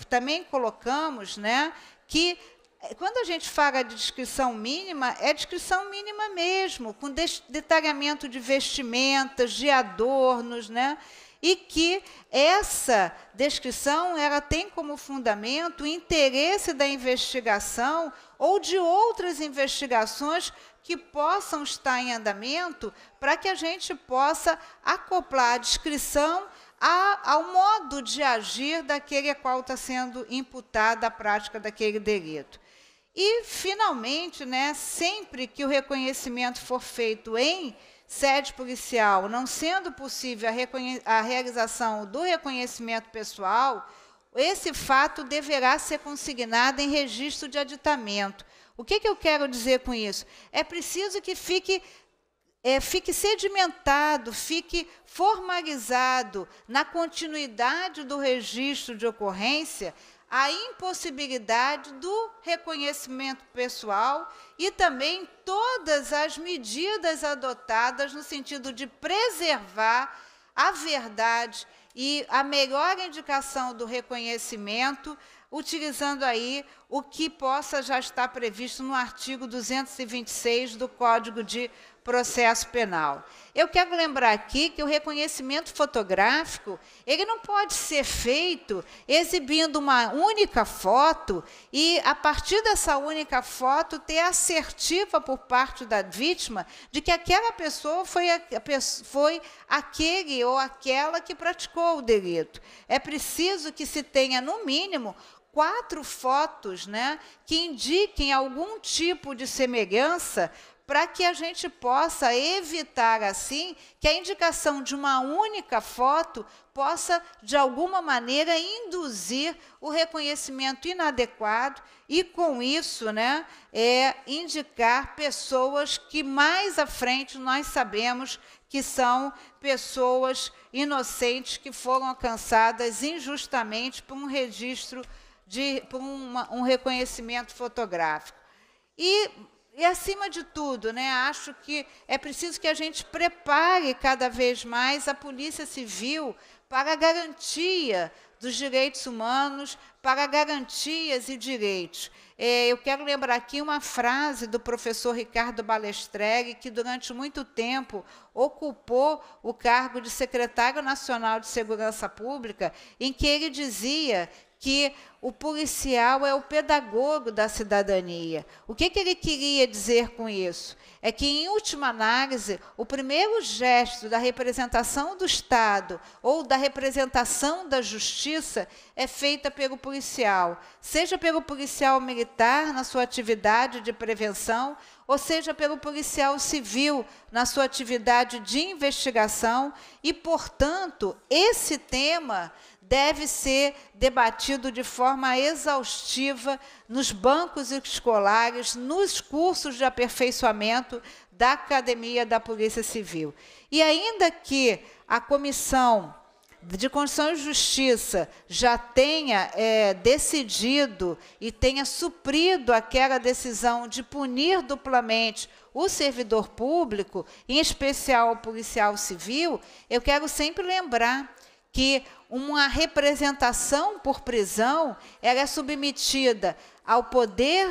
também colocamos né, que, é, quando a gente fala de descrição mínima, é descrição mínima mesmo, com detalhamento de vestimentas, de adornos, né? e que essa descrição ela tem como fundamento o interesse da investigação ou de outras investigações que possam estar em andamento para que a gente possa acoplar a descrição a, ao modo de agir daquele a qual está sendo imputada a prática daquele delito. E, finalmente, né, sempre que o reconhecimento for feito em sede policial, não sendo possível a, a realização do reconhecimento pessoal, esse fato deverá ser consignado em registro de aditamento. O que, que eu quero dizer com isso? É preciso que fique é, fique sedimentado, fique formalizado na continuidade do registro de ocorrência a impossibilidade do reconhecimento pessoal e também todas as medidas adotadas no sentido de preservar a verdade e a melhor indicação do reconhecimento, utilizando aí o que possa já estar previsto no artigo 226 do Código de processo penal. Eu quero lembrar aqui que o reconhecimento fotográfico, ele não pode ser feito exibindo uma única foto e a partir dessa única foto ter assertiva por parte da vítima de que aquela pessoa foi, foi aquele ou aquela que praticou o delito. É preciso que se tenha no mínimo quatro fotos né, que indiquem algum tipo de semelhança para que a gente possa evitar, assim, que a indicação de uma única foto possa, de alguma maneira, induzir o reconhecimento inadequado e, com isso, né, é, indicar pessoas que mais à frente nós sabemos que são pessoas inocentes que foram alcançadas injustamente por um registro, de, por uma, um reconhecimento fotográfico. E e acima de tudo, né, acho que é preciso que a gente prepare cada vez mais a Polícia Civil para a garantia dos direitos humanos, para garantias e direitos. É, eu quero lembrar aqui uma frase do professor Ricardo Balestregue, que durante muito tempo ocupou o cargo de secretário nacional de Segurança Pública, em que ele dizia que o policial é o pedagogo da cidadania. O que, que ele queria dizer com isso? É que, em última análise, o primeiro gesto da representação do Estado ou da representação da justiça é feita pelo policial, seja pelo policial militar na sua atividade de prevenção, ou seja pelo policial civil na sua atividade de investigação, e, portanto, esse tema deve ser debatido de forma exaustiva nos bancos escolares, nos cursos de aperfeiçoamento da Academia da Polícia Civil. E ainda que a Comissão de Constituição e Justiça já tenha é, decidido e tenha suprido aquela decisão de punir duplamente o servidor público, em especial o policial civil, eu quero sempre lembrar que uma representação por prisão ela é submetida ao poder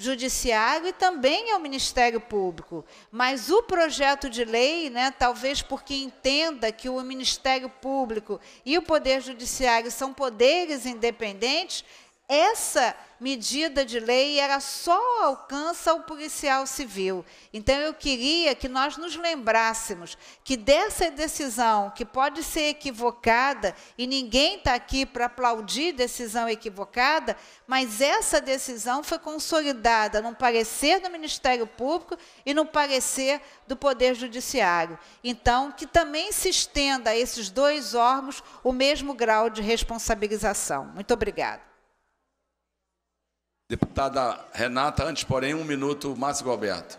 judiciário e também ao Ministério Público. Mas o projeto de lei, né, talvez porque entenda que o Ministério Público e o Poder Judiciário são poderes independentes, essa medida de lei era só alcança o policial civil. Então eu queria que nós nos lembrássemos que dessa decisão que pode ser equivocada e ninguém está aqui para aplaudir decisão equivocada, mas essa decisão foi consolidada num parecer do Ministério Público e no parecer do Poder Judiciário. Então que também se estenda a esses dois órgãos o mesmo grau de responsabilização. Muito obrigada. Deputada Renata, antes, porém, um minuto, Márcio Galberto.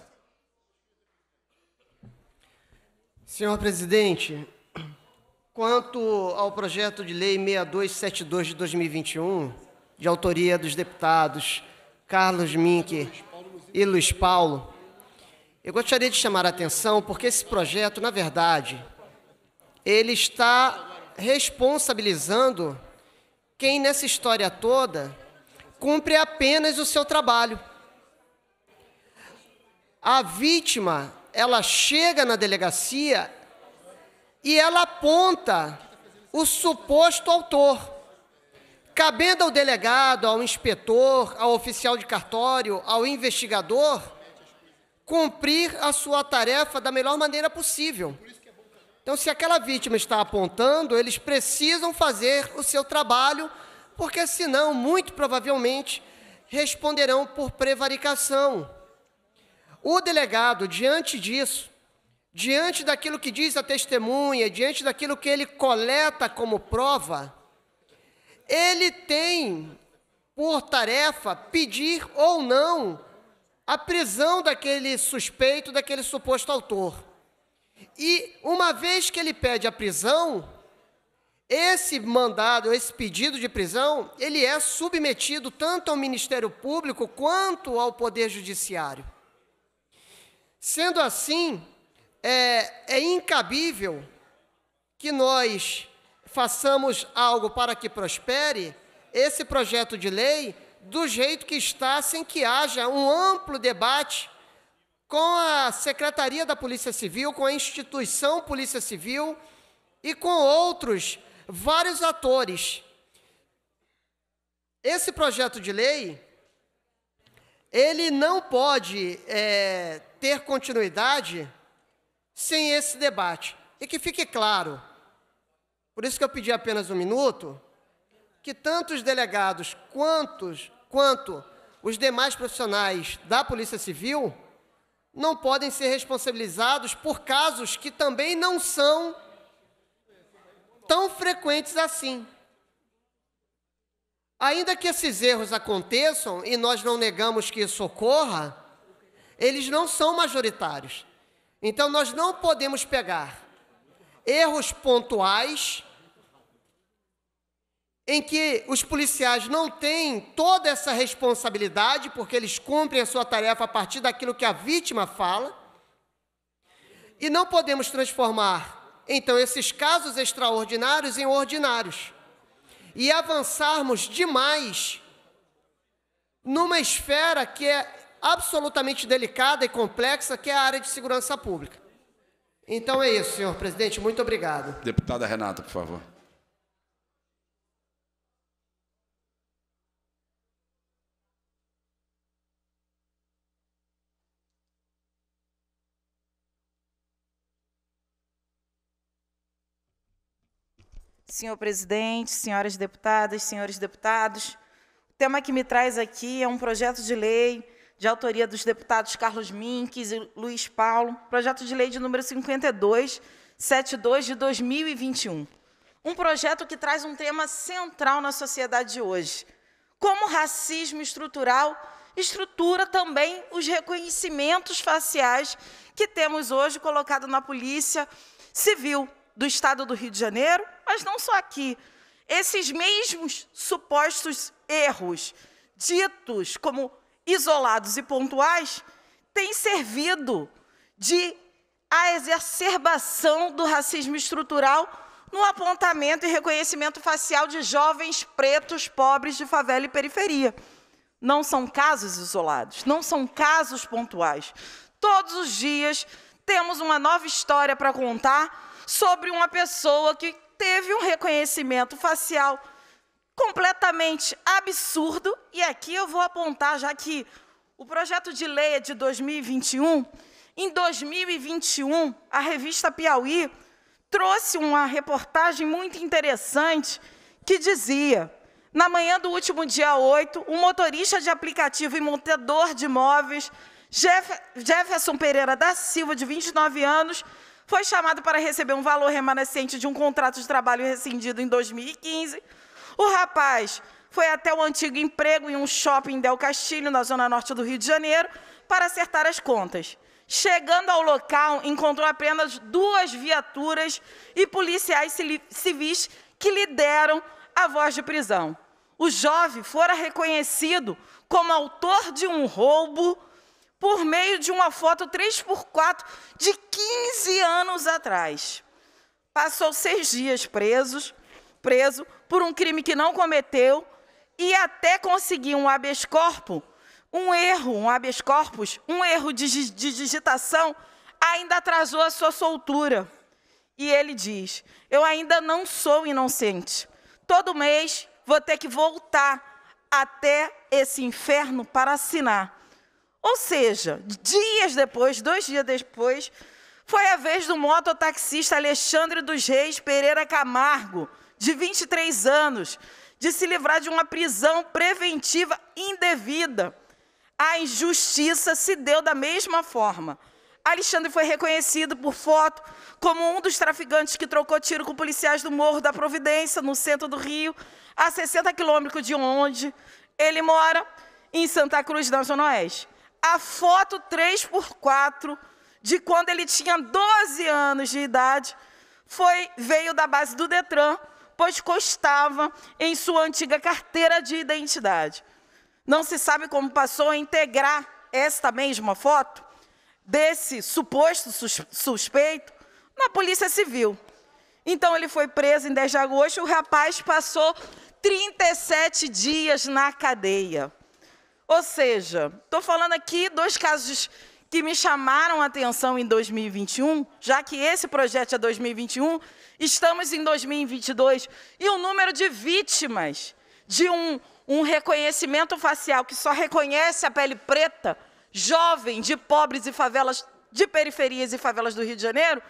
Senhor presidente, quanto ao projeto de lei 6272 de 2021, de autoria dos deputados Carlos Mink e Luiz Paulo, eu gostaria de chamar a atenção porque esse projeto, na verdade, ele está responsabilizando quem nessa história toda cumpre apenas o seu trabalho. A vítima, ela chega na delegacia e ela aponta o suposto autor. Cabendo ao delegado, ao inspetor, ao oficial de cartório, ao investigador, cumprir a sua tarefa da melhor maneira possível. Então, se aquela vítima está apontando, eles precisam fazer o seu trabalho porque senão, muito provavelmente, responderão por prevaricação. O delegado, diante disso, diante daquilo que diz a testemunha, diante daquilo que ele coleta como prova, ele tem por tarefa pedir ou não a prisão daquele suspeito, daquele suposto autor. E uma vez que ele pede a prisão, esse mandado, esse pedido de prisão, ele é submetido tanto ao Ministério Público quanto ao Poder Judiciário. Sendo assim, é, é incabível que nós façamos algo para que prospere esse projeto de lei do jeito que está, sem que haja um amplo debate com a Secretaria da Polícia Civil, com a instituição Polícia Civil e com outros vários atores. Esse projeto de lei, ele não pode é, ter continuidade sem esse debate. E que fique claro, por isso que eu pedi apenas um minuto, que tanto os delegados quantos, quanto os demais profissionais da Polícia Civil não podem ser responsabilizados por casos que também não são tão frequentes assim. Ainda que esses erros aconteçam, e nós não negamos que isso ocorra, eles não são majoritários. Então nós não podemos pegar erros pontuais em que os policiais não têm toda essa responsabilidade, porque eles cumprem a sua tarefa a partir daquilo que a vítima fala, e não podemos transformar então esses casos extraordinários em ordinários e avançarmos demais numa esfera que é absolutamente delicada e complexa, que é a área de segurança pública. Então é isso, senhor presidente. Muito obrigado. Deputada Renata, por favor. Senhor presidente, senhoras deputadas, senhores deputados, o tema que me traz aqui é um projeto de lei de autoria dos deputados Carlos Minques e Luiz Paulo, projeto de lei de número 5272 de 2021. Um projeto que traz um tema central na sociedade de hoje. Como o racismo estrutural estrutura também os reconhecimentos faciais que temos hoje colocado na polícia civil do estado do Rio de Janeiro, mas não só aqui. Esses mesmos supostos erros, ditos como isolados e pontuais, têm servido de a exacerbação do racismo estrutural no apontamento e reconhecimento facial de jovens pretos pobres de favela e periferia. Não são casos isolados, não são casos pontuais. Todos os dias temos uma nova história para contar sobre uma pessoa que teve um reconhecimento facial completamente absurdo. E aqui eu vou apontar, já que o projeto de lei é de 2021, em 2021, a revista Piauí trouxe uma reportagem muito interessante que dizia: na manhã do último dia 8, um motorista de aplicativo e montador de imóveis, Jeff Jefferson Pereira da Silva, de 29 anos, foi chamado para receber um valor remanescente de um contrato de trabalho rescindido em 2015. O rapaz foi até o antigo emprego em um shopping Del Castilho, na zona norte do Rio de Janeiro, para acertar as contas. Chegando ao local, encontrou apenas duas viaturas e policiais civis que lhe deram a voz de prisão. O jovem fora reconhecido como autor de um roubo por meio de uma foto 3x4 de 15 anos atrás. Passou seis dias presos, preso por um crime que não cometeu e até conseguir um habeas corpus, um erro, um habeas corpus, um erro de, de digitação, ainda atrasou a sua soltura. E ele diz: Eu ainda não sou inocente. Todo mês vou ter que voltar até esse inferno para assinar ou seja, dias depois, dois dias depois, foi a vez do mototaxista Alexandre dos Reis Pereira Camargo, de 23 anos, de se livrar de uma prisão preventiva indevida. A injustiça se deu da mesma forma. Alexandre foi reconhecido por foto como um dos traficantes que trocou tiro com policiais do Morro da Providência, no centro do Rio, a 60 quilômetros de onde ele mora, em Santa Cruz da Zona Oeste a foto 3x4 de quando ele tinha 12 anos de idade foi veio da base do Detran, pois constava em sua antiga carteira de identidade. Não se sabe como passou a integrar esta mesma foto desse suposto suspeito na Polícia Civil. Então ele foi preso em 10 de agosto, o rapaz passou 37 dias na cadeia. Ou seja, estou falando aqui dois casos que me chamaram a atenção em 2021, já que esse projeto é 2021, estamos em 2022, e o número de vítimas de um, um reconhecimento facial que só reconhece a pele preta, jovem, de pobres e favelas, de periferias e favelas do Rio de Janeiro,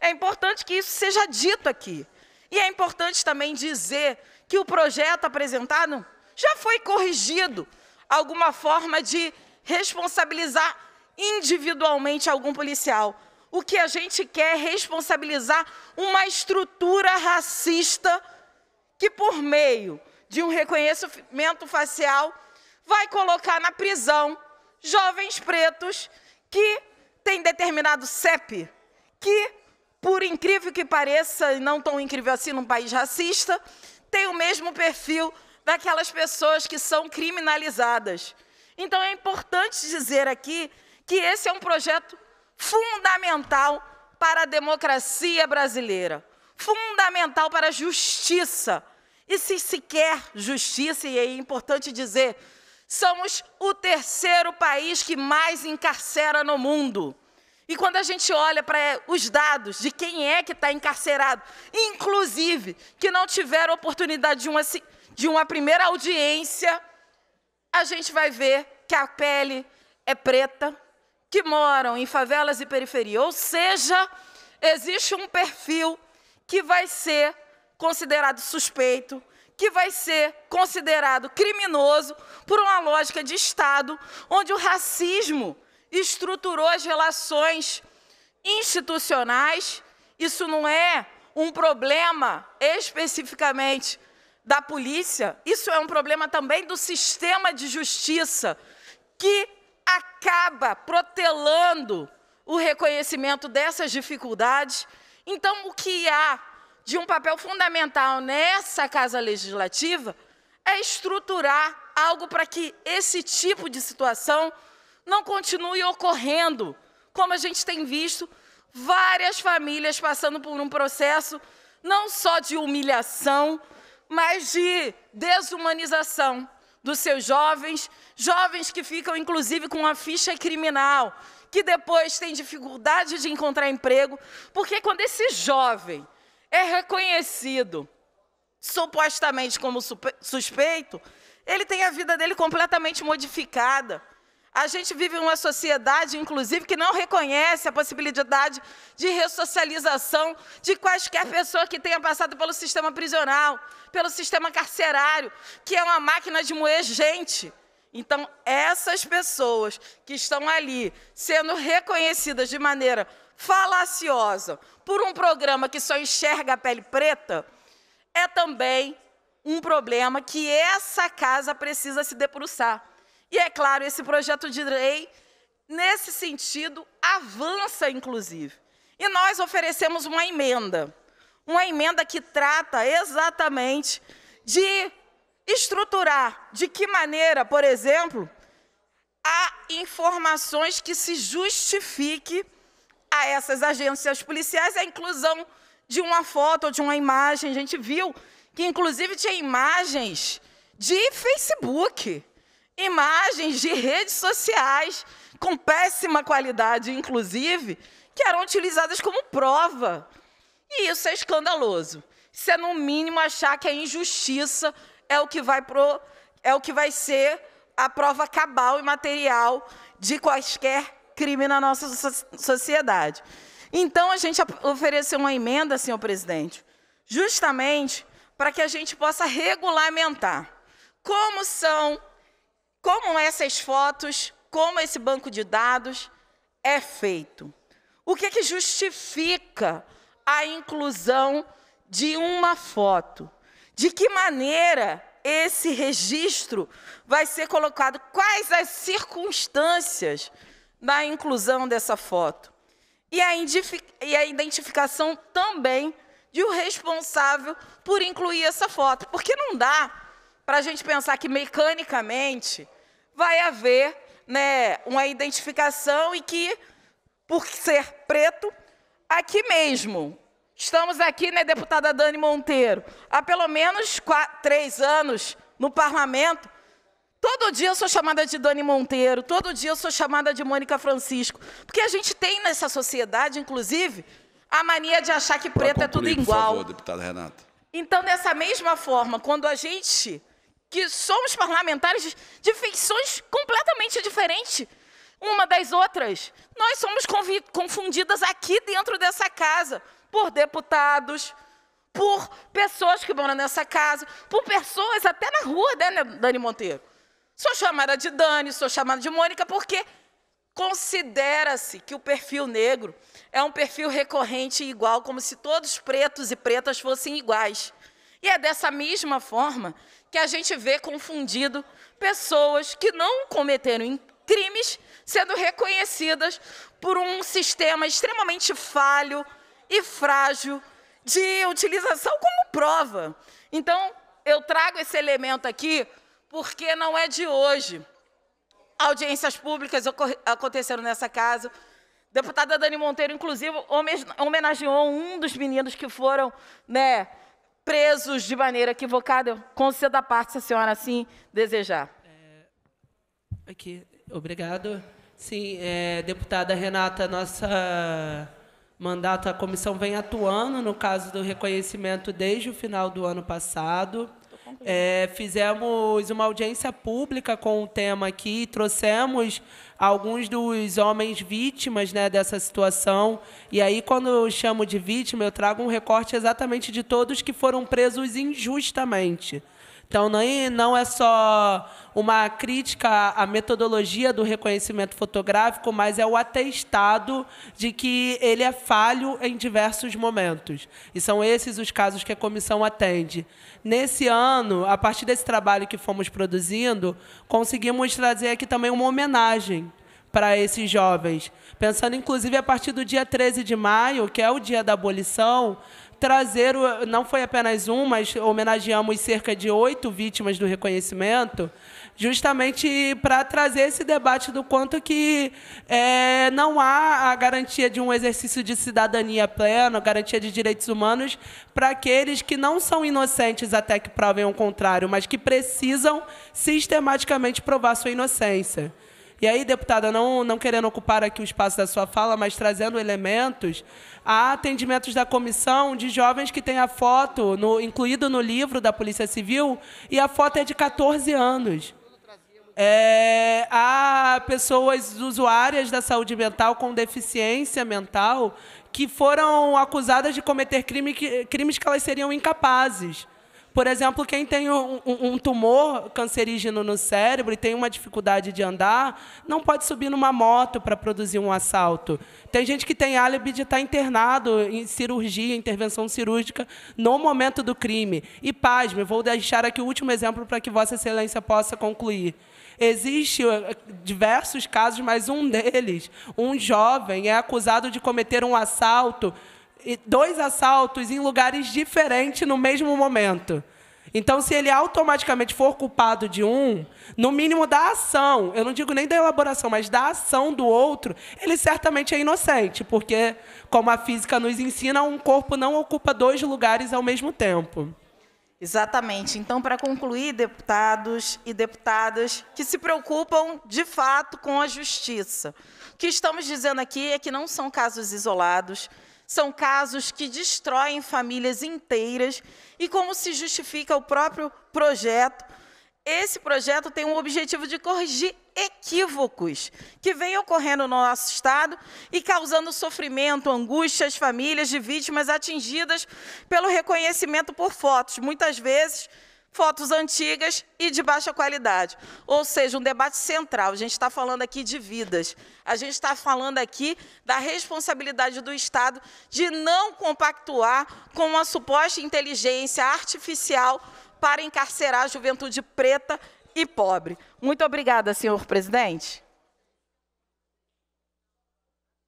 é importante que isso seja dito aqui. E é importante também dizer que o projeto apresentado já foi corrigido, alguma forma de responsabilizar individualmente algum policial. O que a gente quer é responsabilizar uma estrutura racista que, por meio de um reconhecimento facial, vai colocar na prisão jovens pretos que têm determinado CEP, que, por incrível que pareça, e não tão incrível assim num país racista, tem o mesmo perfil daquelas pessoas que são criminalizadas. Então é importante dizer aqui que esse é um projeto fundamental para a democracia brasileira, fundamental para a justiça. E se se quer justiça, e é importante dizer, somos o terceiro país que mais encarcera no mundo. E quando a gente olha para eh, os dados de quem é que está encarcerado, inclusive que não tiveram oportunidade de uma de uma primeira audiência, a gente vai ver que a pele é preta, que moram em favelas e periferia. Ou seja, existe um perfil que vai ser considerado suspeito, que vai ser considerado criminoso por uma lógica de Estado, onde o racismo estruturou as relações institucionais. Isso não é um problema especificamente da polícia, isso é um problema também do sistema de justiça, que acaba protelando o reconhecimento dessas dificuldades. Então, o que há de um papel fundamental nessa casa legislativa é estruturar algo para que esse tipo de situação não continue ocorrendo, como a gente tem visto várias famílias passando por um processo não só de humilhação, mas de desumanização dos seus jovens, jovens que ficam inclusive com a ficha criminal, que depois têm dificuldade de encontrar emprego, porque quando esse jovem é reconhecido supostamente como suspeito, ele tem a vida dele completamente modificada. A gente vive uma sociedade, inclusive, que não reconhece a possibilidade de ressocialização de quaisquer pessoa que tenha passado pelo sistema prisional, pelo sistema carcerário, que é uma máquina de moer gente. Então, essas pessoas que estão ali sendo reconhecidas de maneira falaciosa por um programa que só enxerga a pele preta, é também um problema que essa casa precisa se debruçar e é claro, esse projeto de lei, nesse sentido, avança, inclusive. E nós oferecemos uma emenda, uma emenda que trata exatamente de estruturar de que maneira, por exemplo, há informações que se justifique a essas agências policiais a inclusão de uma foto ou de uma imagem. A gente viu que, inclusive, tinha imagens de Facebook imagens de redes sociais com péssima qualidade, inclusive, que eram utilizadas como prova. E isso é escandaloso. Isso é no mínimo achar que a injustiça é o que vai pro, é o que vai ser a prova cabal e material de quaisquer crime na nossa so sociedade. Então a gente ofereceu uma emenda, senhor presidente, justamente para que a gente possa regulamentar como são como essas fotos, como esse banco de dados é feito. O que, é que justifica a inclusão de uma foto? De que maneira esse registro vai ser colocado? Quais as circunstâncias da inclusão dessa foto? E a, e a identificação também de o responsável por incluir essa foto. Porque não dá para a gente pensar que mecanicamente vai haver né, uma identificação e que, por ser preto, aqui mesmo. Estamos aqui, né, deputada Dani Monteiro, há pelo menos quatro, três anos no parlamento. Todo dia eu sou chamada de Dani Monteiro, todo dia eu sou chamada de Mônica Francisco. Porque a gente tem nessa sociedade, inclusive, a mania de achar que preto concluir, é tudo igual. Por favor, deputada Renata. Então, dessa mesma forma, quando a gente que somos parlamentares de feições completamente diferentes uma das outras. Nós somos confundidas aqui dentro dessa casa por deputados, por pessoas que moram nessa casa, por pessoas até na rua, né, né, Dani Monteiro? Sou chamada de Dani, sou chamada de Mônica porque considera-se que o perfil negro é um perfil recorrente e igual, como se todos pretos e pretas fossem iguais. E é dessa mesma forma que a gente vê confundido pessoas que não cometeram crimes sendo reconhecidas por um sistema extremamente falho e frágil de utilização como prova. Então, eu trago esse elemento aqui porque não é de hoje. Audiências públicas aconteceram nessa casa. A deputada Dani Monteiro, inclusive, homenageou um dos meninos que foram né, presos de maneira equivocada. Conceda a parte, se a senhora assim desejar. É, aqui, obrigado. Sim, é, deputada Renata, nossa mandato, a comissão vem atuando no caso do reconhecimento desde o final do ano passado. É, fizemos uma audiência pública com o tema aqui, trouxemos alguns dos homens vítimas né, dessa situação. E aí, quando eu chamo de vítima, eu trago um recorte exatamente de todos que foram presos injustamente. Então, não é só uma crítica à metodologia do reconhecimento fotográfico, mas é o atestado de que ele é falho em diversos momentos. E são esses os casos que a comissão atende. Nesse ano, a partir desse trabalho que fomos produzindo, conseguimos trazer aqui também uma homenagem para esses jovens. Pensando, inclusive, a partir do dia 13 de maio, que é o dia da abolição, trazer, o, não foi apenas um, mas homenageamos cerca de oito vítimas do reconhecimento, justamente para trazer esse debate do quanto que é, não há a garantia de um exercício de cidadania plena, garantia de direitos humanos para aqueles que não são inocentes até que provem o contrário, mas que precisam sistematicamente provar sua inocência. E aí, deputada, não, não querendo ocupar aqui o espaço da sua fala, mas trazendo elementos, há atendimentos da comissão de jovens que têm a foto no, incluído no livro da Polícia Civil e a foto é de 14 anos. É, há pessoas usuárias da saúde mental com deficiência mental que foram acusadas de cometer crime crimes que elas seriam incapazes. Por exemplo, quem tem um, um, tumor cancerígeno no cérebro e tem uma dificuldade de andar, não pode subir numa moto para produzir um assalto. Tem gente que tem álibi de estar tá internado em cirurgia, intervenção cirúrgica, no momento do crime. E, pasme, vou deixar aqui o último exemplo para que Vossa Excelência possa concluir. Existem eh, diversos casos, mas um deles, um jovem é acusado de cometer um assalto dois assaltos em lugares diferentes no mesmo momento. Então, se ele automaticamente for culpado de um, no mínimo da ação, eu não digo nem da elaboração, mas da ação do outro, ele certamente é inocente, porque, como a física nos ensina, um corpo não ocupa dois lugares ao mesmo tempo. Exatamente. Então, para concluir, deputados e deputadas que se preocupam de fato com a justiça, o que estamos dizendo aqui é que não são casos isolados, são casos que destroem famílias inteiras. E como se justifica o próprio projeto? Esse projeto tem o objetivo de corrigir equívocos que vêm ocorrendo no nosso Estado e causando sofrimento, angústia às famílias de vítimas atingidas pelo reconhecimento por fotos, muitas vezes fotos antigas e de baixa qualidade. Ou seja, um debate central. A gente está falando aqui de vidas. A gente está falando aqui da responsabilidade do Estado de não compactuar com uma suposta inteligência artificial para encarcerar a juventude preta e pobre. Muito obrigada, senhor presidente.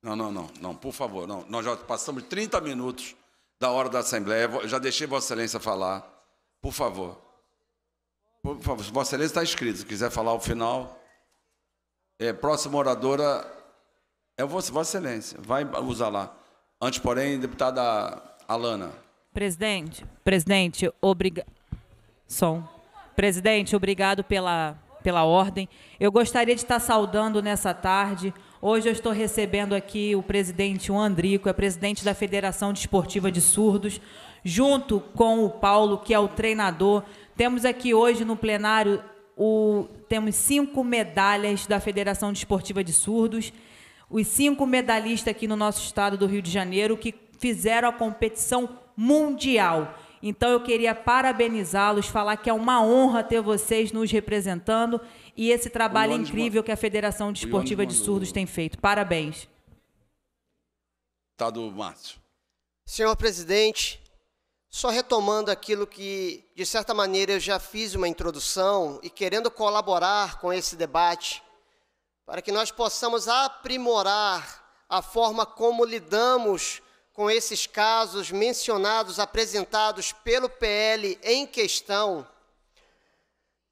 Não, não, não, não, por favor, não. Nós já passamos 30 minutos da hora da Assembleia. Já deixei Vossa Excelência falar. Por favor. Vossa Excelência está escrito, se quiser falar o final. É, próxima oradora é Vossa Excelência, vai usar lá. Antes, porém, deputada Alana. Presidente, presidente, obrigado. Som. Presidente, obrigado pela, pela ordem. Eu gostaria de estar saudando nessa tarde. Hoje eu estou recebendo aqui o presidente o Andrico, é presidente da Federação Desportiva de Surdos, junto com o Paulo, que é o treinador temos aqui hoje no plenário o, temos cinco medalhas da Federação Desportiva de Surdos, os cinco medalhistas aqui no nosso estado do Rio de Janeiro que fizeram a competição mundial. Então eu queria parabenizá-los, falar que é uma honra ter vocês nos representando e esse trabalho incrível que a Federação Desportiva de Surdos tem feito. Parabéns. Estado tá Márcio. Senhor presidente, só retomando aquilo que, de certa maneira, eu já fiz uma introdução e querendo colaborar com esse debate, para que nós possamos aprimorar a forma como lidamos com esses casos mencionados, apresentados pelo PL em questão,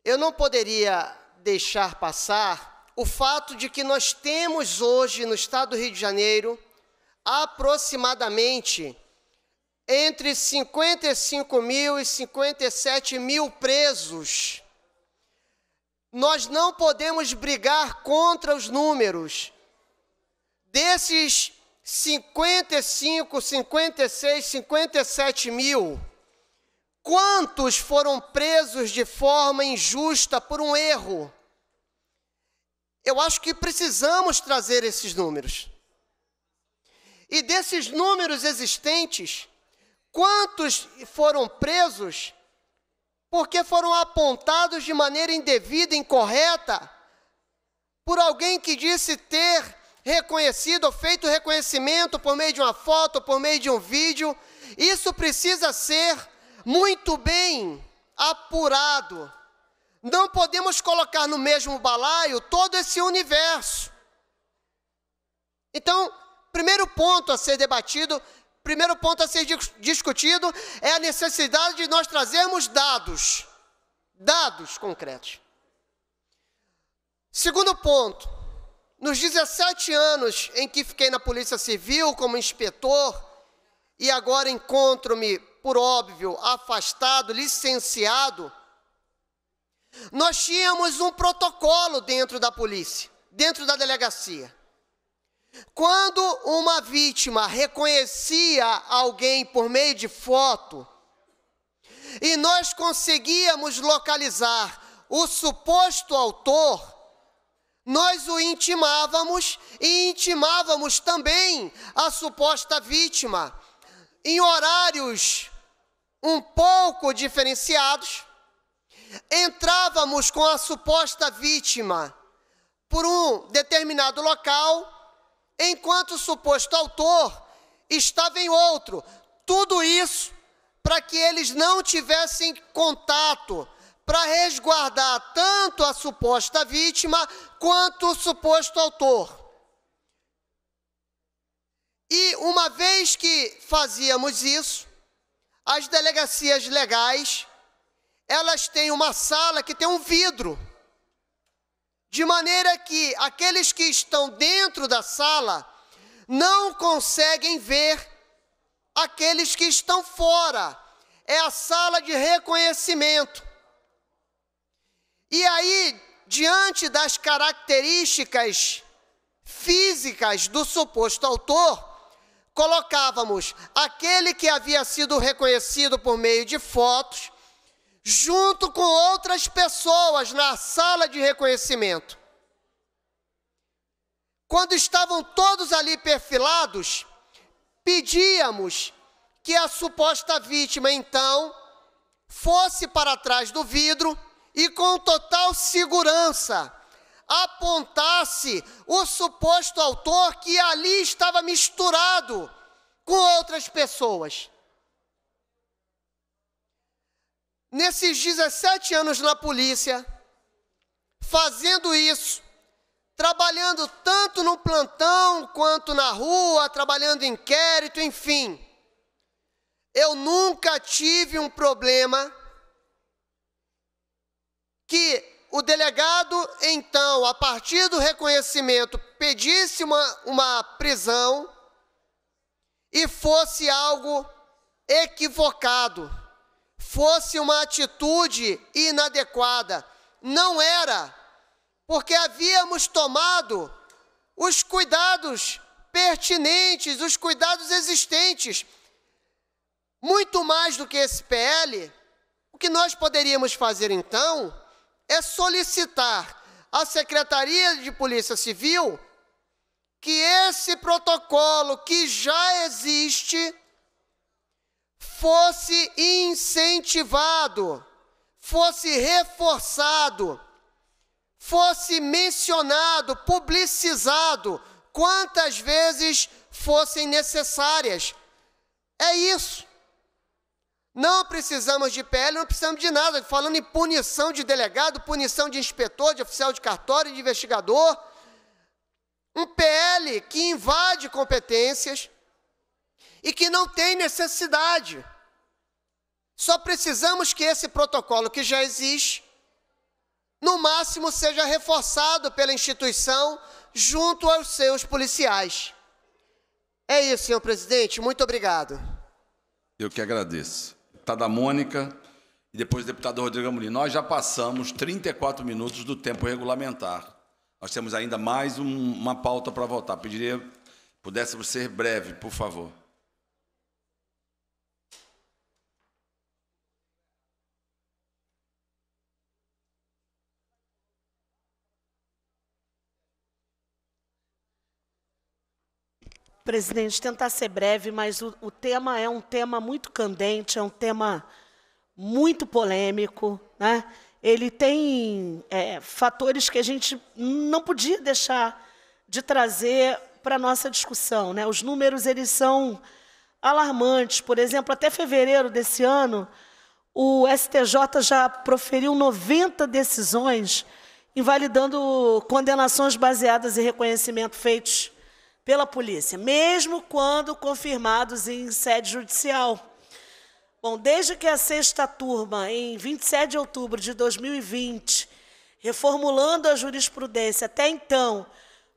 eu não poderia deixar passar o fato de que nós temos hoje no estado do Rio de Janeiro aproximadamente entre 55 mil e 57 mil presos. Nós não podemos brigar contra os números. Desses 55, 56, 57 mil, quantos foram presos de forma injusta por um erro? Eu acho que precisamos trazer esses números. E desses números existentes, Quantos foram presos porque foram apontados de maneira indevida, incorreta, por alguém que disse ter reconhecido ou feito reconhecimento por meio de uma foto, por meio de um vídeo? Isso precisa ser muito bem apurado. Não podemos colocar no mesmo balaio todo esse universo. Então, primeiro ponto a ser debatido primeiro ponto a ser discutido é a necessidade de nós trazermos dados, dados concretos. Segundo ponto, nos 17 anos em que fiquei na Polícia Civil como inspetor e agora encontro-me, por óbvio, afastado, licenciado, nós tínhamos um protocolo dentro da polícia, dentro da delegacia. Quando uma vítima reconhecia alguém por meio de foto e nós conseguíamos localizar o suposto autor, nós o intimávamos e intimávamos também a suposta vítima em horários um pouco diferenciados. Entrávamos com a suposta vítima por um determinado local enquanto o suposto autor estava em outro. Tudo isso para que eles não tivessem contato, para resguardar tanto a suposta vítima quanto o suposto autor. E uma vez que fazíamos isso, as delegacias legais, elas têm uma sala que tem um vidro de maneira que aqueles que estão dentro da sala não conseguem ver aqueles que estão fora. É a sala de reconhecimento. E aí, diante das características físicas do suposto autor, colocávamos aquele que havia sido reconhecido por meio de fotos junto com outras pessoas na sala de reconhecimento. Quando estavam todos ali perfilados, pedíamos que a suposta vítima, então, fosse para trás do vidro e, com total segurança, apontasse o suposto autor que ali estava misturado com outras pessoas. nesses 17 anos na polícia, fazendo isso, trabalhando tanto no plantão quanto na rua, trabalhando em inquérito, enfim. Eu nunca tive um problema que o delegado, então, a partir do reconhecimento, pedisse uma, uma prisão e fosse algo equivocado fosse uma atitude inadequada. Não era, porque havíamos tomado os cuidados pertinentes, os cuidados existentes. Muito mais do que esse PL, o que nós poderíamos fazer então é solicitar à Secretaria de Polícia Civil que esse protocolo que já existe fosse incentivado, fosse reforçado, fosse mencionado, publicizado, quantas vezes fossem necessárias. É isso. Não precisamos de PL, não precisamos de nada. Falando em punição de delegado, punição de inspetor, de oficial de cartório, de investigador. Um PL que invade competências e que não tem necessidade. Só precisamos que esse protocolo que já existe, no máximo, seja reforçado pela instituição junto aos seus policiais. É isso, senhor presidente. Muito obrigado. Eu que agradeço. Deputada Mônica e depois deputado Rodrigo Amorim. Nós já passamos 34 minutos do tempo regulamentar. Nós temos ainda mais um, uma pauta para votar. Pediria, pudéssemos ser breve, por favor. Presidente, tentar ser breve, mas o, o, tema é um tema muito candente, é um tema muito polêmico. Né? Ele tem é, fatores que a gente não podia deixar de trazer para a nossa discussão. Né? Os números eles são alarmantes. Por exemplo, até fevereiro desse ano, o STJ já proferiu 90 decisões invalidando condenações baseadas em reconhecimento feitos pela polícia, mesmo quando confirmados em sede judicial. Bom, desde que a sexta turma, em 27 de outubro de 2020, reformulando a jurisprudência até então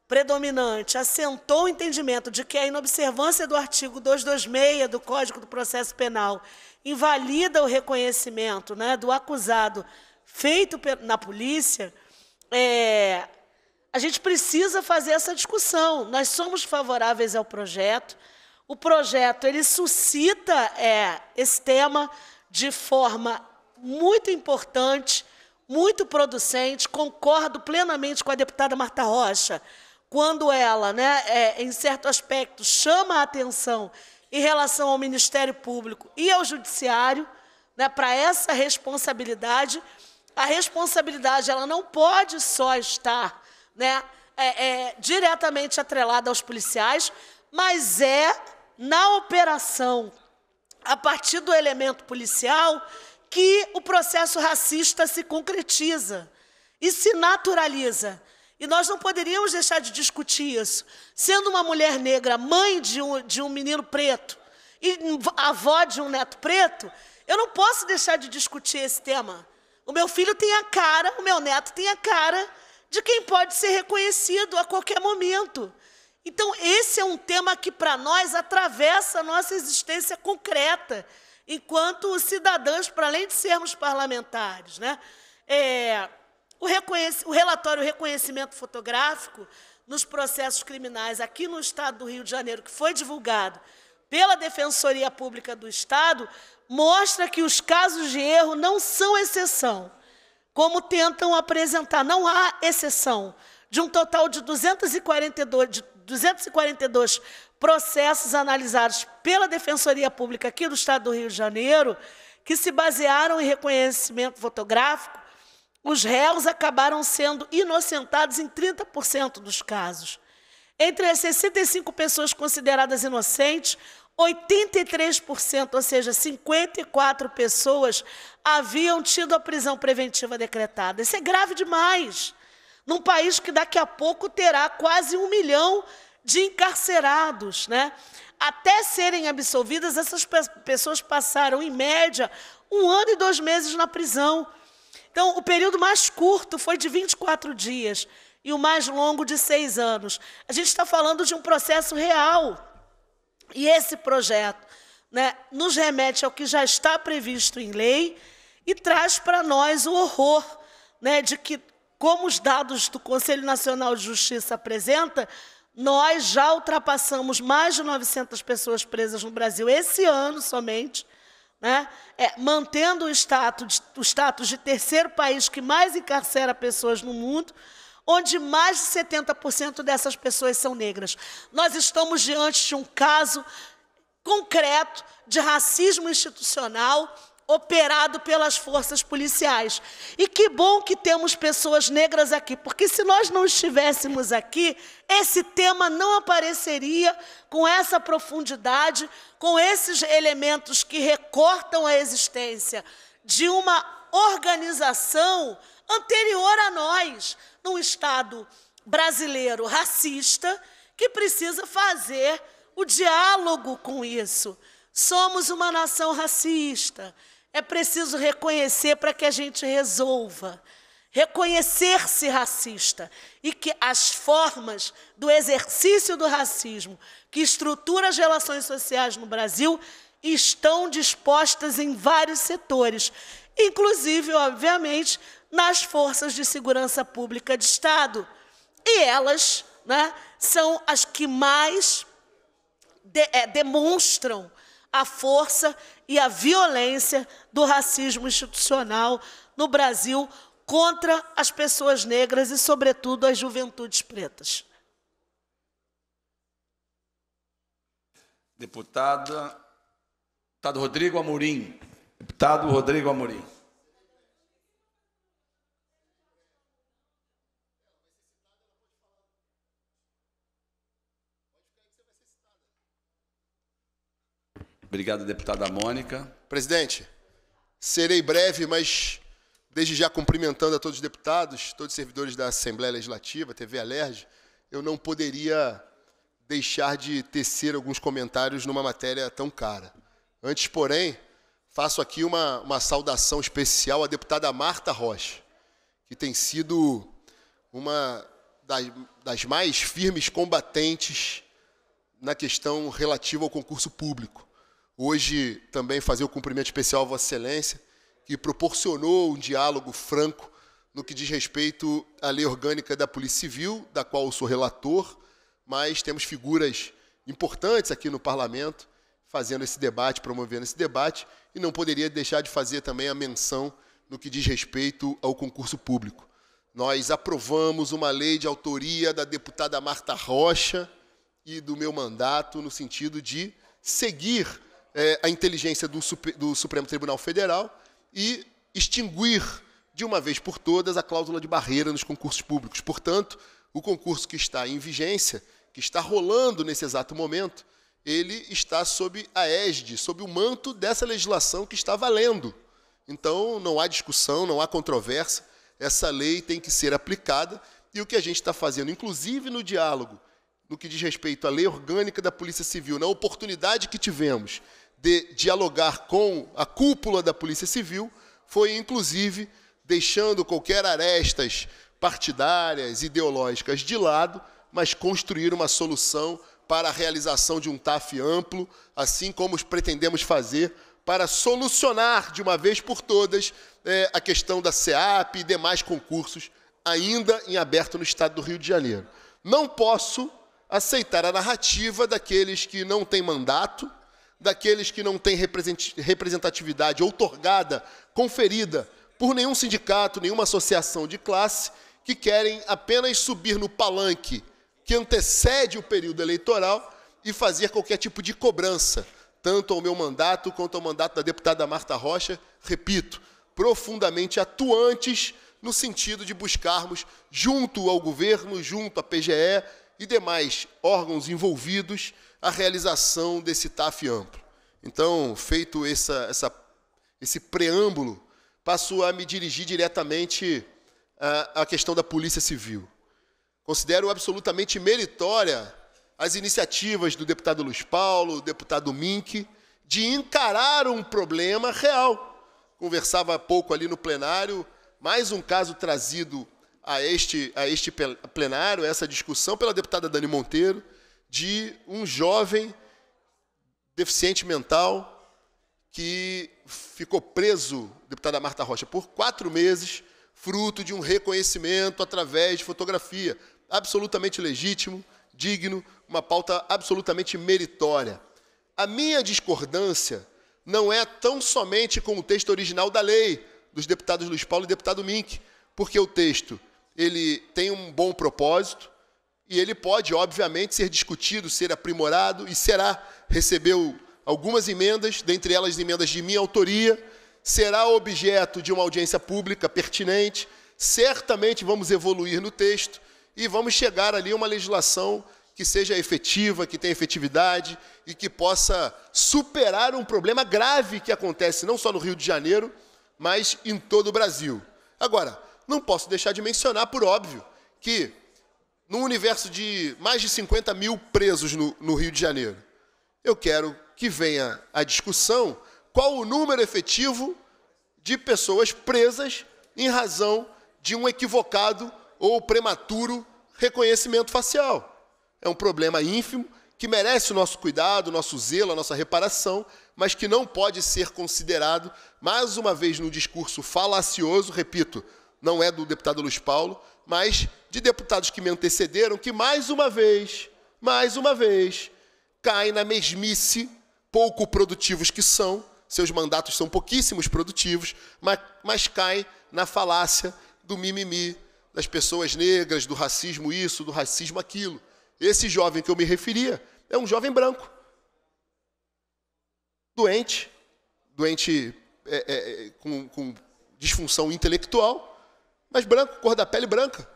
predominante, assentou o entendimento de que a inobservância do artigo 226 do Código do Processo Penal invalida o reconhecimento né, do acusado feito na polícia, é, a gente precisa fazer essa discussão. Nós somos favoráveis ao projeto. O projeto ele suscita é, esse tema de forma muito importante, muito producente. Concordo plenamente com a deputada Marta Rocha quando ela, né, é, em certo aspecto, chama a atenção em relação ao Ministério Público e ao Judiciário, né, para essa responsabilidade. A responsabilidade ela não pode só estar né, é, é, diretamente atrelada aos policiais, mas é na operação, a partir do elemento policial, que o processo racista se concretiza e se naturaliza. E nós não poderíamos deixar de discutir isso. Sendo uma mulher negra, mãe de um, de um menino preto e avó de um neto preto, eu não posso deixar de discutir esse tema. O meu filho tem a cara, o meu neto tem a cara de quem pode ser reconhecido a qualquer momento. Então, esse é um tema que para nós atravessa a nossa existência concreta, enquanto cidadãos, para além de sermos parlamentares. Né? É, o, o relatório Reconhecimento Fotográfico nos processos criminais aqui no Estado do Rio de Janeiro, que foi divulgado pela Defensoria Pública do Estado, mostra que os casos de erro não são exceção como tentam apresentar. Não há exceção. De um total de 242, de 242 processos analisados pela Defensoria Pública aqui do Estado do Rio de Janeiro, que se basearam em reconhecimento fotográfico, os réus acabaram sendo inocentados em 30% dos casos. Entre as 65 pessoas consideradas inocentes, 83%, ou seja, 54 pessoas, haviam tido a prisão preventiva decretada. Isso é grave demais. Num país que daqui a pouco terá quase um milhão de encarcerados, né? Até serem absolvidas, essas pessoas passaram, em média, um ano e dois meses na prisão. Então, o período mais curto foi de 24 dias e o mais longo de seis anos. A gente está falando de um processo real. E esse projeto né, nos remete ao que já está previsto em lei e traz para nós o horror né, de que, como os dados do Conselho Nacional de Justiça apresenta, nós já ultrapassamos mais de 900 pessoas presas no Brasil esse ano somente, né, é, mantendo o status, de, o status de terceiro país que mais encarcera pessoas no mundo, onde mais de 70% dessas pessoas são negras. Nós estamos diante de um caso concreto de racismo institucional operado pelas forças policiais. E que bom que temos pessoas negras aqui, porque se nós não estivéssemos aqui, esse tema não apareceria com essa profundidade, com esses elementos que recortam a existência de uma organização anterior a nós, num Estado brasileiro racista, que precisa fazer o diálogo com isso. Somos uma nação racista é preciso reconhecer para que a gente resolva. Reconhecer-se racista e que as formas do exercício do racismo que estrutura as relações sociais no Brasil estão dispostas em vários setores, inclusive, obviamente, nas forças de segurança pública de Estado. E elas né, são as que mais de, é, demonstram a força e a violência do racismo institucional no Brasil contra as pessoas negras e, sobretudo, as juventudes pretas. Deputada, deputado Rodrigo Amorim. Deputado Rodrigo Amorim. Obrigado, deputada Mônica. Presidente, serei breve, mas desde já cumprimentando a todos os deputados, todos os servidores da Assembleia Legislativa, TV Alerj, eu não poderia deixar de tecer alguns comentários numa matéria tão cara. Antes, porém, faço aqui uma, uma saudação especial à deputada Marta Rocha, que tem sido uma das, das mais firmes combatentes na questão relativa ao concurso público. Hoje também fazer o cumprimento especial à Vossa Excelência, que proporcionou um diálogo franco no que diz respeito à lei orgânica da Polícia Civil, da qual eu sou relator, mas temos figuras importantes aqui no parlamento fazendo esse debate, promovendo esse debate, e não poderia deixar de fazer também a menção no que diz respeito ao concurso público. Nós aprovamos uma lei de autoria da deputada Marta Rocha e do meu mandato no sentido de seguir é, a inteligência do, do Supremo Tribunal Federal e extinguir de uma vez por todas a cláusula de barreira nos concursos públicos. Portanto, o concurso que está em vigência, que está rolando nesse exato momento, ele está sob a égide, sob o manto dessa legislação que está valendo. Então, não há discussão, não há controvérsia, essa lei tem que ser aplicada e o que a gente está fazendo, inclusive no diálogo, no que diz respeito à lei orgânica da Polícia Civil, na oportunidade que tivemos de dialogar com a cúpula da Polícia Civil foi, inclusive, deixando qualquer arestas partidárias, ideológicas de lado, mas construir uma solução para a realização de um TAF amplo, assim como pretendemos fazer para solucionar de uma vez por todas é, a questão da SEAP e demais concursos ainda em aberto no estado do Rio de Janeiro. Não posso aceitar a narrativa daqueles que não têm mandato, daqueles que não têm representatividade outorgada, conferida por nenhum sindicato, nenhuma associação de classe, que querem apenas subir no palanque que antecede o período eleitoral e fazer qualquer tipo de cobrança, tanto ao meu mandato quanto ao mandato da deputada Marta Rocha, repito, profundamente atuantes no sentido de buscarmos, junto ao governo, junto à PGE e demais órgãos envolvidos, a realização desse TAF amplo. Então, feito essa, essa, esse preâmbulo, passo a me dirigir diretamente à, à questão da Polícia Civil. Considero absolutamente meritória as iniciativas do deputado Luiz Paulo, do deputado Mink, de encarar um problema real. Conversava há pouco ali no plenário, mais um caso trazido a este, a este plenário, essa discussão pela deputada Dani Monteiro, de um jovem deficiente mental que ficou preso, deputada Marta Rocha, por quatro meses, fruto de um reconhecimento através de fotografia, absolutamente legítimo, digno, uma pauta absolutamente meritória. A minha discordância não é tão somente com o texto original da lei dos deputados Luiz Paulo e deputado Mink, porque o texto ele tem um bom propósito, e ele pode, obviamente, ser discutido, ser aprimorado e será. Recebeu algumas emendas, dentre elas emendas de minha autoria, será objeto de uma audiência pública pertinente. Certamente vamos evoluir no texto e vamos chegar ali a uma legislação que seja efetiva, que tenha efetividade e que possa superar um problema grave que acontece não só no Rio de Janeiro, mas em todo o Brasil. Agora, não posso deixar de mencionar, por óbvio, que num universo de mais de 50 mil presos no, no Rio de Janeiro, eu quero que venha a discussão qual o número efetivo de pessoas presas em razão de um equivocado ou prematuro reconhecimento facial. É um problema ínfimo que merece o nosso cuidado, o nosso zelo, a nossa reparação, mas que não pode ser considerado, mais uma vez, no discurso falacioso, repito, não é do deputado Luiz Paulo, mas de deputados que me antecederam, que mais uma vez, mais uma vez, caem na mesmice, pouco produtivos que são, seus mandatos são pouquíssimos produtivos, mas, mas caem na falácia do mimimi, das pessoas negras, do racismo isso, do racismo aquilo. Esse jovem que eu me referia é um jovem branco, doente, doente é, é, é com, com disfunção intelectual, mas branco, cor da pele branca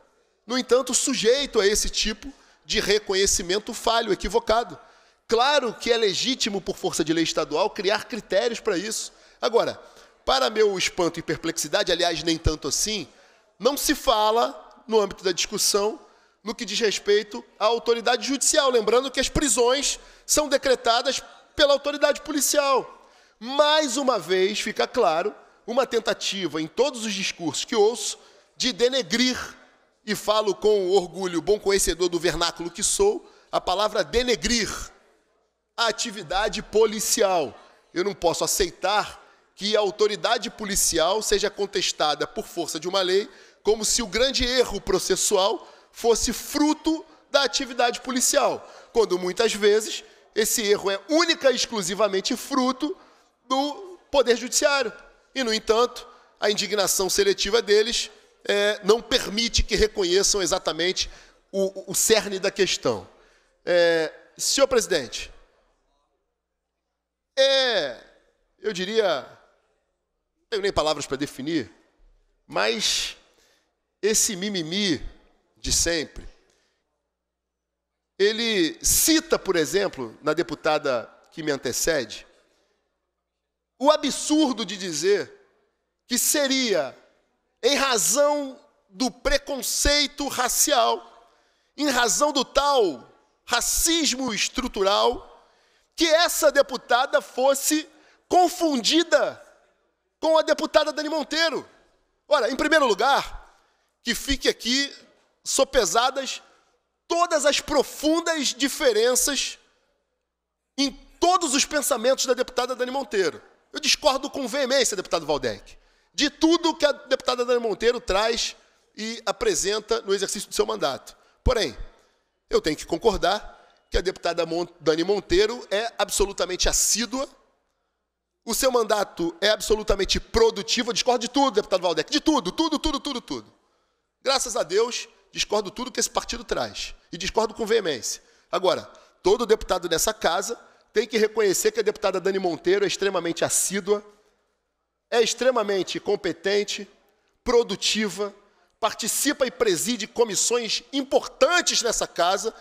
no entanto, sujeito a esse tipo de reconhecimento falho, equivocado. Claro que é legítimo, por força de lei estadual, criar critérios para isso. Agora, para meu espanto e perplexidade, aliás, nem tanto assim, não se fala, no âmbito da discussão, no que diz respeito à autoridade judicial. Lembrando que as prisões são decretadas pela autoridade policial. Mais uma vez, fica claro, uma tentativa em todos os discursos que ouço de denegrir e falo com orgulho, bom conhecedor do vernáculo que sou, a palavra denegrir a atividade policial. Eu não posso aceitar que a autoridade policial seja contestada por força de uma lei, como se o grande erro processual fosse fruto da atividade policial, quando muitas vezes esse erro é única e exclusivamente fruto do poder judiciário. E no entanto, a indignação seletiva deles é, não permite que reconheçam exatamente o, o cerne da questão. É, senhor presidente, é, eu diria, não tenho nem palavras para definir, mas esse mimimi de sempre, ele cita, por exemplo, na deputada que me antecede, o absurdo de dizer que seria em razão do preconceito racial, em razão do tal racismo estrutural, que essa deputada fosse confundida com a deputada Dani Monteiro. Ora, em primeiro lugar, que fique aqui sopesadas todas as profundas diferenças em todos os pensamentos da deputada Dani Monteiro. Eu discordo com veemência, deputado Valdec de tudo que a deputada Dani Monteiro traz e apresenta no exercício do seu mandato. Porém, eu tenho que concordar que a deputada Dani Monteiro é absolutamente assídua, o seu mandato é absolutamente produtivo. Eu discordo de tudo, deputado Valdec, de tudo, tudo, tudo, tudo, tudo. Graças a Deus, discordo tudo que esse partido traz e discordo com veemência. Agora, todo deputado dessa casa tem que reconhecer que a deputada Dani Monteiro é extremamente assídua, é extremamente competente, produtiva, participa e preside comissões importantes nessa casa.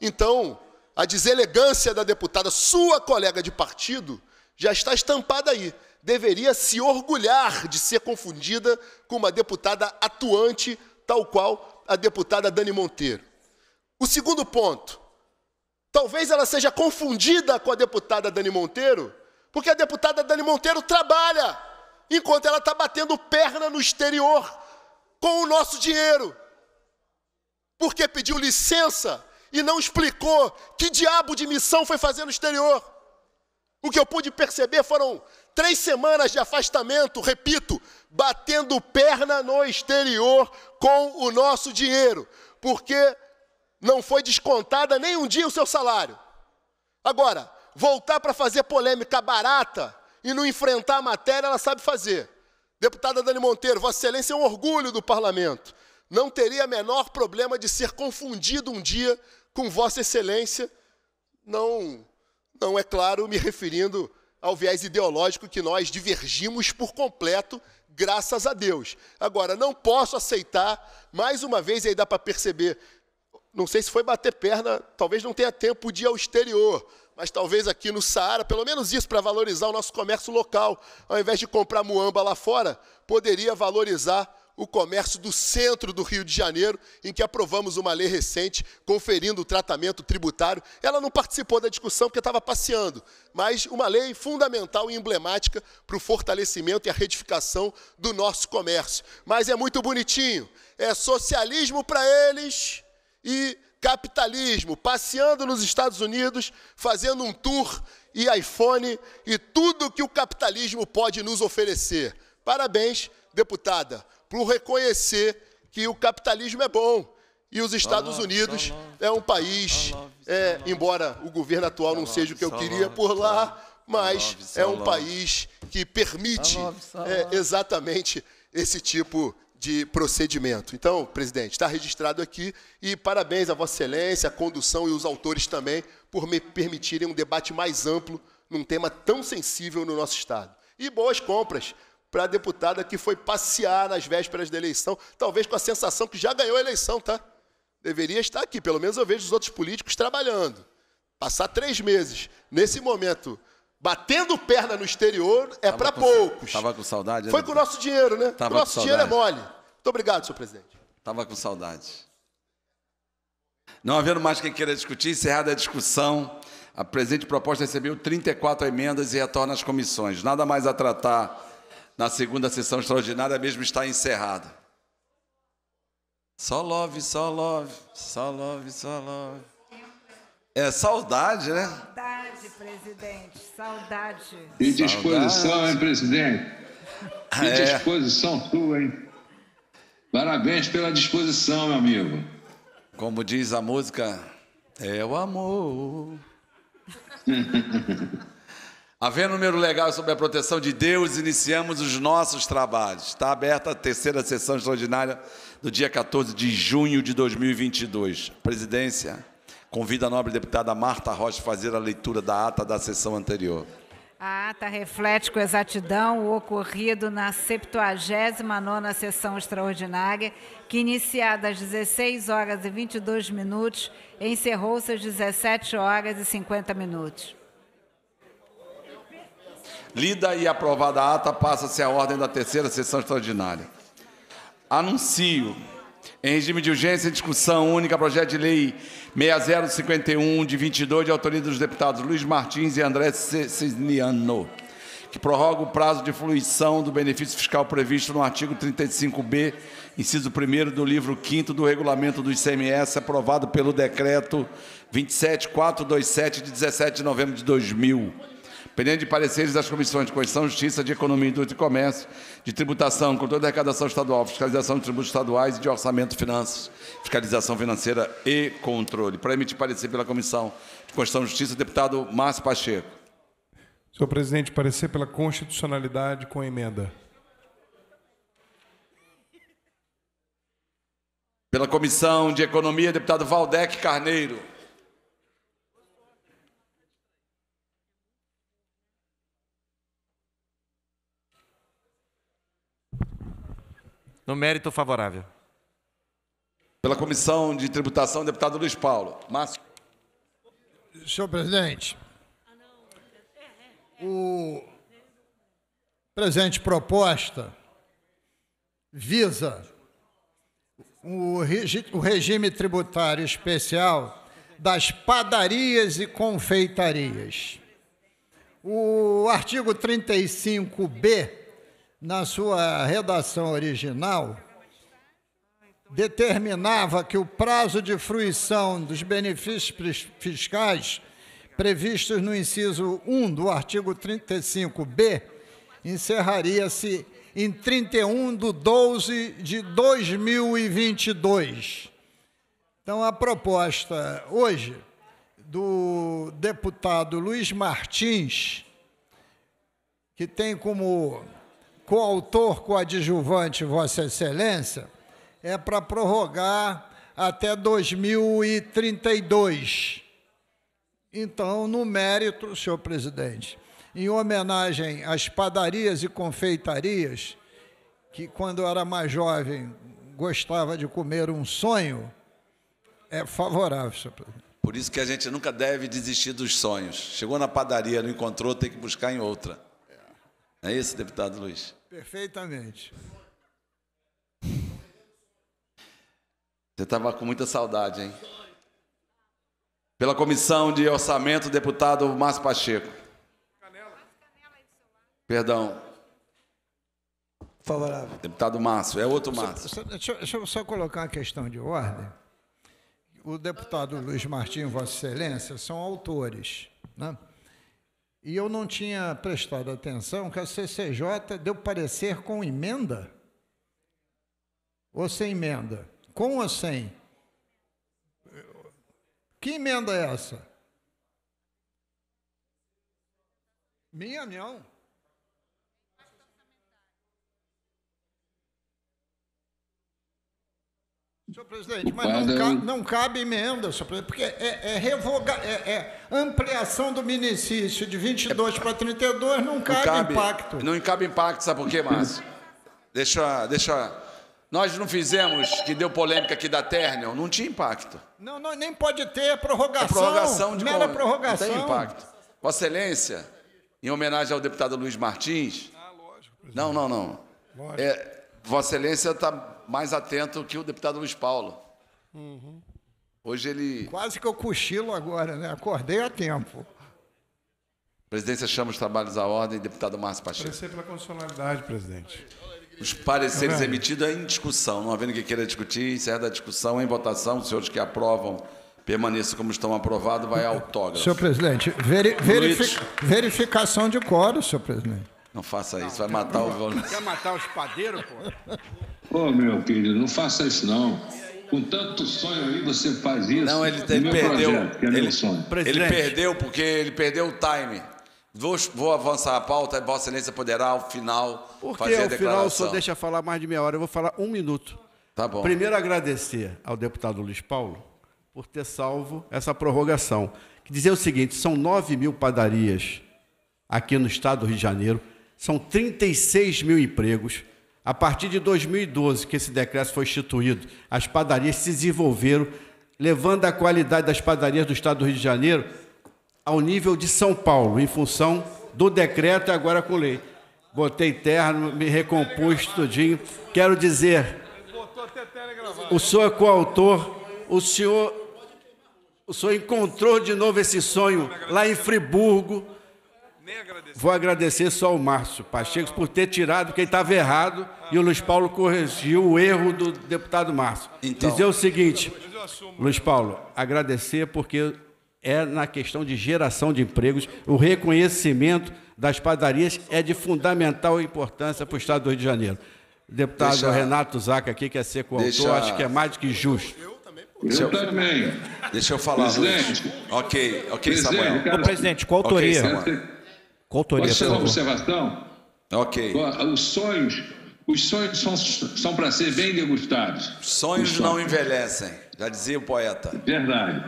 Então, a deselegância da deputada, sua colega de partido, já está estampada aí. Deveria se orgulhar de ser confundida com uma deputada atuante, tal qual a deputada Dani Monteiro. O segundo ponto, talvez ela seja confundida com a deputada Dani Monteiro, porque a deputada Dani Monteiro trabalha enquanto ela está batendo perna no exterior com o nosso dinheiro, porque pediu licença e não explicou que diabo de missão foi fazer no exterior. O que eu pude perceber foram três semanas de afastamento, repito, batendo perna no exterior com o nosso dinheiro, porque não foi descontada nem um dia o seu salário. Agora, voltar para fazer polêmica barata e não enfrentar a matéria, ela sabe fazer. Deputada Dani Monteiro, Vossa Excelência é um orgulho do parlamento. Não teria menor problema de ser confundido um dia com Vossa Excelência, não, não é claro, me referindo ao viés ideológico que nós divergimos por completo, graças a Deus. Agora, não posso aceitar, mais uma vez, aí dá para perceber, não sei se foi bater perna, talvez não tenha tempo de ir ao exterior, mas talvez aqui no Saara, pelo menos isso para valorizar o nosso comércio local. Ao invés de comprar muamba lá fora, poderia valorizar o comércio do centro do Rio de Janeiro, em que aprovamos uma lei recente conferindo o tratamento tributário. Ela não participou da discussão porque estava passeando, mas uma lei fundamental e emblemática para o fortalecimento e a retificação do nosso comércio. Mas é muito bonitinho, é socialismo para eles e capitalismo, passeando nos Estados Unidos, fazendo um tour e iPhone e tudo que o capitalismo pode nos oferecer. Parabéns, deputada, por reconhecer que o capitalismo é bom e os Estados Unidos é um país, é, embora o governo atual não seja o que eu queria por lá, mas é um país que permite é, exatamente esse tipo de procedimento. Então, presidente, está registrado aqui e parabéns a Vossa Excelência, a condução e os autores também por me permitirem um debate mais amplo num tema tão sensível no nosso Estado. E boas compras para a deputada que foi passear nas vésperas da eleição, talvez com a sensação que já ganhou a eleição, tá? Deveria estar aqui, pelo menos eu vejo os outros políticos trabalhando. Passar três meses nesse momento Batendo perna no exterior é para poucos. Tava com saudade. Foi né? com o nosso dinheiro, né? Tava o nosso dinheiro é mole. Muito obrigado, senhor presidente. Tava com saudade. Não havendo mais quem queira discutir, encerrada a discussão, a presente proposta recebeu 34 emendas e retorna às comissões. Nada mais a tratar na segunda sessão extraordinária, mesmo está encerrada. Só love, só love, só love, só love. É saudade, né? Saudade presidente. Saudade. E disposição, hein, presidente? Ah, e disposição é. sua, hein? Parabéns pela disposição, meu amigo. Como diz a música, é o amor. Havendo número legal sobre a proteção de Deus, iniciamos os nossos trabalhos. Está aberta a terceira sessão extraordinária do dia 14 de junho de 2022. Presidência. Convido a nobre deputada Marta Rocha a fazer a leitura da ata da sessão anterior. A ata reflete com exatidão o ocorrido na 79ª sessão extraordinária, que iniciada às 16 horas e 22 minutos, encerrou-se às 17 horas e 50 minutos. Lida e aprovada a ata, passa-se a ordem da terceira sessão extraordinária. Anuncio em regime de urgência, discussão única, projeto de lei 6051, de 22, de autoria dos deputados Luiz Martins e André Cisniano, que prorroga o prazo de fruição do benefício fiscal previsto no artigo 35B, inciso 1 do livro 5 do regulamento do ICMS, aprovado pelo decreto 27427, de 17 de novembro de 2000 pendente de pareceres das comissões de Constituição, Justiça, de Economia, Indústria e Comércio, de Tributação, Controle da Arrecadação Estadual, Fiscalização de Tributos Estaduais e de Orçamento, Finanças, Fiscalização Financeira e Controle. Para emitir parecer pela Comissão de Constituição e Justiça, deputado Márcio Pacheco. Senhor presidente, parecer pela constitucionalidade com emenda. Pela Comissão de Economia, deputado Valdec Carneiro. no mérito favorável. Pela Comissão de Tributação, deputado Luiz Paulo. Márcio. Senhor presidente, o presente proposta visa o, o regime tributário especial das padarias e confeitarias. O artigo 35B na sua redação original, determinava que o prazo de fruição dos benefícios fiscais previstos no inciso 1 do artigo 35b encerraria-se em 31 de 12 de 2022. Então, a proposta hoje do deputado Luiz Martins, que tem como coautor coadjuvante, Vossa Excelência, é para prorrogar até 2032. Então, no mérito, senhor presidente, em homenagem às padarias e confeitarias, que quando eu era mais jovem gostava de comer um sonho, é favorável, senhor presidente. Por isso que a gente nunca deve desistir dos sonhos. Chegou na padaria, não encontrou, tem que buscar em outra. É isso, deputado Luiz? Perfeitamente. Você estava com muita saudade, hein? Pela comissão de orçamento, deputado Márcio Pacheco. Canela. Perdão. Favorável. Deputado Márcio, é outro Márcio. deixa, deixa eu só colocar uma questão de ordem. O deputado Luiz Martins, Vossa Excelência, são autores, né? E eu não tinha prestado atenção que a CCJ deu parecer com emenda ou sem emenda? Com ou sem? Que emenda é essa? Minha, não. Senhor presidente, mas não, cabe, não, cabe emenda, senhor presidente, porque é, é, revoga, é, é ampliação do benefício de 22 para 32, não cabe, não cabe impacto. Não cabe impacto, sabe por quê, Márcio? deixa, deixa. Nós não fizemos, que deu polêmica aqui da Ternion, não tinha impacto. Não, não nem pode ter é prorrogação. É prorrogação de mera prorrogação. Não tem impacto. Vossa Excelência, em homenagem ao deputado Luiz Martins. Ah, lógico. Presidente. Não, não, não. É, Vossa Excelência está mais atento que o deputado Luiz Paulo. Uhum. Hoje ele. Quase que eu cochilo agora, né? Acordei a tempo. Presidência chama os trabalhos à ordem, deputado Márcio Pacheco. Agradecer pela constitucionalidade, presidente. Os pareceres é emitidos é em discussão. Não havendo que queira discutir, encerra a discussão em votação. Os senhores que aprovam permaneçam como estão aprovados, vai autógrafo. Senhor presidente, veri, verifi, verificação de coro, senhor presidente. Não faça isso, vai matar o... Quer matar os padeiros, pô? Ô, oh, meu filho, não faça isso não. Com tanto sonho aí, você faz isso. Não, ele, é é ele perdeu. Projeto, é ele, ele, perdeu porque ele perdeu o time. Vou, vou avançar a pauta, Vossa Excelência poderá, ao final, porque fazer a declaração. Porque, ao final, só deixa falar mais de meia hora. Eu vou falar um minuto. Tá bom. Primeiro, agradecer ao deputado Luiz Paulo por ter salvo essa prorrogação. Que dizer o seguinte, são 9 mil padarias aqui no estado do Rio de Janeiro, são 36 mil empregos, a partir de 2012, que esse decreto foi instituído, as padarias se desenvolveram, levando a qualidade das padarias do Estado do Rio de Janeiro ao nível de São Paulo, em função do decreto e agora com lei. Botei terno, me recompus tudinho. Quero dizer, o senhor coautor, o senhor, o senhor encontrou de novo esse sonho lá em Friburgo, agradecer. Vou agradecer só ao Márcio Pacheco por ter tirado quem estava errado e o Luiz Paulo corrigiu o erro do deputado Márcio. Então, Dizer o seguinte, Luiz Paulo, agradecer porque é na questão de geração de empregos, o reconhecimento das padarias é de fundamental importância para o Estado do Rio de Janeiro. Deputado deixa, Renato Zaca aqui, que é ser coautor, deixa, acho que é mais do que justo. Eu, eu também. Deixa eu falar, presidente, Luiz. Ok, ok, presidente, Samuel. Cara, Ô, presidente, qual autoria? Okay, qual teoria, Pode ser uma observação? Ok. Os sonhos, os sonhos são, são para ser bem degustados. Sonhos, sonhos não envelhecem, já dizia o poeta. Verdade.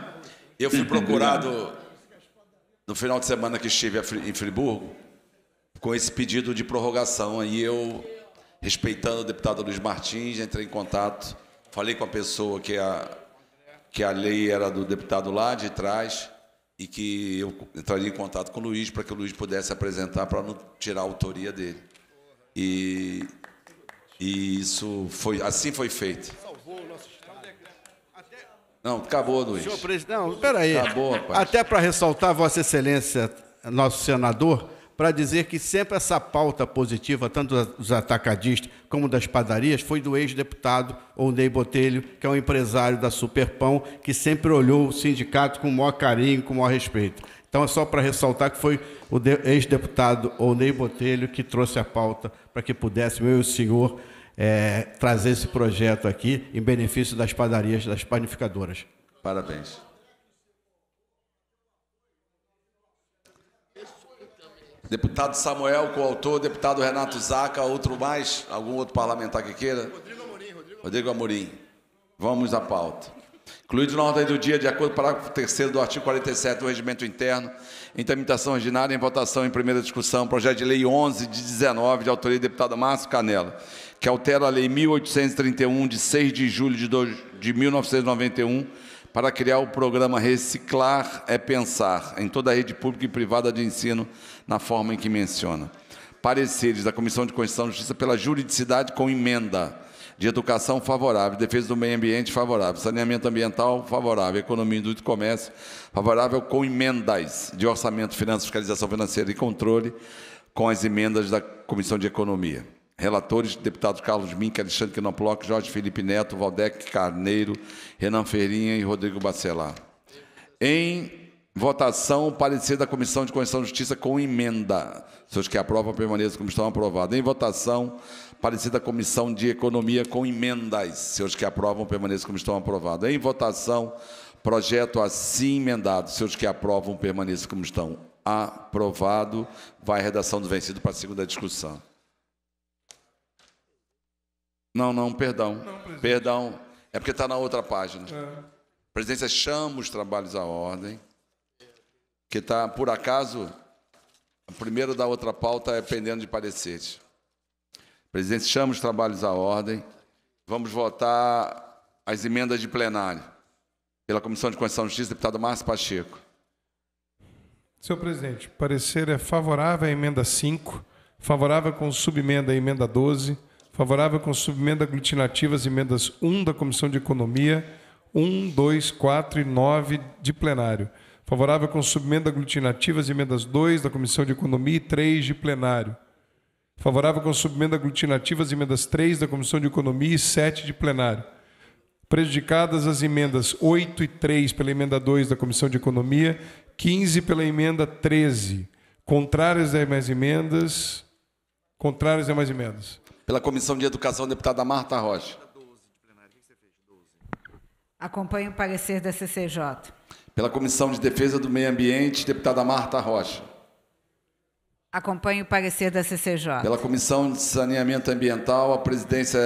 Eu fui procurado no final de semana que estive em Friburgo com esse pedido de prorrogação. Aí eu, respeitando o deputado Luiz Martins, entrei em contato, falei com a pessoa que a, que a lei era do deputado lá de trás e que eu entraria em contato com o Luiz para que o Luiz pudesse apresentar para não tirar a autoria dele. E, e isso foi assim foi feito. Não, acabou, Luiz. Senhor presidente, não, peraí. Acabou, rapaz. Até para ressaltar, Vossa Excelência, nosso senador, para dizer que sempre essa pauta positiva, tanto dos atacadistas como das padarias, foi do ex-deputado Ondei Botelho, que é um empresário da Superpão, que sempre olhou o sindicato com o maior carinho, com o maior respeito. Então é só para ressaltar que foi o ex-deputado Onei Botelho que trouxe a pauta para que pudesse eu e o senhor é, trazer esse projeto aqui em benefício das padarias, das panificadoras. Parabéns. Deputado Samuel, coautor, deputado Renato Zaca, outro mais, algum outro parlamentar que queira? Rodrigo Amorim. Rodrigo, Amorim. Vamos à pauta. Incluído na ordem do dia, de acordo com o parágrafo 3 do artigo 47 do Regimento Interno, em tramitação ordinária, em votação em primeira discussão, projeto de lei 11 de 19, de autoria do deputado Márcio Canela, que altera a lei 1831, de 6 de julho de 1991, para criar o programa Reciclar é Pensar, em toda a rede pública e privada de ensino na forma em que menciona. Pareceres da Comissão de Constituição e Justiça pela juridicidade com emenda de educação favorável, defesa do meio ambiente favorável, saneamento ambiental favorável, economia, indústria e comércio favorável, com emendas de orçamento, finanças, fiscalização financeira e controle, com as emendas da Comissão de Economia. Relatores, deputados Carlos Mink, Alexandre Quinoploc, Jorge Felipe Neto, Valdec Carneiro, Renan Ferrinha e Rodrigo Bacelar. Em Votação, parecer da Comissão de Constituição e Justiça com emenda. Seus que aprovam, permaneçam como estão aprovados. Em votação, parecer da Comissão de Economia com emendas. Seus que aprovam, permaneçam como estão aprovados. Em votação, projeto assim emendado. Seus que aprovam, permaneçam como estão aprovado. Vai a redação do vencido para a segunda discussão. Não, não, perdão. Não, perdão. É porque está na outra página. É. Presidência, chama os trabalhos à ordem que está, por acaso, a primeira da outra pauta é pendendo de parecer. Presidente, chama os trabalhos à ordem. Vamos votar as emendas de plenário. Pela Comissão de Constituição e Justiça, deputado Márcio Pacheco. Senhor presidente, parecer é favorável à emenda 5, favorável com subemenda à emenda 12, favorável com subemenda às emendas 1 da Comissão de Economia, 1, 2, 4 e 9 de plenário. Favorável com subemenda aglutinativa às emendas 2 da Comissão de Economia e 3 de plenário. Favorável com subemenda aglutinativa às emendas 3 da Comissão de Economia e 7 de plenário. Prejudicadas as emendas 8 e 3 pela emenda 2 da Comissão de Economia, 15 pela emenda 13. Contrárias às demais emendas. Contrárias às demais emendas. Pela Comissão de Educação, deputada Marta Rocha. Acompanhe o parecer da CCJ. Pela Comissão de Defesa do Meio Ambiente, deputada Marta Rocha. Acompanhe o parecer da CCJ. Pela Comissão de Saneamento Ambiental, a presidência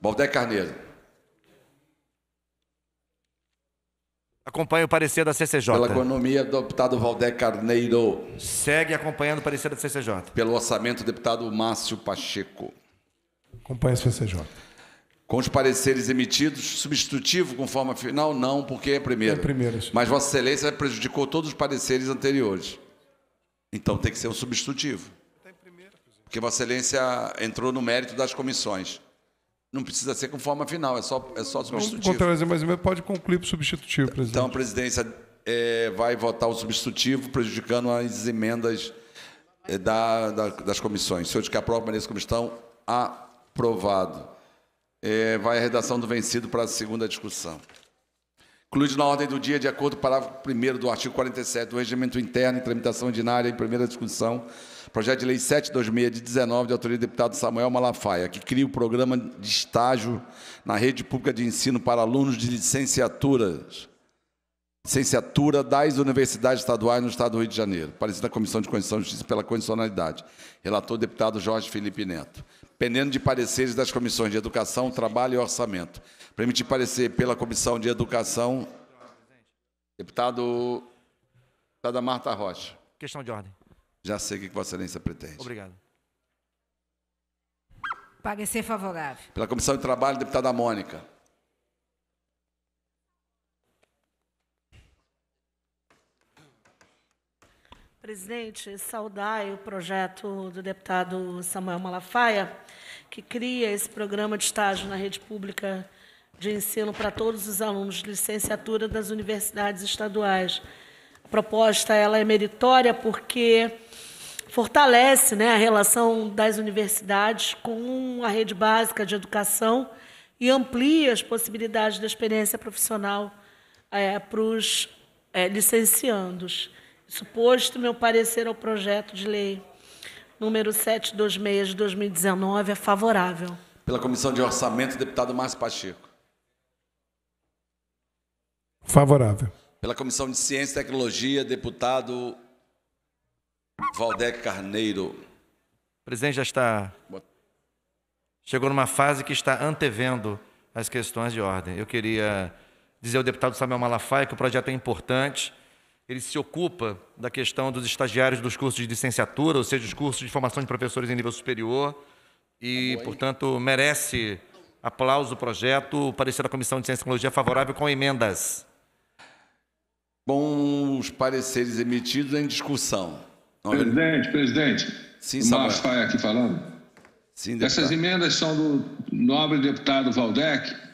Valdé Carneiro. Acompanhe o parecer da CCJ. Pela Economia, deputado Valdé Carneiro. Segue acompanhando o parecer da CCJ. Pelo Orçamento, deputado Márcio Pacheco. Acompanhe a CCJ. Com os pareceres emitidos, substitutivo com forma final? Não, porque é primeiro. É primeiro. Mas Vossa Excelência prejudicou todos os pareceres anteriores. Então tem que ser um substitutivo. Porque Vossa Excelência entrou no mérito das comissões. Não precisa ser com forma final, é só, é só substitutivo. ou menos pode concluir para o substitutivo, presidente. Então, a presidência é, vai votar o substitutivo, prejudicando as emendas é, da, da, das comissões. Se hoje que aprova, permaneça como estão. Aprovado é, vai a redação do vencido para a segunda discussão. Incluído na ordem do dia, de acordo com o parágrafo 1 do artigo 47 do Regimento Interno, em tramitação ordinária, em primeira discussão, projeto de lei 726 de 19, de autoria do deputado Samuel Malafaia, que cria o programa de estágio na rede pública de ensino para alunos de licenciaturas licenciatura das universidades estaduais no Estado do Rio de Janeiro, parecida na Comissão de Constituição e Justiça pela Condicionalidade. Relator, deputado Jorge Felipe Neto pendendo de pareceres das comissões de Educação, Trabalho e Orçamento. permitir parecer pela Comissão de Educação, deputado, deputada Marta Rocha. Questão de ordem. Já sei o que Vossa Excelência pretende. Obrigado. Parecer favorável. Pela Comissão de Trabalho, deputada Mônica. Presidente, saudar o projeto do deputado Samuel Malafaia, que cria esse programa de estágio na rede pública de ensino para todos os alunos de licenciatura das universidades estaduais. A proposta ela é meritória porque fortalece né, a relação das universidades com a rede básica de educação e amplia as possibilidades da experiência profissional é, para os é, licenciandos. Suposto meu parecer ao projeto de lei número 726 de 2019 é favorável. Pela Comissão de Orçamento, deputado Márcio Pacheco. Favorável. Pela Comissão de Ciência e Tecnologia, deputado Valdec Carneiro. O presidente já está. Chegou numa fase que está antevendo as questões de ordem. Eu queria dizer ao deputado Samuel Malafaia que o projeto é importante ele se ocupa da questão dos estagiários dos cursos de licenciatura, ou seja, os cursos de formação de professores em nível superior, e, tá portanto, merece aplauso o projeto. O parecer da Comissão de Ciência e Tecnologia é favorável com emendas. Com os pareceres emitidos em discussão. Né? Presidente, presidente. Sim, Samuel. aqui falando. Sim, Essas emendas são do nobre deputado Valdec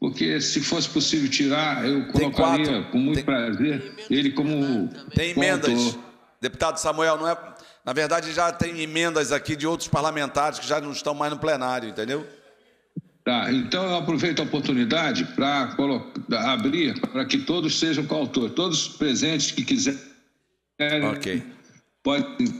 porque se fosse possível tirar, eu colocaria com muito tem, prazer ele como. Tem emendas. Deputado Samuel, não é. Na verdade, já tem emendas aqui de outros parlamentares que já não estão mais no plenário, entendeu? Tá, então eu aproveito a oportunidade para abrir para que todos sejam coautores, todos presentes que quiserem. Ok. Podem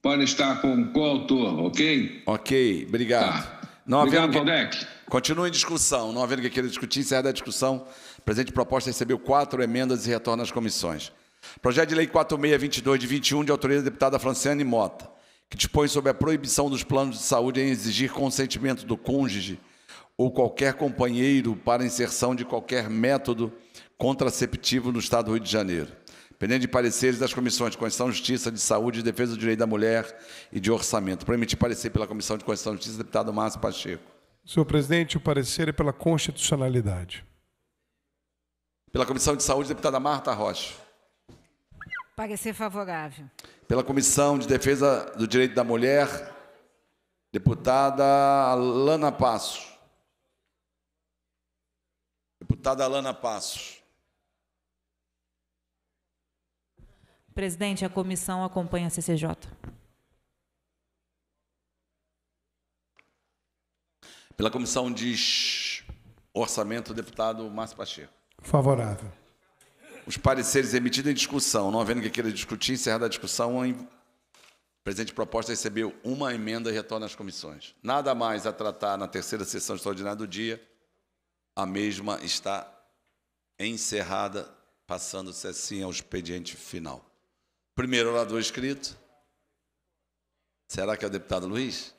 pode estar com coautor, ok? Ok, obrigado. Tá. Não Obrigado, havendo Valdec. Continua em discussão. Não havendo que queira discutir, encerra a discussão. O presente proposta recebeu quatro emendas e retorna às comissões. Projeto de Lei 4622 de 21, de autoria da deputada Franciane Mota, que dispõe sobre a proibição dos planos de saúde em exigir consentimento do cônjuge ou qualquer companheiro para inserção de qualquer método contraceptivo no Estado do Rio de Janeiro pendente de pareceres das comissões de Constituição, Justiça, de Saúde, de Defesa do Direito da Mulher e de Orçamento. Para emitir parecer pela Comissão de Constituição e Justiça, deputado Márcio Pacheco. Senhor presidente, o parecer é pela constitucionalidade. Pela Comissão de Saúde, deputada Marta Rocha. Parecer favorável. Pela Comissão de Defesa do Direito da Mulher, deputada Alana Passos. Deputada Alana Passos. Presidente, a comissão acompanha a CCJ. Pela comissão de orçamento, deputado Márcio Pacheco. Favorável. Os pareceres emitidos em discussão, não havendo que queira discutir, encerrada a discussão, o presente proposta recebeu uma emenda e retorna às comissões. Nada mais a tratar na terceira sessão extraordinária do dia. A mesma está encerrada, passando-se assim ao expediente final. Primeiro orador escrito. Será que é o deputado Luiz?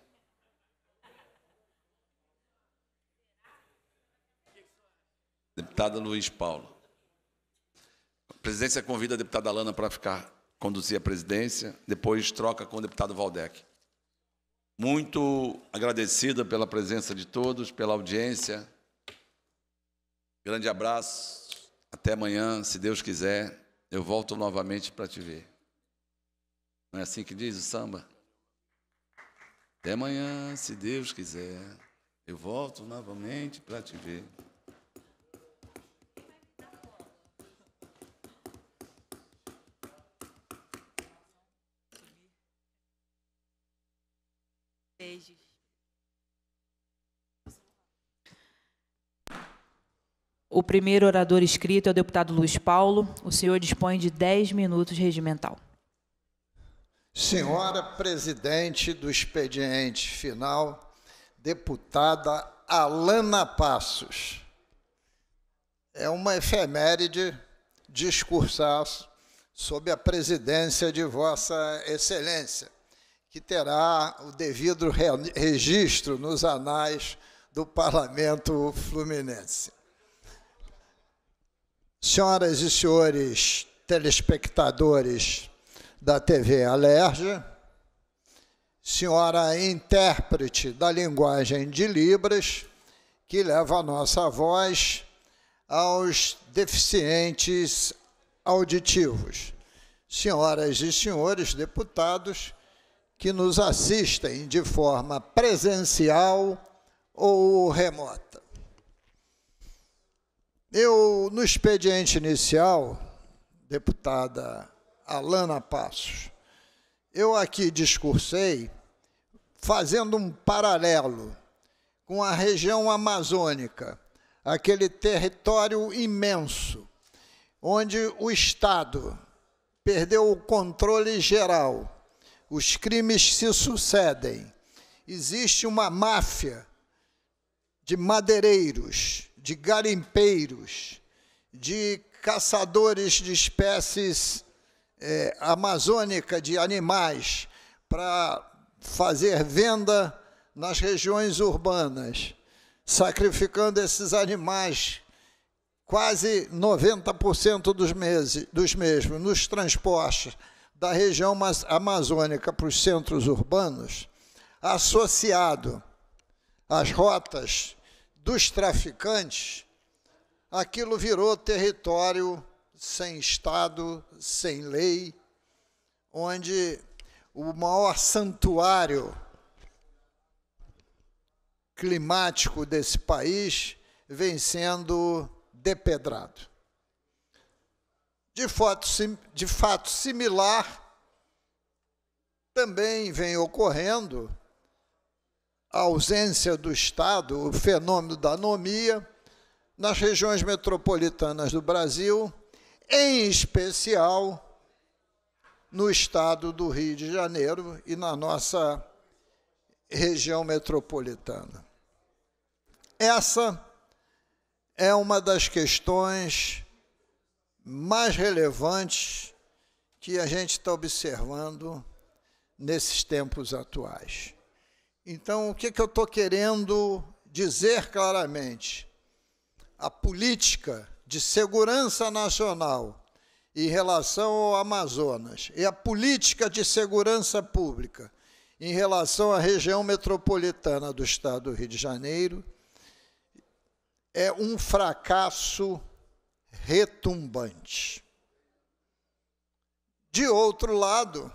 Deputado Luiz Paulo. A presidência convida a deputada Alana para ficar conduzir a presidência, depois troca com o deputado Valdec. Muito agradecida pela presença de todos, pela audiência. Grande abraço. Até amanhã, se Deus quiser, eu volto novamente para te ver. Não é assim que diz o samba? Até amanhã, se Deus quiser, eu volto novamente para te ver. O primeiro orador escrito é o deputado Luiz Paulo. O senhor dispõe de 10 minutos regimental. Senhora presidente do expediente final, deputada Alana Passos. É uma efeméride discursar sob a presidência de Vossa Excelência, que terá o devido registro nos anais do Parlamento Fluminense. Senhoras e senhores telespectadores, da TV Alerja, senhora intérprete da linguagem de Libras, que leva a nossa voz aos deficientes auditivos. Senhoras e senhores deputados que nos assistem de forma presencial ou remota. Eu, no expediente inicial, deputada Alana Passos. Eu aqui discursei fazendo um paralelo com a região amazônica, aquele território imenso, onde o Estado perdeu o controle geral, os crimes se sucedem, existe uma máfia de madeireiros, de garimpeiros, de caçadores de espécies é, amazônica de animais para fazer venda nas regiões urbanas, sacrificando esses animais quase 90% dos, meses, dos mesmos nos transportes da região amazônica para os centros urbanos, associado às rotas dos traficantes, aquilo virou território sem Estado, sem lei, onde o maior santuário climático desse país vem sendo depedrado. De fato, de fato similar, também vem ocorrendo a ausência do Estado, o fenômeno da anomia, nas regiões metropolitanas do Brasil em especial no estado do Rio de Janeiro e na nossa região metropolitana. Essa é uma das questões mais relevantes que a gente está observando nesses tempos atuais. Então, o que, que eu estou querendo dizer claramente? A política de segurança nacional em relação ao Amazonas e a política de segurança pública em relação à região metropolitana do estado do Rio de Janeiro é um fracasso retumbante. De outro lado,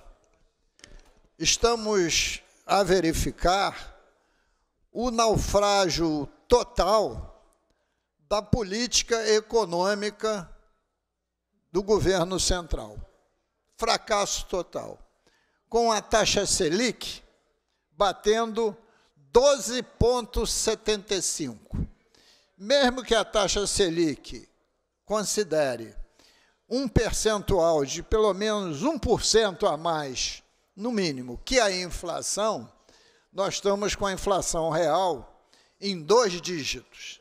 estamos a verificar o naufrágio total da política econômica do governo central. Fracasso total. Com a taxa Selic batendo 12,75. Mesmo que a taxa Selic considere um percentual de pelo menos 1% a mais, no mínimo, que a inflação, nós estamos com a inflação real em dois dígitos.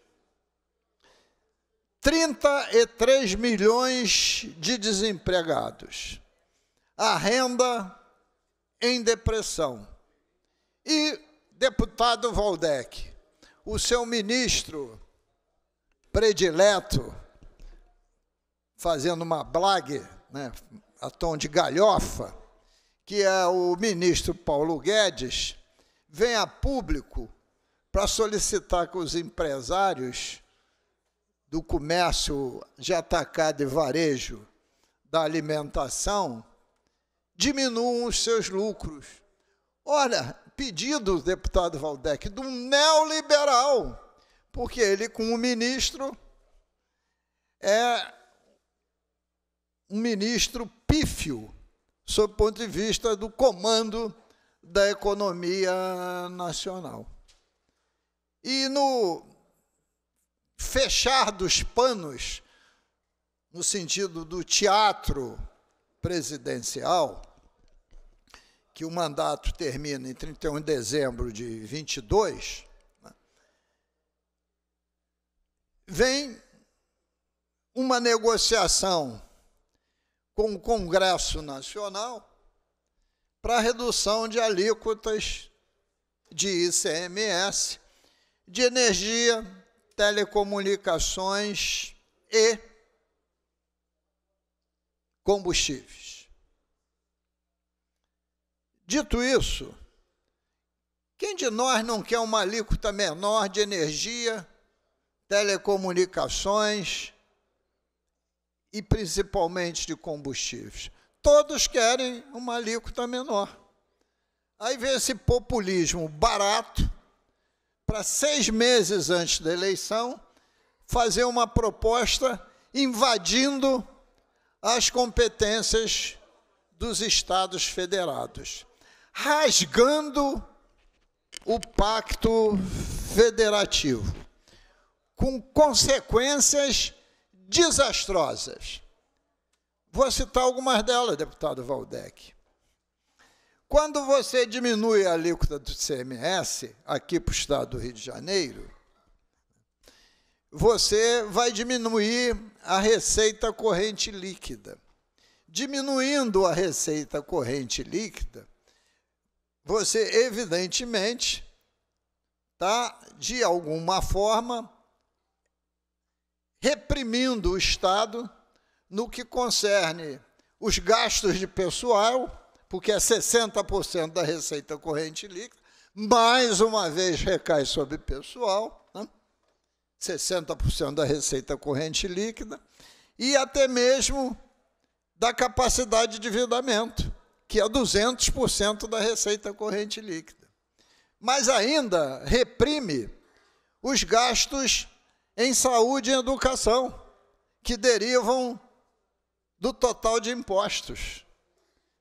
33 milhões de desempregados, a renda em depressão. E, deputado Valdec, o seu ministro predileto, fazendo uma blague, né, a tom de galhofa, que é o ministro Paulo Guedes, vem a público para solicitar que os empresários do comércio de atacado e varejo, da alimentação, diminuam os seus lucros. Olha, pedido, deputado Valdec, do neoliberal, porque ele, com o ministro, é um ministro pífio, sob o ponto de vista do comando da economia nacional. E no fechar dos panos, no sentido do teatro presidencial, que o mandato termina em 31 de dezembro de 22, né, vem uma negociação com o Congresso Nacional para redução de alíquotas de ICMS, de energia, telecomunicações e combustíveis. Dito isso, quem de nós não quer uma alíquota menor de energia, telecomunicações e principalmente de combustíveis? Todos querem uma alíquota menor. Aí vem esse populismo barato para seis meses antes da eleição, fazer uma proposta invadindo as competências dos estados federados, rasgando o pacto federativo, com consequências desastrosas. Vou citar algumas delas, deputado Valdec. Quando você diminui a alíquota do CMS aqui para o estado do Rio de Janeiro, você vai diminuir a receita corrente líquida. Diminuindo a receita corrente líquida, você evidentemente está, de alguma forma, reprimindo o Estado no que concerne os gastos de pessoal porque é 60% da receita corrente líquida, mais uma vez recai sobre pessoal, né? 60% da receita corrente líquida, e até mesmo da capacidade de endividamento, que é 200% da receita corrente líquida. Mas ainda reprime os gastos em saúde e educação, que derivam do total de impostos.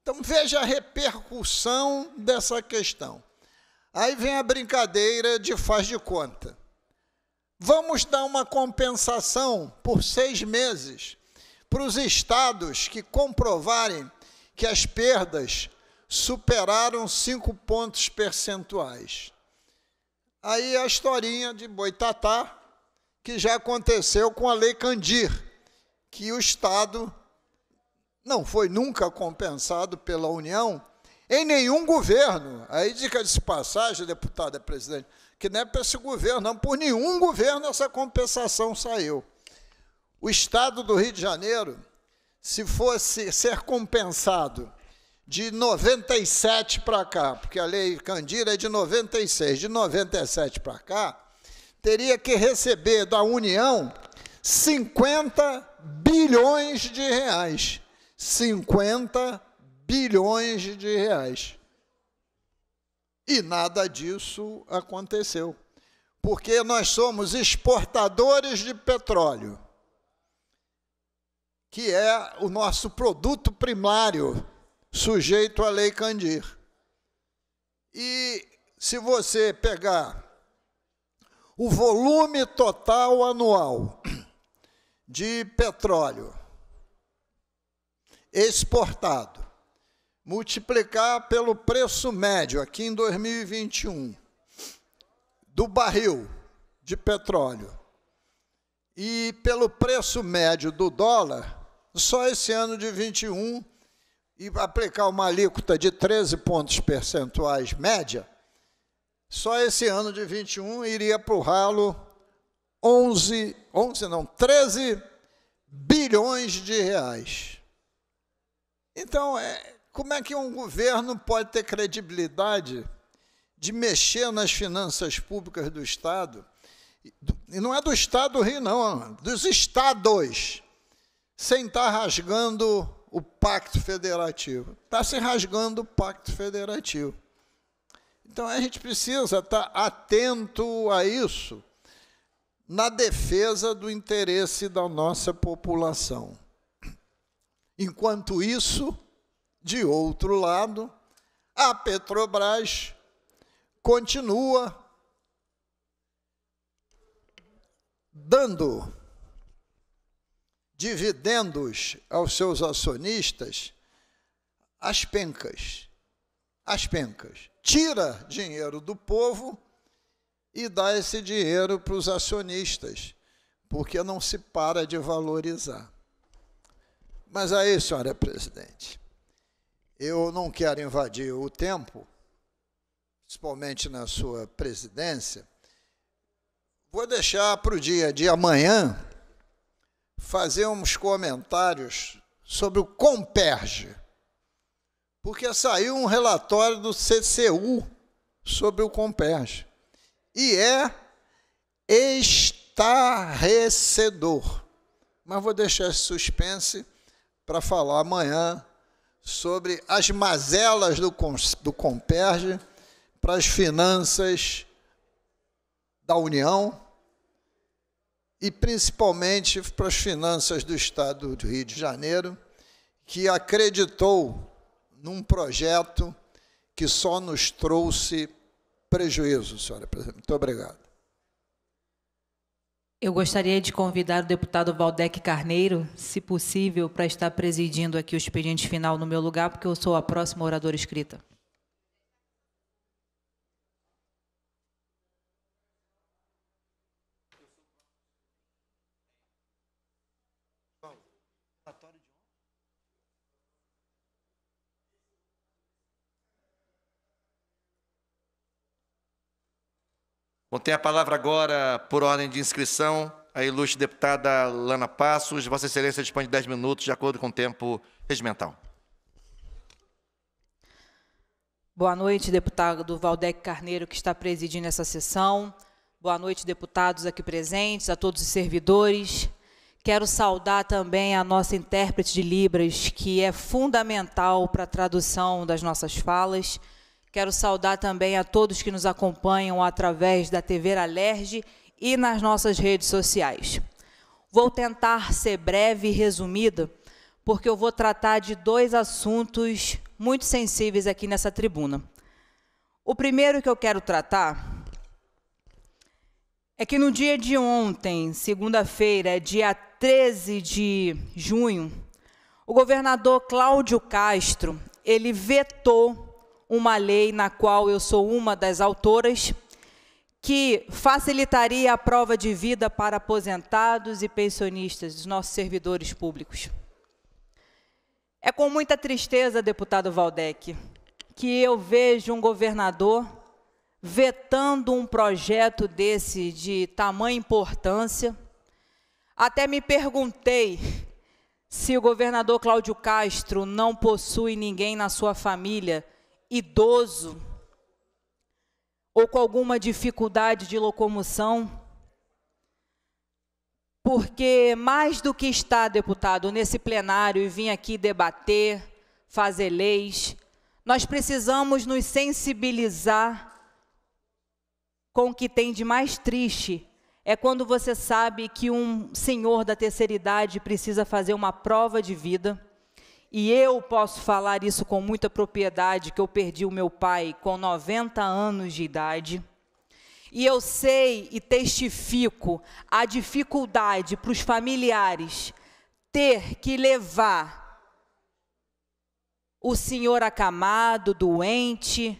Então veja a repercussão dessa questão. Aí vem a brincadeira de faz de conta. Vamos dar uma compensação por seis meses para os estados que comprovarem que as perdas superaram cinco pontos percentuais. Aí a historinha de Boitatá, que já aconteceu com a Lei Candir, que o Estado não foi nunca compensado pela União em nenhum governo. Aí dica de passagem, deputada é presidente, que não é para esse governo, não, por nenhum governo essa compensação saiu. O Estado do Rio de Janeiro, se fosse ser compensado de 97 para cá, porque a lei Candira é de 96, de 97 para cá, teria que receber da União 50 bilhões de reais. 50 bilhões de reais. E nada disso aconteceu. Porque nós somos exportadores de petróleo, que é o nosso produto primário sujeito à Lei Candir. E se você pegar o volume total anual de petróleo exportado, multiplicar pelo preço médio aqui em 2021 do barril de petróleo e pelo preço médio do dólar, só esse ano de 21 e aplicar uma alíquota de 13 pontos percentuais média, só esse ano de 21 iria para o ralo 11, 11 não, 13 bilhões de reais. Então, é, como é que um governo pode ter credibilidade de mexer nas finanças públicas do Estado? E não é do Estado do Rio, não, dos Estados, sem estar tá rasgando o Pacto Federativo. Está se rasgando o Pacto Federativo. Então a gente precisa estar tá atento a isso na defesa do interesse da nossa população. Enquanto isso, de outro lado, a Petrobras continua dando dividendos aos seus acionistas as pencas. As pencas. Tira dinheiro do povo e dá esse dinheiro para os acionistas, porque não se para de valorizar. Mas aí, senhora presidente, eu não quero invadir o tempo, principalmente na sua presidência. Vou deixar para o dia de amanhã fazer uns comentários sobre o Comperge, porque saiu um relatório do CCU sobre o Comperge e é estarrecedor. Mas vou deixar suspense para falar amanhã sobre as mazelas do, do Comperge para as finanças da União e principalmente para as finanças do Estado do Rio de Janeiro, que acreditou num projeto que só nos trouxe prejuízo, senhora presidente. Muito obrigado. Eu gostaria de convidar o deputado Valdec Carneiro, se possível, para estar presidindo aqui o expediente final no meu lugar, porque eu sou a próxima oradora escrita. Bom, tem a palavra agora, por ordem de inscrição, a ilustre deputada Lana Passos. Vossa Excelência dispõe de 10 minutos, de acordo com o tempo regimental. Boa noite, deputado Valdec Carneiro, que está presidindo essa sessão. Boa noite, deputados aqui presentes, a todos os servidores. Quero saudar também a nossa intérprete de Libras, que é fundamental para a tradução das nossas falas. Quero saudar também a todos que nos acompanham através da TV Alerge e nas nossas redes sociais. Vou tentar ser breve e resumida, porque eu vou tratar de dois assuntos muito sensíveis aqui nessa tribuna. O primeiro que eu quero tratar é que no dia de ontem, segunda-feira, dia 13 de junho, o governador Cláudio Castro, ele vetou uma lei na qual eu sou uma das autoras, que facilitaria a prova de vida para aposentados e pensionistas, dos nossos servidores públicos. É com muita tristeza, deputado Valdec, que eu vejo um governador vetando um projeto desse de tamanha importância. Até me perguntei se o governador Cláudio Castro não possui ninguém na sua família idoso ou com alguma dificuldade de locomoção, porque mais do que estar, deputado, nesse plenário e vir aqui debater, fazer leis, nós precisamos nos sensibilizar com o que tem de mais triste. É quando você sabe que um senhor da terceira idade precisa fazer uma prova de vida e eu posso falar isso com muita propriedade, que eu perdi o meu pai com 90 anos de idade. E eu sei e testifico a dificuldade para os familiares ter que levar o senhor acamado, doente,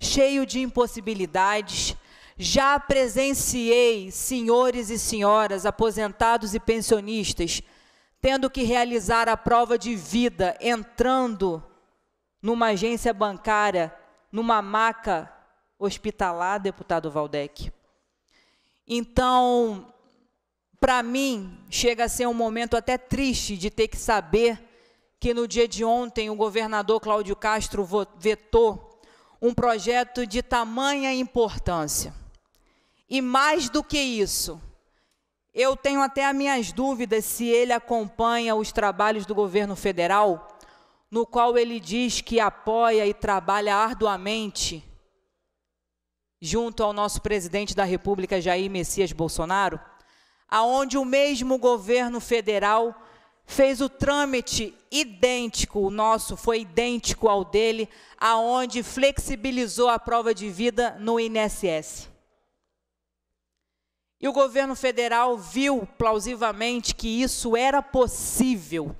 cheio de impossibilidades. Já presenciei senhores e senhoras, aposentados e pensionistas, tendo que realizar a prova de vida, entrando numa agência bancária, numa maca hospitalar, deputado Valdec. Então, para mim, chega a ser um momento até triste de ter que saber que no dia de ontem o governador Cláudio Castro vetou um projeto de tamanha importância. E mais do que isso, eu tenho até as minhas dúvidas se ele acompanha os trabalhos do governo federal, no qual ele diz que apoia e trabalha arduamente junto ao nosso presidente da República Jair Messias Bolsonaro, aonde o mesmo governo federal fez o trâmite idêntico, o nosso foi idêntico ao dele, aonde flexibilizou a prova de vida no INSS. E o governo federal viu plausivelmente que isso era possível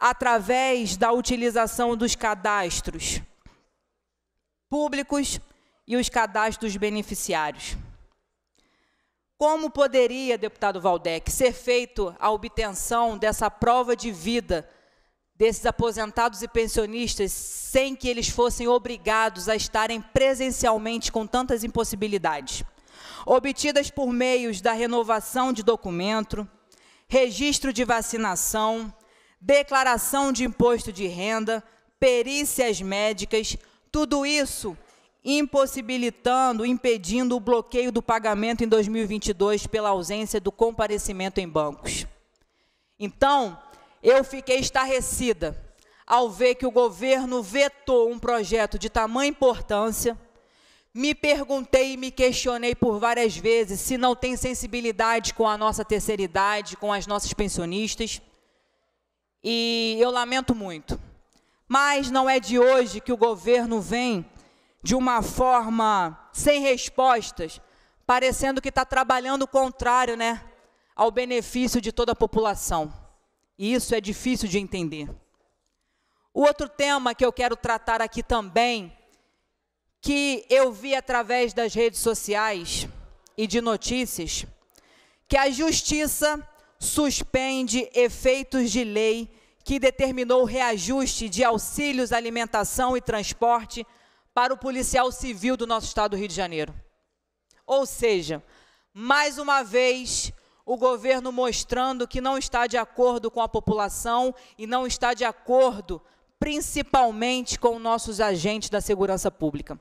através da utilização dos cadastros públicos e os cadastros beneficiários. Como poderia, deputado Valdec, ser feito a obtenção dessa prova de vida desses aposentados e pensionistas sem que eles fossem obrigados a estarem presencialmente com tantas impossibilidades? obtidas por meios da renovação de documento, registro de vacinação, declaração de imposto de renda, perícias médicas, tudo isso impossibilitando, impedindo o bloqueio do pagamento em 2022 pela ausência do comparecimento em bancos. Então, eu fiquei estarrecida ao ver que o governo vetou um projeto de tamanha importância me perguntei e me questionei por várias vezes se não tem sensibilidade com a nossa terceira idade, com as nossas pensionistas. E eu lamento muito. Mas não é de hoje que o governo vem de uma forma sem respostas, parecendo que está trabalhando o contrário, né? Ao benefício de toda a população. E isso é difícil de entender. O outro tema que eu quero tratar aqui também que eu vi através das redes sociais e de notícias que a justiça suspende efeitos de lei que determinou o reajuste de auxílios, alimentação e transporte para o policial civil do nosso estado do Rio de Janeiro. Ou seja, mais uma vez, o governo mostrando que não está de acordo com a população e não está de acordo principalmente com nossos agentes da segurança pública.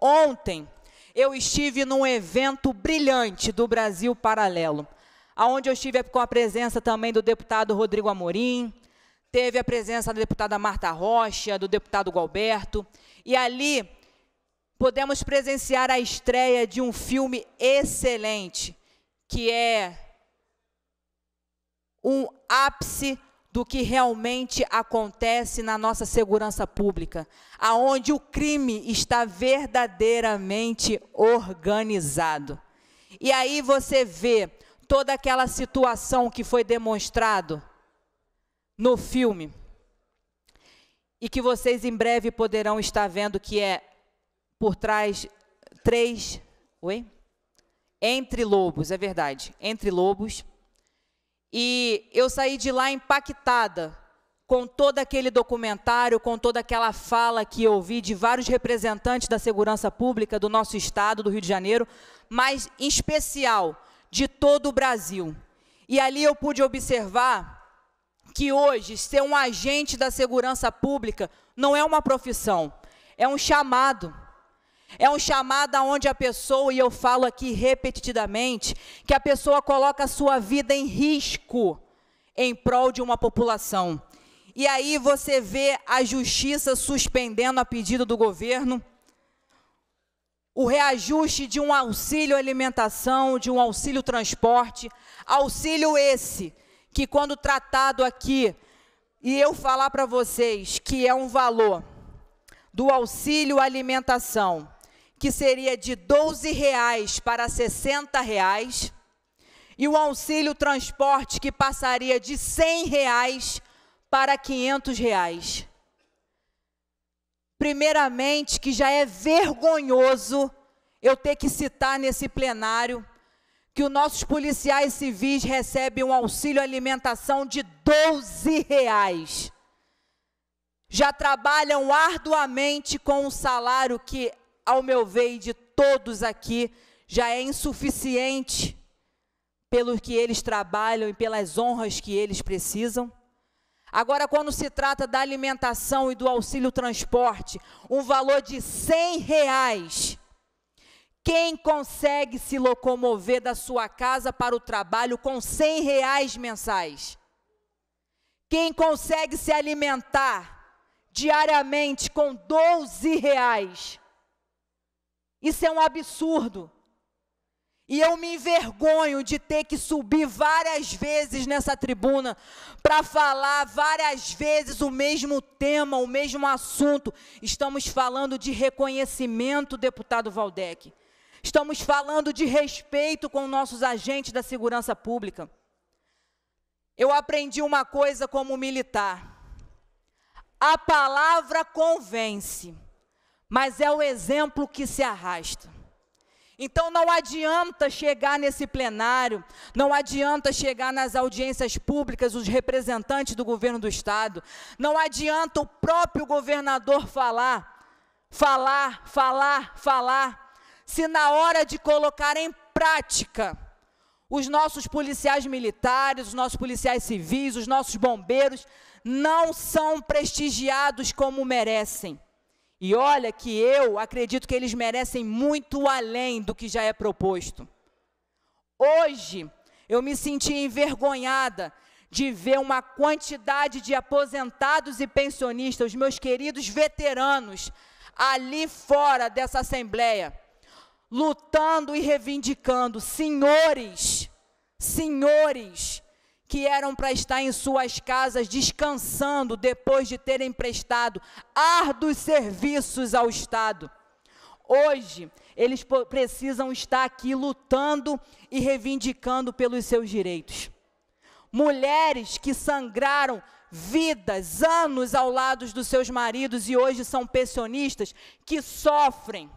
Ontem eu estive num evento brilhante do Brasil Paralelo, aonde eu estive com a presença também do deputado Rodrigo Amorim, teve a presença da deputada Marta Rocha, do deputado Galberto, e ali podemos presenciar a estreia de um filme excelente, que é um ápice do que realmente acontece na nossa segurança pública, aonde o crime está verdadeiramente organizado. E aí você vê toda aquela situação que foi demonstrado no filme e que vocês em breve poderão estar vendo que é por trás três, oi? Entre lobos, é verdade, entre lobos e eu saí de lá impactada com todo aquele documentário, com toda aquela fala que eu ouvi de vários representantes da segurança pública do nosso estado, do Rio de Janeiro, mas em especial de todo o Brasil. E ali eu pude observar que hoje ser um agente da segurança pública não é uma profissão, é um chamado. É um chamado onde a pessoa, e eu falo aqui repetidamente, que a pessoa coloca a sua vida em risco em prol de uma população. E aí você vê a justiça suspendendo a pedido do governo o reajuste de um auxílio alimentação, de um auxílio transporte, auxílio esse que quando tratado aqui, e eu falar para vocês que é um valor do auxílio alimentação que seria de 12 reais para 60 reais, e o auxílio transporte que passaria de 100 reais para 500 reais. Primeiramente, que já é vergonhoso eu ter que citar nesse plenário que os nossos policiais civis recebem um auxílio alimentação de 12 reais. Já trabalham arduamente com um salário que ao meu ver e de todos aqui, já é insuficiente pelo que eles trabalham e pelas honras que eles precisam. Agora, quando se trata da alimentação e do auxílio transporte, um valor de 100 reais. Quem consegue se locomover da sua casa para o trabalho com 100 reais mensais? Quem consegue se alimentar diariamente com 12 reais? Isso é um absurdo. E eu me envergonho de ter que subir várias vezes nessa tribuna para falar várias vezes o mesmo tema, o mesmo assunto. Estamos falando de reconhecimento, deputado Valdec. Estamos falando de respeito com nossos agentes da segurança pública. Eu aprendi uma coisa como militar: a palavra convence mas é o exemplo que se arrasta. Então não adianta chegar nesse plenário, não adianta chegar nas audiências públicas os representantes do governo do estado, não adianta o próprio governador falar, falar, falar, falar, se na hora de colocar em prática os nossos policiais militares, os nossos policiais civis, os nossos bombeiros não são prestigiados como merecem. E olha que eu acredito que eles merecem muito além do que já é proposto. Hoje, eu me senti envergonhada de ver uma quantidade de aposentados e pensionistas, os meus queridos veteranos, ali fora dessa Assembleia, lutando e reivindicando, senhores, senhores, que eram para estar em suas casas descansando depois de terem prestado árduos serviços ao Estado. Hoje, eles precisam estar aqui lutando e reivindicando pelos seus direitos. Mulheres que sangraram vidas, anos ao lado dos seus maridos e hoje são pensionistas, que sofrem.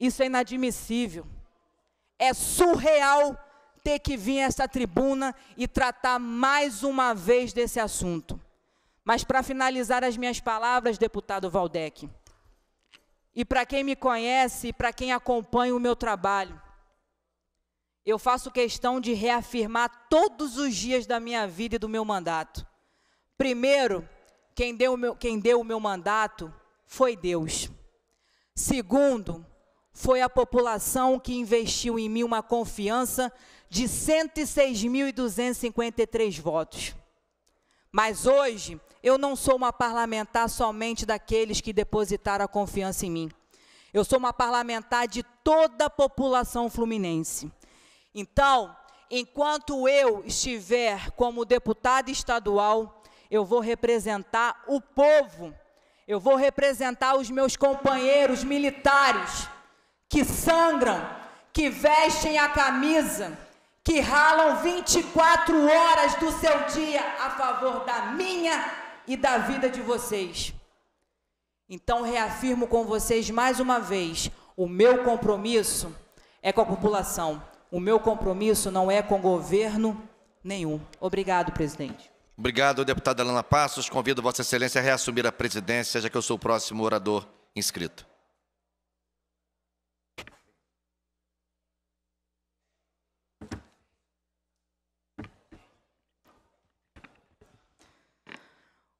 Isso é inadmissível. É surreal ter que vir a essa tribuna e tratar mais uma vez desse assunto. Mas para finalizar as minhas palavras, deputado Valdec, e para quem me conhece, e para quem acompanha o meu trabalho, eu faço questão de reafirmar todos os dias da minha vida e do meu mandato. Primeiro, quem deu, meu, quem deu o meu mandato foi Deus. Segundo, foi a população que investiu em mim uma confiança de 106.253 votos. Mas hoje, eu não sou uma parlamentar somente daqueles que depositaram a confiança em mim. Eu sou uma parlamentar de toda a população fluminense. Então, enquanto eu estiver como deputada estadual, eu vou representar o povo, eu vou representar os meus companheiros militares que sangram, que vestem a camisa que ralam 24 horas do seu dia a favor da minha e da vida de vocês. Então reafirmo com vocês mais uma vez: o meu compromisso é com a população. O meu compromisso não é com governo nenhum. Obrigado, presidente. Obrigado, deputada Lana Passos. Convido Vossa Excelência a reassumir a presidência, já que eu sou o próximo orador inscrito.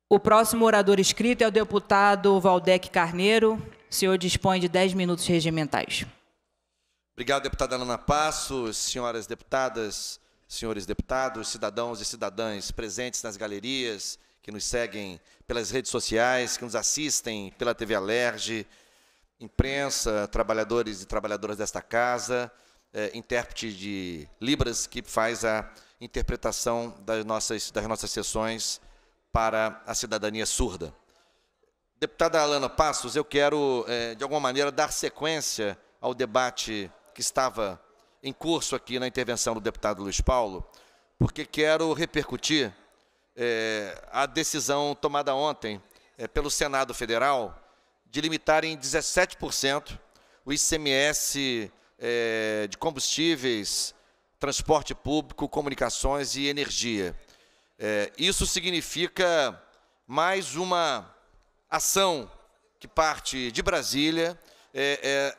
O próximo orador escrito é o deputado Valdec Carneiro. O senhor dispõe de 10 minutos regimentais. Obrigado, deputada Ana Passo, senhoras deputadas, senhores deputados, cidadãos e cidadãs presentes nas galerias, que nos seguem pelas redes sociais, que nos assistem pela TV Alerge, imprensa, trabalhadores e trabalhadoras desta casa, é, intérprete de Libras, que faz a interpretação das nossas, das nossas sessões para a cidadania surda. Deputada Alana Passos, eu quero, é, de alguma maneira, dar sequência ao debate que estava em curso aqui na intervenção do deputado Luiz Paulo, porque quero repercutir é, a decisão tomada ontem é, pelo Senado Federal de limitar em 17% o ICMS é, de combustíveis, transporte público, comunicações e energia. É, isso significa mais uma ação que parte de Brasília, é, é,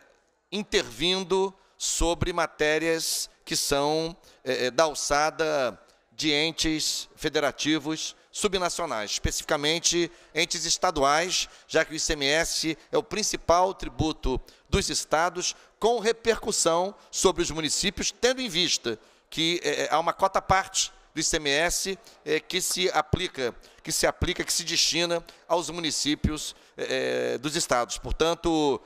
intervindo sobre matérias que são é, é, da alçada de entes federativos subnacionais, especificamente entes estaduais, já que o ICMS é o principal tributo dos estados, com repercussão sobre os municípios, tendo em vista que é, é há uma cota parte do ICMS é, que se aplica, que se aplica, que se destina aos municípios é, é dos estados. Portanto,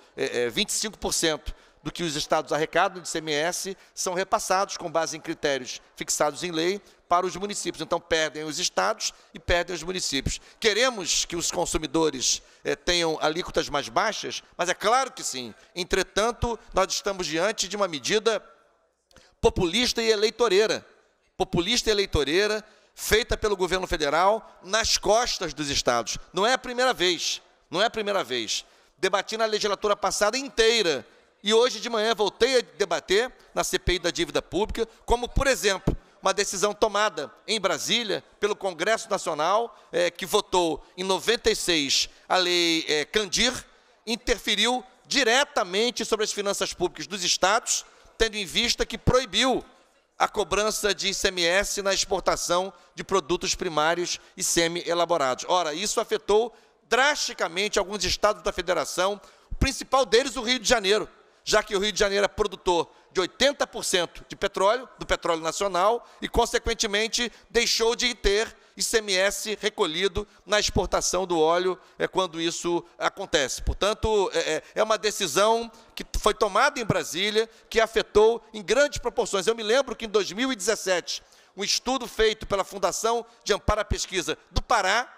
25% é, é, do que os estados arrecadam de ICMS são repassados com base em critérios fixados em lei para os municípios. Então, perdem os estados e perdem os municípios. Queremos que os consumidores eh, tenham alíquotas mais baixas? Mas é claro que sim. Entretanto, nós estamos diante de uma medida populista e eleitoreira populista eleitoreira feita pelo governo federal nas costas dos estados. Não é a primeira vez, não é a primeira vez. Debati na legislatura passada inteira e hoje de manhã voltei a debater na CPI da dívida pública, como, por exemplo, uma decisão tomada em Brasília pelo Congresso Nacional, é, que votou em 96 a lei é, Candir, interferiu diretamente sobre as finanças públicas dos estados, tendo em vista que proibiu a cobrança de ICMS na exportação de produtos primários e semi-elaborados. Ora, isso afetou drasticamente alguns estados da federação, o principal deles o Rio de Janeiro, já que o Rio de Janeiro é produtor de 80% de petróleo, do petróleo nacional, e, consequentemente, deixou de ter ICMS recolhido na exportação do óleo é quando isso acontece. Portanto, é, é, é uma decisão que foi tomada em Brasília, que afetou em grandes proporções. Eu me lembro que em 2017, um estudo feito pela Fundação de Amparo à Pesquisa do Pará,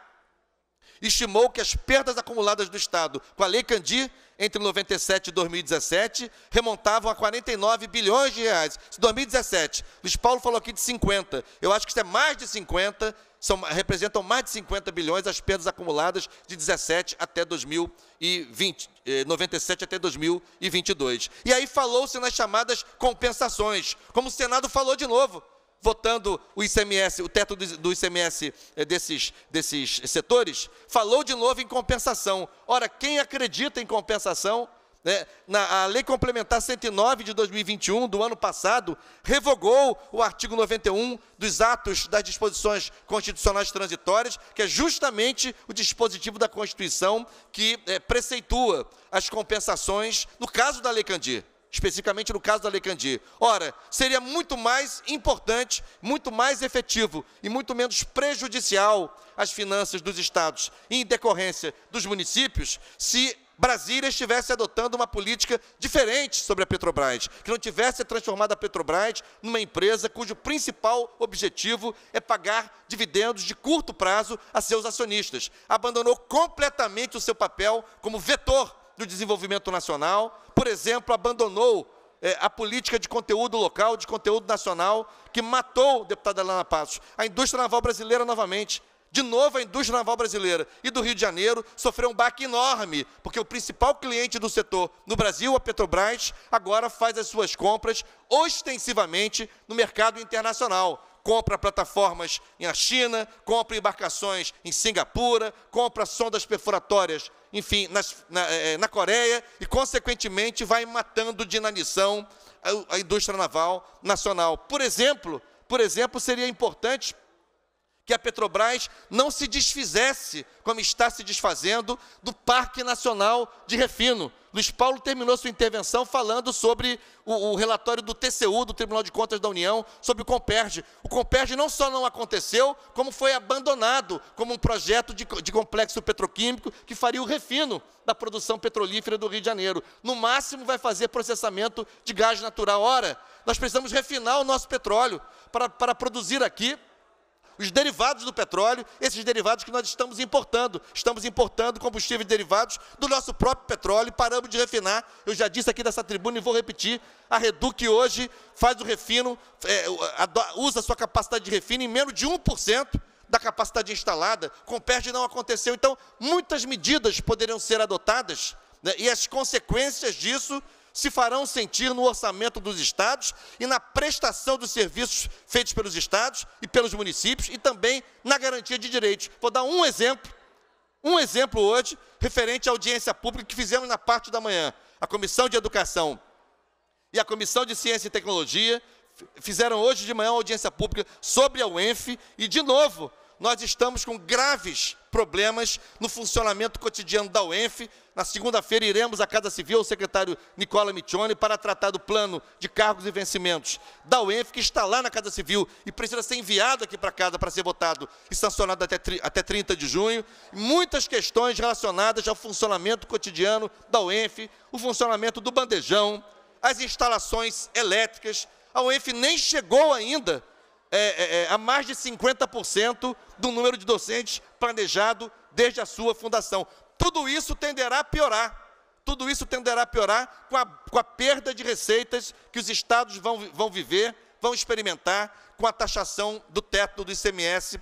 estimou que as perdas acumuladas do Estado com a Lei Candir entre 97 e 2017 remontavam a 49 bilhões de reais. Em 2017, Luiz Paulo falou aqui de 50. Eu acho que isso é mais de 50 são, representam mais de 50 bilhões as perdas acumuladas de 17 até 2020, eh, 97 até 2022. E aí falou-se nas chamadas compensações, como o Senado falou de novo, votando o ICMS, o teto do ICMS eh, desses, desses setores, falou de novo em compensação. Ora, quem acredita em compensação né? Na, a Lei Complementar 109 de 2021, do ano passado, revogou o artigo 91 dos atos das disposições constitucionais transitórias, que é justamente o dispositivo da Constituição que é, preceitua as compensações no caso da Lei Candir especificamente no caso da Lei Candir. Ora, seria muito mais importante, muito mais efetivo e muito menos prejudicial às finanças dos estados e em decorrência dos municípios se Brasília estivesse adotando uma política diferente sobre a Petrobras, que não tivesse transformado a Petrobras numa empresa cujo principal objetivo é pagar dividendos de curto prazo a seus acionistas. Abandonou completamente o seu papel como vetor do desenvolvimento nacional, por exemplo, abandonou é, a política de conteúdo local, de conteúdo nacional, que matou, deputada Helena Passos, a indústria naval brasileira novamente. De novo, a indústria naval brasileira e do Rio de Janeiro sofreu um baque enorme, porque o principal cliente do setor no Brasil, a Petrobras, agora faz as suas compras ostensivamente no mercado internacional. Compra plataformas na China, compra embarcações em Singapura, compra sondas perfuratórias, enfim, nas, na, eh, eh, na Coreia e, consequentemente, vai matando de inanição a, a indústria naval nacional. Por exemplo, por exemplo, seria importante que a Petrobras não se desfizesse, como está se desfazendo, do Parque Nacional de Refino. Luiz Paulo terminou sua intervenção falando sobre o, o relatório do TCU, do Tribunal de Contas da União, sobre o Comperge. O Comperge não só não aconteceu, como foi abandonado como um projeto de, de complexo petroquímico que faria o refino da produção petrolífera do Rio de Janeiro. No máximo, vai fazer processamento de gás natural. Ora, nós precisamos refinar o nosso petróleo para, para produzir aqui os derivados do petróleo, esses derivados que nós estamos importando. Estamos importando combustíveis derivados do nosso próprio petróleo, paramos de refinar. Eu já disse aqui nessa tribuna e vou repetir: a Reduc hoje faz o refino, é, usa a sua capacidade de refino em menos de 1% da capacidade instalada, com PERD não aconteceu. Então, muitas medidas poderiam ser adotadas né, e as consequências disso se farão sentir no orçamento dos estados e na prestação dos serviços feitos pelos estados e pelos municípios e também na garantia de direitos. Vou dar um exemplo, um exemplo hoje referente à audiência pública que fizemos na parte da manhã. A Comissão de Educação e a Comissão de Ciência e Tecnologia fizeram hoje de manhã uma audiência pública sobre a UENF e, de novo, nós estamos com graves problemas no funcionamento cotidiano da UENF. Na segunda-feira iremos à Casa Civil, ao secretário Nicola Michione, para tratar do plano de cargos e vencimentos da UENF, que está lá na Casa Civil e precisa ser enviado aqui para casa para ser votado e sancionado até, até 30 de junho. Muitas questões relacionadas ao funcionamento cotidiano da UENF, o funcionamento do bandejão, as instalações elétricas. A UENF nem chegou ainda é, é, a é, mais de 50% do número de docentes planejado desde a sua fundação. Tudo isso tenderá a piorar. Tudo isso tenderá a piorar com a, com a perda de receitas que os estados vão, vão viver, vão experimentar com a taxação do teto do ICMS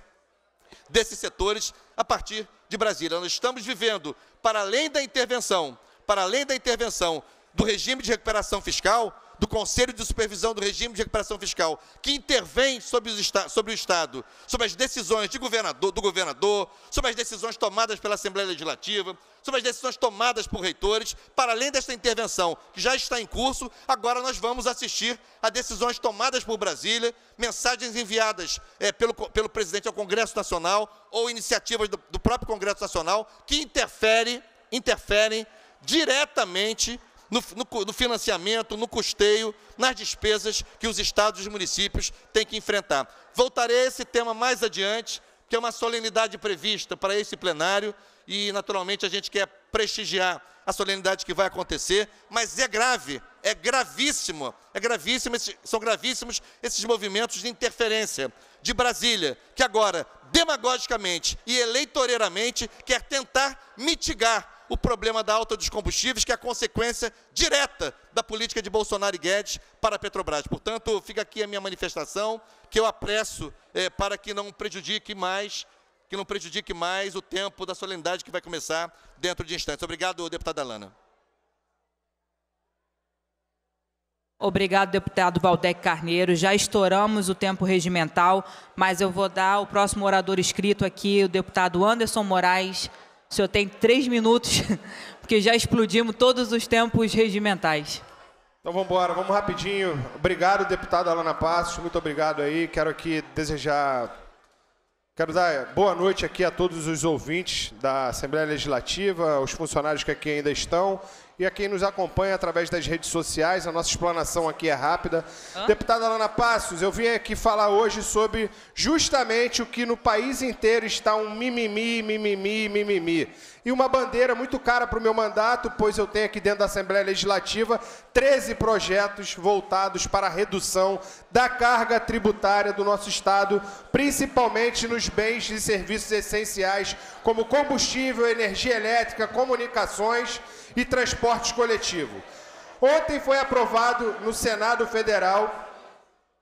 desses setores a partir de Brasília. Nós estamos vivendo, para além da intervenção, para além da intervenção do regime de recuperação fiscal, do Conselho de Supervisão do Regime de Recuperação Fiscal, que intervém sobre, sobre o Estado, sobre as decisões de governador, do governador, sobre as decisões tomadas pela Assembleia Legislativa, sobre as decisões tomadas por reitores, para além desta intervenção que já está em curso, agora nós vamos assistir a decisões tomadas por Brasília, mensagens enviadas é, pelo, pelo presidente ao Congresso Nacional ou iniciativas do, do próprio Congresso Nacional que interfere, interferem diretamente no, no, no financiamento, no custeio, nas despesas que os estados e os municípios têm que enfrentar. Voltarei a esse tema mais adiante, que é uma solenidade prevista para esse plenário e, naturalmente, a gente quer prestigiar a solenidade que vai acontecer, mas é grave, é gravíssimo, é gravíssimo, são gravíssimos esses movimentos de interferência de Brasília, que agora, demagogicamente e eleitoreiramente, quer tentar mitigar o problema da alta dos combustíveis, que é a consequência direta da política de Bolsonaro e Guedes para a Petrobras. Portanto, fica aqui a minha manifestação, que eu apresso é, para que não prejudique mais que não prejudique mais o tempo da solenidade que vai começar dentro de instantes. Obrigado, deputada Alana. Obrigado, deputado Valdec Carneiro. Já estouramos o tempo regimental, mas eu vou dar o próximo orador escrito aqui, o deputado Anderson Moraes, o senhor tem três minutos, porque já explodimos todos os tempos regimentais. Então vamos embora, vamos rapidinho. Obrigado, deputada Alana Passos, muito obrigado aí. Quero aqui desejar. Quero dar boa noite aqui a todos os ouvintes da Assembleia Legislativa, os funcionários que aqui ainda estão e a quem nos acompanha através das redes sociais. A nossa explanação aqui é rápida. Hã? Deputada Lana Passos, eu vim aqui falar hoje sobre justamente o que no país inteiro está um mimimi, mimimi, mimimi e uma bandeira muito cara para o meu mandato, pois eu tenho aqui dentro da Assembleia Legislativa 13 projetos voltados para a redução da carga tributária do nosso Estado, principalmente nos bens e serviços essenciais, como combustível, energia elétrica, comunicações e transporte coletivo. Ontem foi aprovado no Senado Federal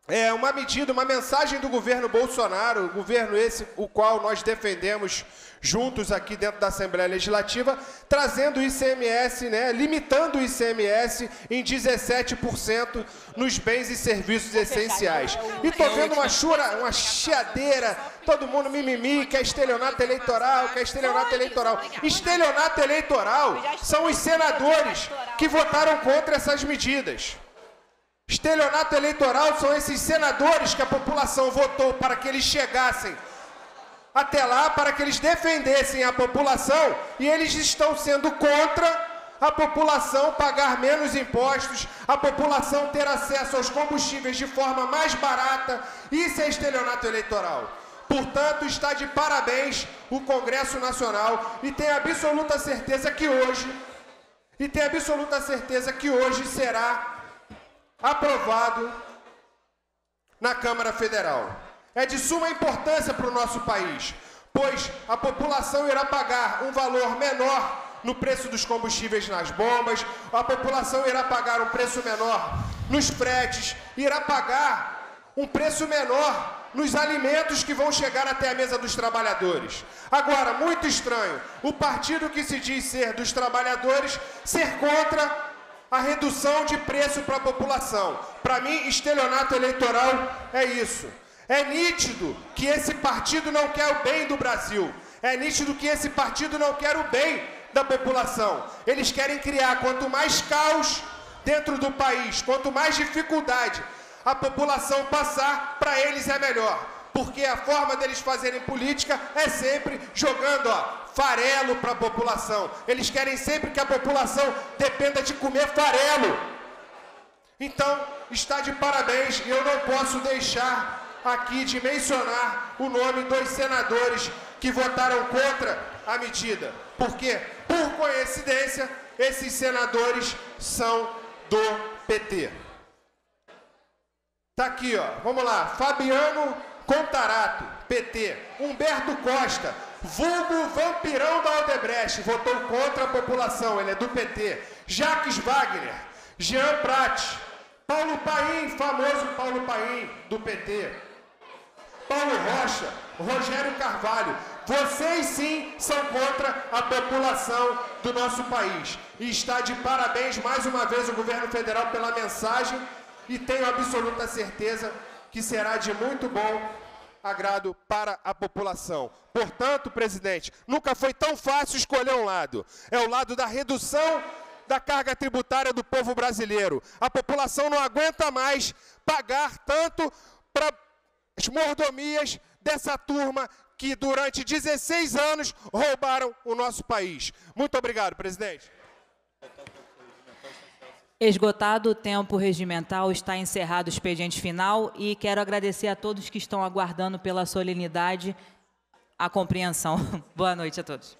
é uma medida, uma mensagem do governo Bolsonaro, governo esse o qual nós defendemos juntos aqui dentro da Assembleia Legislativa, trazendo o ICMS, né, limitando o ICMS em 17% nos bens e serviços essenciais. É e estou vendo uma chura, uma chiadeira, todo mundo mimimi, que estelionato eleitoral, que é estelionato eleitoral. Estelionato eleitoral são os senadores que votaram contra essas medidas. Estelionato eleitoral são esses senadores que a população votou para que eles chegassem até lá para que eles defendessem a população e eles estão sendo contra a população pagar menos impostos, a população ter acesso aos combustíveis de forma mais barata. Isso é estelionato eleitoral. Portanto, está de parabéns o Congresso Nacional e tenho absoluta certeza que hoje e tem absoluta certeza que hoje será aprovado na Câmara Federal é de suma importância para o nosso país, pois a população irá pagar um valor menor no preço dos combustíveis nas bombas, a população irá pagar um preço menor nos fretes, irá pagar um preço menor nos alimentos que vão chegar até a mesa dos trabalhadores. Agora, muito estranho, o partido que se diz ser dos trabalhadores ser contra a redução de preço para a população. Para mim, estelionato eleitoral é isso. É nítido que esse partido não quer o bem do Brasil. É nítido que esse partido não quer o bem da população. Eles querem criar quanto mais caos dentro do país, quanto mais dificuldade a população passar, para eles é melhor. Porque a forma deles fazerem política é sempre jogando ó, farelo para a população. Eles querem sempre que a população dependa de comer farelo. Então, está de parabéns e eu não posso deixar aqui de mencionar o nome dos senadores que votaram contra a medida. Porque, por coincidência, esses senadores são do PT. Tá aqui, ó. Vamos lá. Fabiano Contarato, PT. Humberto Costa, vulgo vampirão da Aldebrecht, votou contra a população, ele é do PT. Jacques Wagner, Jean Prat, Paulo Paim, famoso Paulo Paim, do PT. Paulo Rocha, Rogério Carvalho. Vocês sim são contra a população do nosso país. E está de parabéns mais uma vez o governo federal pela mensagem e tenho absoluta certeza que será de muito bom agrado para a população. Portanto, presidente, nunca foi tão fácil escolher um lado. É o lado da redução da carga tributária do povo brasileiro. A população não aguenta mais pagar tanto para mordomias dessa turma que durante 16 anos roubaram o nosso país. Muito obrigado, presidente. Esgotado o tempo regimental, está encerrado o expediente final e quero agradecer a todos que estão aguardando pela solenidade a compreensão. Boa noite a todos.